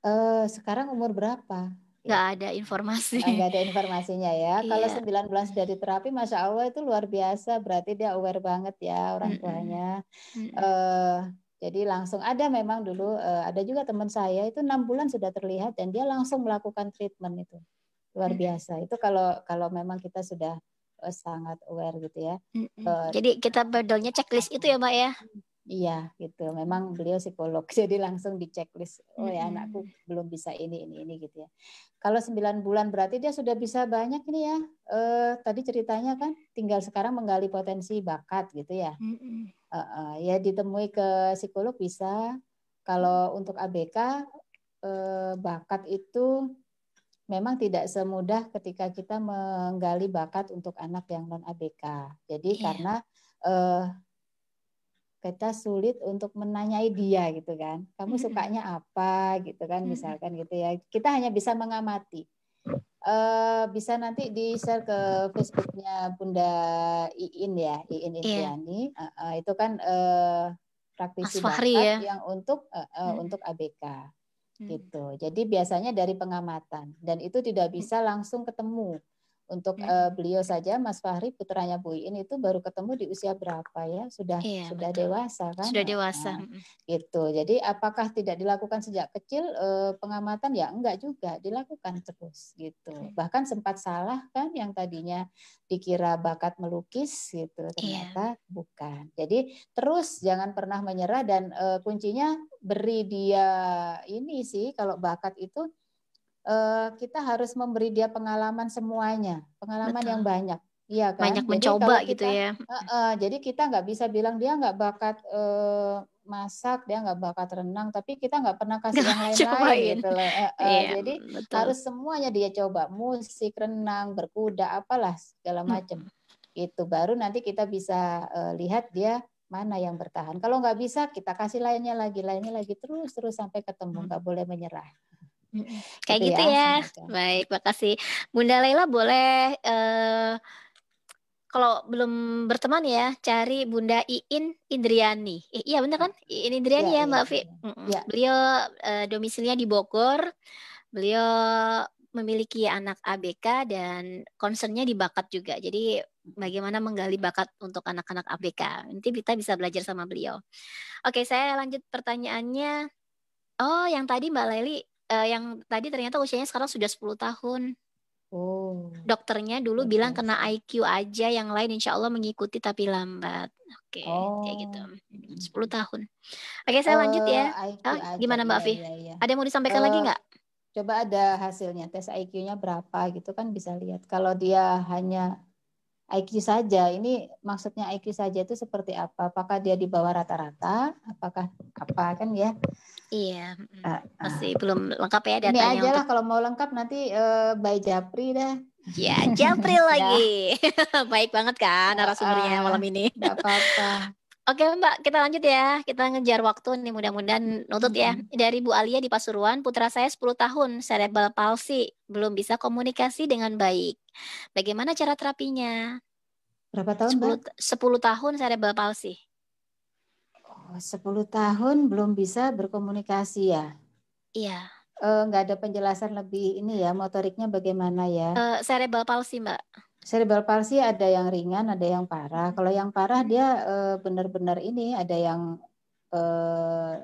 Uh, sekarang umur berapa? nggak ada informasi. Ah, nggak ada informasinya ya. Iya. Kalau 9 bulan sudah terapi masya Allah itu luar biasa. Berarti dia aware banget ya orang tuanya. Mm -hmm. uh, jadi langsung ada memang dulu uh, ada juga teman saya itu enam bulan sudah terlihat dan dia langsung melakukan treatment itu luar hmm. biasa. Itu kalau kalau memang kita sudah eh, sangat aware gitu ya. Hmm. Uh, Jadi kita bedolnya checklist itu ya mbak ya. Iya, gitu. Memang beliau psikolog, jadi langsung di checklist. Oh ya, anakku belum bisa ini, ini, ini gitu ya. Kalau 9 bulan berarti dia sudah bisa banyak ini ya. Eh, tadi ceritanya kan, tinggal sekarang menggali potensi bakat gitu ya. ya ditemui ke psikolog bisa. Kalau untuk ABK, eh, bakat itu memang tidak semudah ketika kita menggali bakat untuk anak yang non ABK. Jadi yeah. karena uh, beta sulit untuk menanyai dia gitu kan. Kamu sukanya apa gitu kan misalkan gitu ya. Kita hanya bisa mengamati. Uh, bisa nanti di share ke Facebooknya Bunda Iin ya, Iin iya. Indiani. Yeah. Uh, uh, itu kan uh, praktisi Asfahri, ya. yang untuk uh, uh, untuk ABK hmm. gitu. Jadi biasanya dari pengamatan dan itu tidak mm. bisa langsung ketemu. Untuk hmm. uh, beliau saja, Mas Fahri putranya Bu Iin itu baru ketemu di usia berapa ya? Sudah iya, sudah betul. dewasa kan? Sudah dewasa. Nah, gitu. Jadi apakah tidak dilakukan sejak kecil uh, pengamatan? Ya enggak juga, dilakukan terus gitu. Hmm. Bahkan sempat salah kan yang tadinya dikira bakat melukis gitu, iya. ternyata iya. bukan. Jadi terus jangan pernah menyerah dan uh, kuncinya beri dia ini sih kalau bakat itu Eh, kita harus memberi dia pengalaman semuanya, pengalaman Betul. yang banyak. Iya kan? Banyak jadi mencoba gitu kita, gitu ya. Uh, uh, jadi kita nggak bisa bilang dia nggak bakat uh, masak, dia nggak bakat renang, tapi kita nggak pernah kasih yang lain-lain gitu loh. Uh, uh, iya, jadi betul. harus semuanya dia coba, musik, renang, berkuda, apalah segala macam. Hmm. Itu baru nanti kita bisa uh, lihat dia mana yang bertahan. Kalau nggak bisa, kita kasih lainnya lagi, lainnya lagi terus terus sampai ketemu, hmm. nggak hmm. boleh menyerah. Kayak gitu, gitu ya. ya. terima Baik, makasih. Bunda Leila boleh uh, kalau belum berteman ya, cari Bunda Iin Indriani. Eh, iya benar kan? Iin Indriani iya, ya, ya, ya Mbak Fi. Ya. Beliau uh, domisilinya di Bogor. Beliau memiliki anak ABK dan concernnya di bakat juga. Jadi bagaimana menggali bakat untuk anak-anak ABK. Nanti kita bisa belajar sama beliau. Oke, saya lanjut pertanyaannya. Oh, yang tadi Mbak Leli uh, yang tadi ternyata usianya sekarang sudah 10 tahun. Oh. Dokternya dulu okay. bilang kena IQ aja, yang lain insya Allah mengikuti tapi lambat. Oke, okay, oh. kayak gitu. 10 tahun. Oke, okay, saya uh, lanjut ya. Eh, oh, gimana Mbak iya, Afi? Iya, iya, Ada yang mau disampaikan uh, lagi eh, nggak? Coba ada hasilnya, tes IQ-nya berapa gitu kan bisa lihat. Kalau dia hanya IQ saja. Ini maksudnya IQ saja itu seperti apa? Apakah dia di bawah rata-rata? Apakah apa kan ya? Iya. Uh, masih uh, belum lengkap ya datanya. Ini aja lah untuk... kalau mau lengkap nanti uh, by Japri dah. Ya, Japri lagi. Baik banget kan ah, narasumbernya uh, malam ini. Enggak apa-apa. Oke Mbak, kita lanjut ya. Kita ngejar waktu nih mudah-mudahan nutut ya. Dari Bu Alia di Pasuruan, putra saya 10 tahun, cerebral palsi belum bisa komunikasi dengan baik. Bagaimana cara terapinya? Berapa tahun, 10, Mbak? 10 tahun cerebral palsi. Oh, 10 tahun belum bisa berkomunikasi ya? Iya. Enggak eh, uh, ada penjelasan lebih ini ya, motoriknya bagaimana ya? Uh, cerebral palsy, Mbak cerebral palsy ada yang ringan, ada yang parah. Hmm. Kalau yang parah hmm. dia eh, benar-benar ini ada yang eh,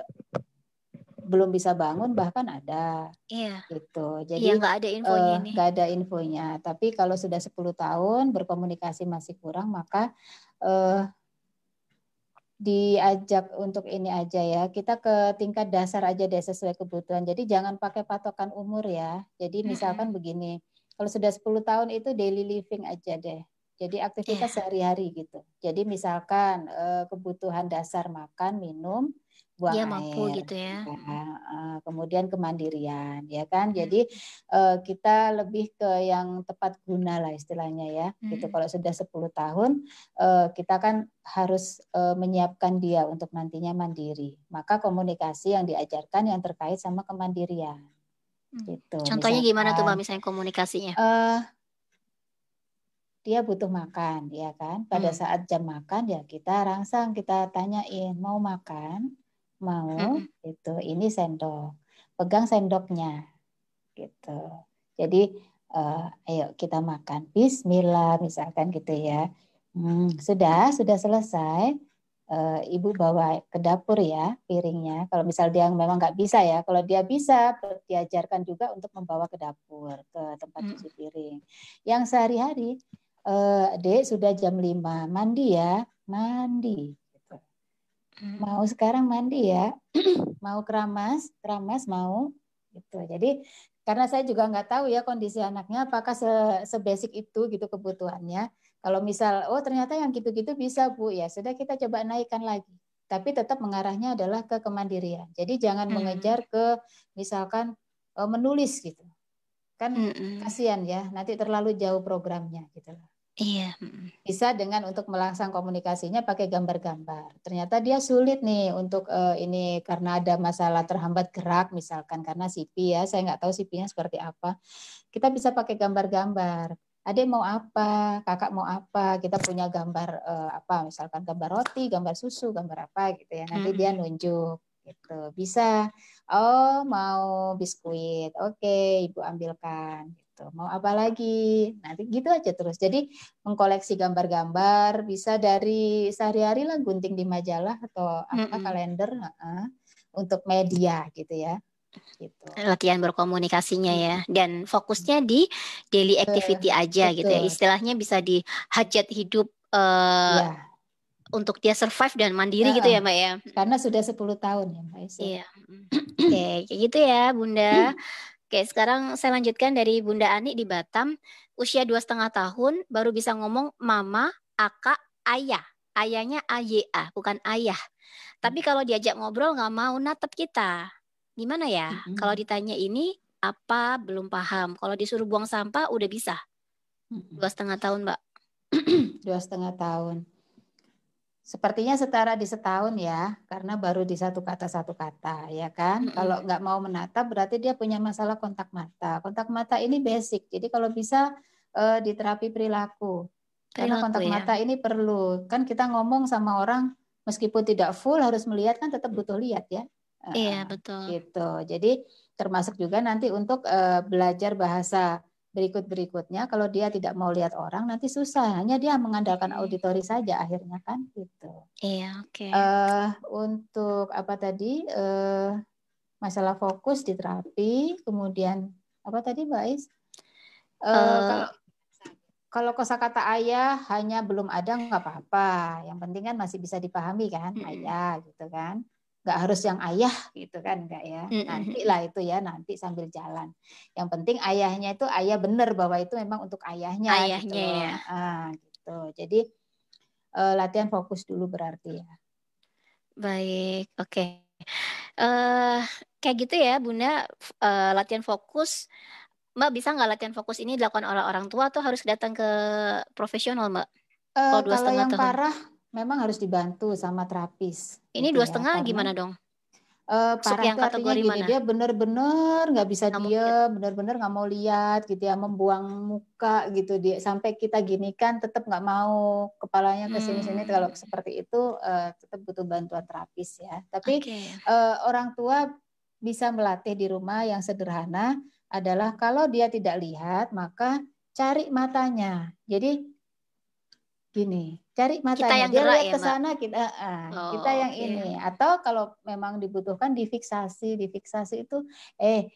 belum bisa bangun bahkan ada. Iya. Gitu. Iya, Jadi nggak ya, ada infonya eh, ini. Nggak ada infonya. Tapi kalau sudah 10 tahun berkomunikasi masih kurang maka eh, diajak untuk ini aja ya. Kita ke tingkat dasar aja deh sesuai kebutuhan. Jadi jangan pakai patokan umur ya. Jadi hmm. misalkan begini kalau sudah 10 tahun itu daily living aja deh. Jadi aktivitas yeah. sehari-hari gitu. Jadi misalkan eh, kebutuhan dasar makan, minum, buang ya, air, gitu ya. Iya, eh, kemudian kemandirian, ya kan. Hmm. Jadi eh, kita lebih ke yang tepat guna lah istilahnya ya. Gitu. Hmm. Gitu. Kalau sudah 10 tahun, kita kan harus menyiapkan dia untuk nantinya mandiri. Maka komunikasi yang diajarkan yang terkait sama kemandirian Hmm. gitu. Contohnya misalkan, gimana tuh Mbak misalnya komunikasinya? Uh, dia butuh makan, ya kan? Pada hmm. saat jam makan ya kita rangsang, kita tanyain mau makan, mau hmm. hmm. gitu. Ini sendok, pegang sendoknya, gitu. Jadi uh, ayo kita makan. Bismillah misalkan gitu ya. Hmm, sudah, sudah selesai uh, ibu bawa ke dapur ya piringnya. Kalau misal dia memang nggak bisa ya, kalau dia bisa diajarkan juga untuk membawa ke dapur ke tempat hmm. cuci piring. Yang sehari-hari, uh, dek sudah jam 5 mandi ya, mandi. Gitu. Hmm. Mau sekarang mandi ya, mau keramas, keramas mau gitu Jadi karena saya juga nggak tahu ya kondisi anaknya apakah se sebasic itu gitu kebutuhannya. Kalau misal oh ternyata yang gitu-gitu bisa Bu, ya sudah kita coba naikkan lagi. Tapi tetap mengarahnya adalah ke kemandirian. Jadi jangan hmm. mengejar ke misalkan e, menulis gitu. Kan hmm, hmm. kasihan ya, nanti terlalu jauh programnya gitu loh. Iya. Bisa dengan untuk melangsang komunikasinya pakai gambar-gambar. Ternyata dia sulit nih untuk uh, ini karena ada masalah terhambat gerak misalkan karena CP ya. Saya nggak tahu cp seperti apa. Kita bisa pakai gambar-gambar. Adik mau apa? Kakak mau apa? Kita punya gambar uh, apa? Misalkan gambar roti, gambar susu, gambar apa gitu ya. Nanti hmm. dia nunjuk gitu. Bisa. Oh, mau biskuit. Oke, Ibu ambilkan gitu. Mau apa lagi? Nanti gitu aja terus. Jadi mengkoleksi gambar-gambar bisa dari sehari-hari lah gunting di majalah atau apa mm -hmm. kalender uh, untuk media gitu ya. Gitu. latihan berkomunikasinya ya dan fokusnya di daily activity uh, aja Betul. gitu ya istilahnya bisa di hajat hidup uh, ya untuk dia survive dan mandiri uh, gitu ya Mbak ya. Karena sudah 10 tahun ya Mbak Iya. Oke, kayak gitu ya Bunda. Mm. Oke, sekarang saya lanjutkan dari Bunda Ani di Batam. Usia dua setengah tahun baru bisa ngomong mama, akak, ayah. Ayahnya AYA, bukan ayah. Tapi hmm. kalau diajak ngobrol nggak mau natap kita. Gimana ya? -hmm. Kalau ditanya ini apa belum paham. Kalau disuruh buang sampah udah bisa. Hmm. Dua setengah tahun, Mbak. dua setengah tahun. Sepertinya setara di setahun ya, karena baru di satu kata satu kata, ya kan? Mm -hmm. Kalau nggak mau menata, berarti dia punya masalah kontak mata. Kontak mata ini basic, jadi kalau bisa eh, di terapi perilaku, perilaku karena kontak ya? mata ini perlu. Kan kita ngomong sama orang, meskipun tidak full harus melihat kan tetap butuh lihat ya. Iya betul. Gitu. Jadi termasuk juga nanti untuk eh, belajar bahasa berikut-berikutnya kalau dia tidak mau lihat orang nanti susah hanya dia mengandalkan auditori saja akhirnya kan gitu. Iya, oke. Okay. Uh, eh, untuk apa tadi uh, masalah fokus di terapi, kemudian apa tadi Mbak Is? Uh, uh, kalau, kalau kosakata ayah hanya belum ada nggak apa-apa. Yang penting kan masih bisa dipahami kan, ayah gitu kan nggak harus yang ayah gitu kan enggak ya nanti lah itu ya nanti sambil jalan yang penting ayahnya itu ayah bener bahwa itu memang untuk ayahnya ayahnya gitu. ya ah, gitu jadi uh, latihan fokus dulu berarti ya baik oke okay. uh, eh, kayak gitu ya bunda uh, latihan fokus mbak bisa nggak latihan fokus ini dilakukan oleh orang tua atau harus datang ke profesional mbak uh, kalau, kalau yang tahun? parah memang harus dibantu sama terapis. Ini gitu dua ya, setengah ya, gimana dong? Uh, parah yang itu kategori gini, dia benar-benar nggak bisa gak diam, benar-benar nggak mau lihat gitu ya, membuang muka gitu dia sampai kita gini kan tetap nggak mau kepalanya ke sini-sini hmm. kalau seperti itu uh, eh, tetap butuh bantuan terapis ya. Tapi okay. uh, eh, orang tua bisa melatih di rumah yang sederhana adalah kalau dia tidak lihat maka cari matanya. Jadi gini, cari mata yang dia lihat ya, ke sana kita uh, oh, kita yang okay. ini atau kalau memang dibutuhkan difiksasi difiksasi itu eh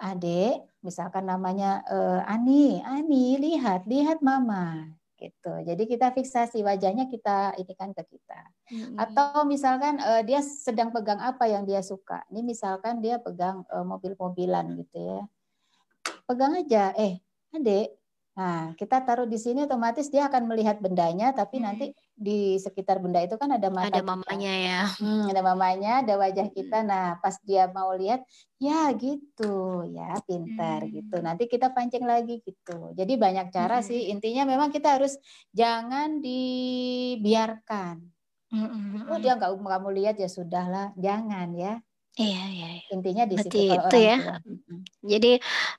adik misalkan namanya uh, Ani Ani lihat lihat mama gitu jadi kita fiksasi wajahnya kita ini kan ke kita hmm. atau misalkan uh, dia sedang pegang apa yang dia suka ini misalkan dia pegang uh, mobil-mobilan gitu ya pegang aja eh adik Nah, kita taruh di sini otomatis dia akan melihat bendanya, tapi hmm. nanti di sekitar benda itu kan ada mata. Ada kita. mamanya ya. Hmm, ada mamanya, ada wajah kita. Hmm. Nah, pas dia mau lihat, ya gitu, ya pintar hmm. gitu. Nanti kita pancing lagi gitu. Jadi banyak cara hmm. sih. Intinya memang kita harus jangan dibiarkan. Hmm. Oh dia nggak kamu lihat ya sudahlah, jangan ya. Iya, iya, iya. Intinya di Berarti situ itu ya. Tua. Jadi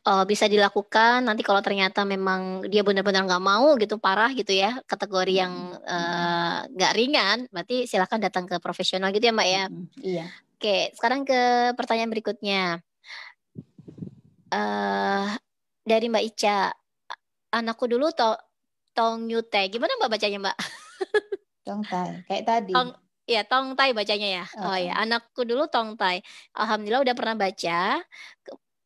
uh, bisa dilakukan nanti kalau ternyata memang dia benar-benar nggak mau gitu parah gitu ya, kategori yang eh, nggak uh, ringan, berarti silakan datang ke profesional gitu ya, Mbak ya. Iya. Oke, sekarang ke pertanyaan berikutnya. Uh, dari Mbak Ica, anakku dulu to Tong Yute. Gimana Mbak bacanya, Mbak? Tong Tai, kayak tadi. Tong Iya, Tongtai bacanya ya. Oh, oh ya, anakku dulu Tong Tongtai. Alhamdulillah udah pernah baca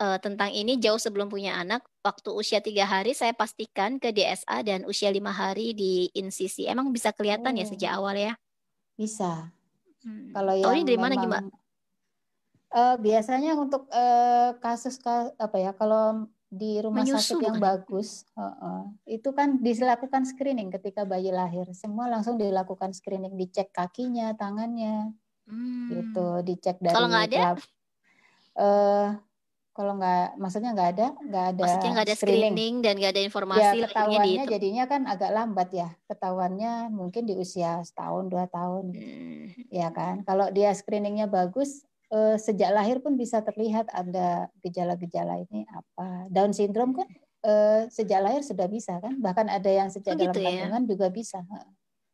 uh, tentang ini jauh sebelum punya anak. Waktu usia tiga hari saya pastikan ke DSA dan usia lima hari di insisi Emang bisa kelihatan hmm. ya sejak oh. awal ya? Bisa. Hmm. Kalau yang oh, ini dari mana gimana? Uh, eh, biasanya untuk uh, kasus apa ya? Kalau di rumah Menyusu, sakit yang ya? bagus uh -uh, itu kan dilakukan screening ketika bayi lahir semua langsung dilakukan screening dicek kakinya tangannya hmm. gitu dicek dari kalau nggak ada uh, kalau nggak maksudnya nggak ada nggak ada ada screening. dan nggak ada informasi ya, ketahuannya jadinya kan agak lambat ya ketahuannya mungkin di usia setahun dua tahun gitu. hmm. ya kan kalau dia screeningnya bagus Eh, sejak lahir pun bisa terlihat ada gejala-gejala ini apa. Down syndrome kan eh, sejak lahir sudah bisa kan? Bahkan ada yang sejak oh, gitu dalam ya? kandungan ya? juga bisa.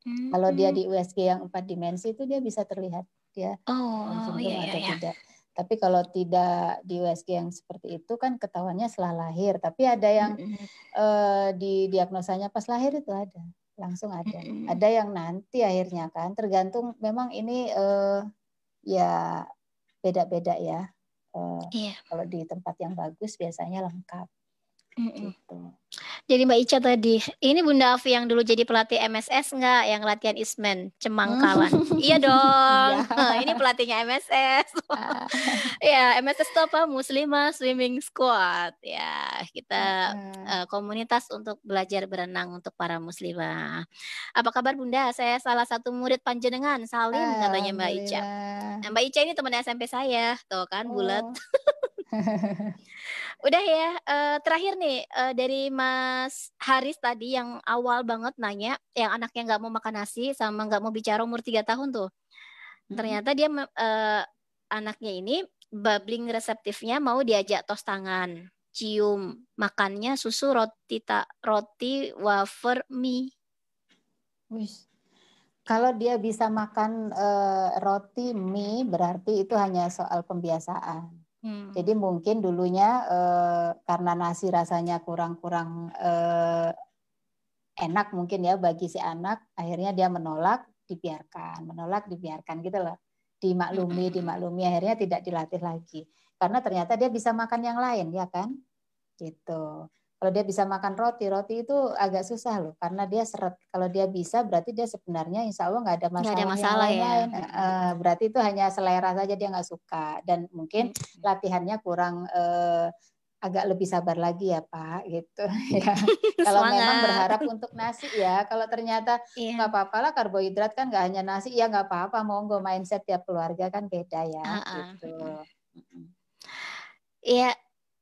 Hmm. Kalau dia di hmm. USG yang empat dimensi itu dia bisa terlihat dia oh, oh, oh iya, atau iya, iya. tidak. Tapi kalau tidak di USG yang seperti itu kan ketahuannya setelah lahir. Tapi ada yang mm -hmm. eh, di diagnosanya pas lahir itu ada, langsung ada. Mm -hmm. Ada yang nanti akhirnya kan, tergantung memang ini eh, ya beda-beda ya. Uh, eh, yeah. Kalau di tempat yang bagus biasanya lengkap. Gitu. Jadi Mbak Ica tadi, ini Bunda Afi yang dulu jadi pelatih MSS enggak yang latihan Ismen, Cemangkalan. Hmm. iya dong, iya. ini pelatihnya MSS. Ah. ya, MSS itu apa? Muslimah Swimming Squad. Ya, kita uh, komunitas untuk belajar berenang untuk para muslimah. Apa kabar Bunda? Saya salah satu murid panjenengan, Salim katanya Mbak Ica. Nah, Mbak Ica ini teman SMP saya, tuh kan bulat. Oh. Udah ya, uh, terakhir nih uh, dari Mas Haris tadi yang awal banget nanya, yang anaknya nggak mau makan nasi sama nggak mau bicara umur 3 tahun tuh. Ternyata dia uh, anaknya ini bubbling reseptifnya mau diajak tos tangan, cium, makannya susu roti tak roti wafer mie. kalau dia bisa makan e, roti mie berarti itu hanya soal pembiasaan. Hmm. Jadi mungkin dulunya eh, karena nasi rasanya kurang-kurang eh, enak mungkin ya bagi si anak, akhirnya dia menolak, dibiarkan, menolak, dibiarkan gitu loh. Dimaklumi, hmm. dimaklumi, akhirnya tidak dilatih lagi. Karena ternyata dia bisa makan yang lain, ya kan? Gitu. Kalau dia bisa makan roti, roti itu agak susah loh karena dia seret. Kalau dia bisa berarti dia sebenarnya insya Allah nggak ada masalah, gak ada masalah ya. lain. berarti itu hanya selera saja dia nggak suka dan mungkin latihannya kurang eh, agak lebih sabar lagi ya Pak gitu ya. kalau memang berharap untuk nasi ya kalau ternyata iya. nggak yeah. apa apalah karbohidrat kan nggak hanya nasi ya nggak apa-apa Mau monggo mindset tiap keluarga kan beda ya uh -uh. gitu. Iya,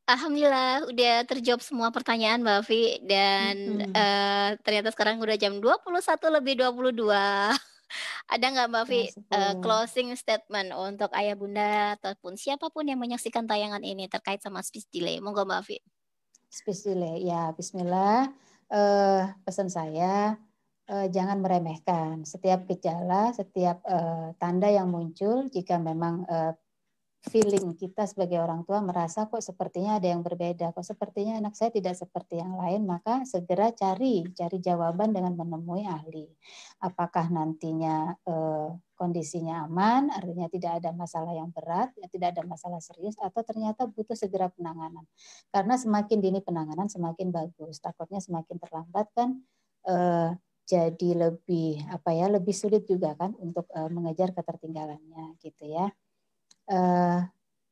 Alhamdulillah udah terjawab semua pertanyaan Mbak Afi dan -hmm. uh, ternyata sekarang udah jam 21 lebih 22. Ada nggak Mbak Afi uh, closing statement untuk ayah bunda ataupun siapapun yang menyaksikan tayangan ini terkait sama speech delay? Monggo Mbak Afi. Speech delay ya bismillah. Uh, pesan saya uh, jangan meremehkan setiap gejala, setiap uh, tanda yang muncul jika memang uh, feeling kita sebagai orang tua merasa kok sepertinya ada yang berbeda, kok sepertinya anak saya tidak seperti yang lain, maka segera cari cari jawaban dengan menemui ahli. Apakah nantinya eh, kondisinya aman, artinya tidak ada masalah yang berat, ya tidak ada masalah serius, atau ternyata butuh segera penanganan. Karena semakin dini penanganan semakin bagus. Takutnya semakin terlambat kan. Eh, jadi lebih apa ya lebih sulit juga kan untuk eh, mengejar ketertinggalannya gitu ya eh,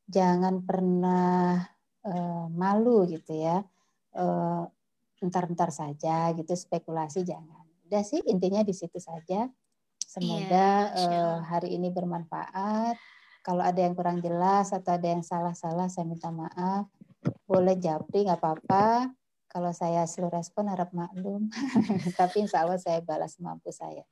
jangan pernah eh, malu gitu ya. entar eh, entar-entar saja gitu spekulasi jangan. Udah sih intinya di situ saja. Semoga yeah, iya, eh, sure. hari ini bermanfaat. Kalau ada yang kurang jelas atau ada yang salah-salah saya minta maaf. Boleh japri nggak apa-apa. Kalau saya slow respon harap maklum. Tapi insya Allah saya balas mampu saya.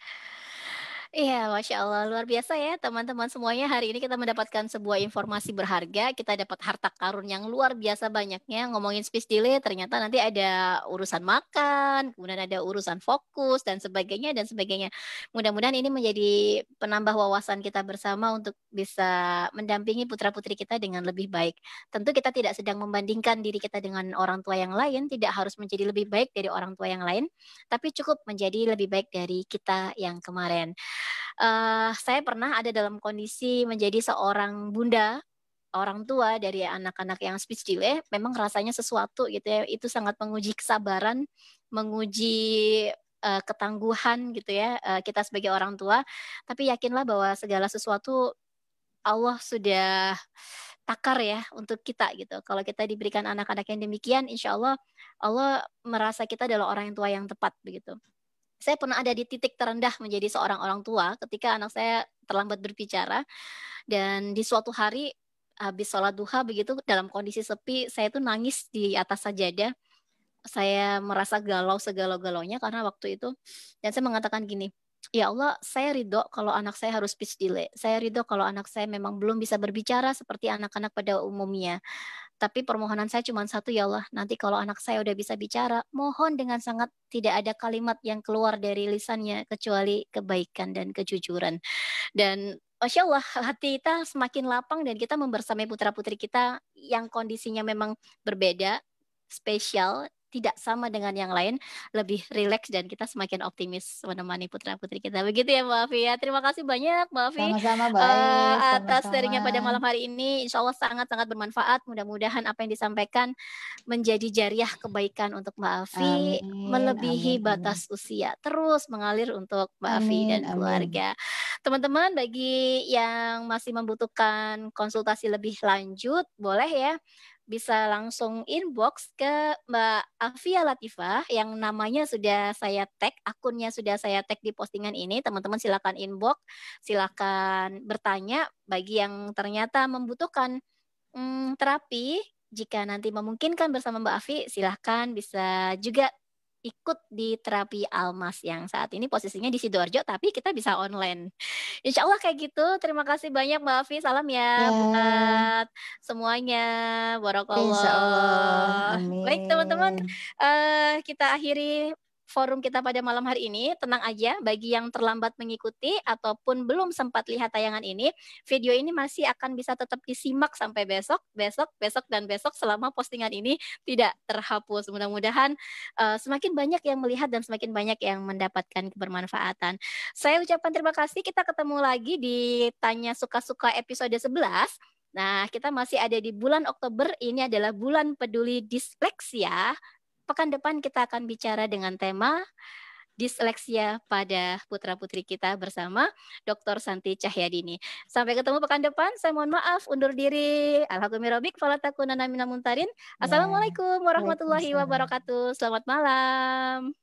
Iya, Masya Allah. Luar biasa ya teman-teman semuanya. Hari ini kita mendapatkan sebuah informasi berharga. Kita dapat harta karun yang luar biasa banyaknya. Ngomongin speech delay, ternyata nanti ada urusan makan, kemudian ada urusan fokus, dan sebagainya, dan sebagainya. Mudah-mudahan ini menjadi penambah wawasan kita bersama untuk bisa mendampingi putra-putri kita dengan lebih baik. Tentu kita tidak sedang membandingkan diri kita dengan orang tua yang lain, tidak harus menjadi lebih baik dari orang tua yang lain, tapi cukup menjadi lebih baik dari kita yang kemarin uh, saya pernah ada dalam kondisi menjadi seorang bunda orang tua dari anak-anak yang speech delay memang rasanya sesuatu gitu ya itu sangat menguji kesabaran menguji uh, ketangguhan gitu ya uh, kita sebagai orang tua tapi yakinlah bahwa segala sesuatu Allah sudah takar ya untuk kita gitu kalau kita diberikan anak-anak yang demikian insya Allah Allah merasa kita adalah orang tua yang tepat begitu saya pernah ada di titik terendah menjadi seorang orang tua ketika anak saya terlambat berbicara dan di suatu hari habis sholat duha begitu dalam kondisi sepi saya tuh nangis di atas sajadah saya merasa galau segalau galonya karena waktu itu dan saya mengatakan gini Ya Allah, saya ridho kalau anak saya harus speech delay. Saya ridho kalau anak saya memang belum bisa berbicara seperti anak-anak pada umumnya. Tapi permohonan saya cuma satu ya Allah, nanti kalau anak saya udah bisa bicara, mohon dengan sangat tidak ada kalimat yang keluar dari lisannya kecuali kebaikan dan kejujuran. Dan Masya Allah, hati kita semakin lapang dan kita membersamai putra-putri kita yang kondisinya memang berbeda, spesial, tidak sama dengan yang lain, lebih rileks dan kita semakin optimis menemani putra-putri kita. Begitu ya Mbak Afi ya. Terima kasih banyak Mbak Afi Uh, eh, atas sharingnya pada malam hari ini. Insya Allah sangat-sangat bermanfaat. Mudah-mudahan apa yang disampaikan menjadi jariah kebaikan untuk Mbak Afi, melebihi amin, batas usia. Terus mengalir untuk Mbak Afi dan keluarga. Teman-teman bagi yang masih membutuhkan konsultasi lebih lanjut, boleh ya bisa langsung inbox ke Mbak Afia Latifah yang namanya sudah saya tag, akunnya sudah saya tag di postingan ini. Teman-teman silakan inbox, silakan bertanya bagi yang ternyata membutuhkan hmm, terapi jika nanti memungkinkan bersama Mbak Afi, silahkan bisa juga ikut di terapi Almas yang saat ini posisinya di Sidoarjo tapi kita bisa online. Insya Allah kayak gitu. Terima kasih banyak Mbak Afi. Salam ya, ya. buat semuanya. Barakallah. Baik teman-teman, uh, kita akhiri forum kita pada malam hari ini. Tenang aja, bagi yang terlambat mengikuti ataupun belum sempat lihat tayangan ini, video ini masih akan bisa tetap disimak sampai besok, besok, besok, dan besok selama postingan ini tidak terhapus. Mudah-mudahan uh, semakin banyak yang melihat dan semakin banyak yang mendapatkan kebermanfaatan. Saya ucapkan terima kasih. Kita ketemu lagi di Tanya Suka-Suka episode 11. Nah, kita masih ada di bulan Oktober. Ini adalah bulan peduli disleksia pekan depan kita akan bicara dengan tema disleksia pada putra-putri kita bersama Dr. Santi Cahyadini. Sampai ketemu pekan depan. Saya mohon maaf undur diri. Alhamdulillahirobik. Falatakunana ya. Assalamualaikum warahmatullahi wabarakatuh. Selamat malam.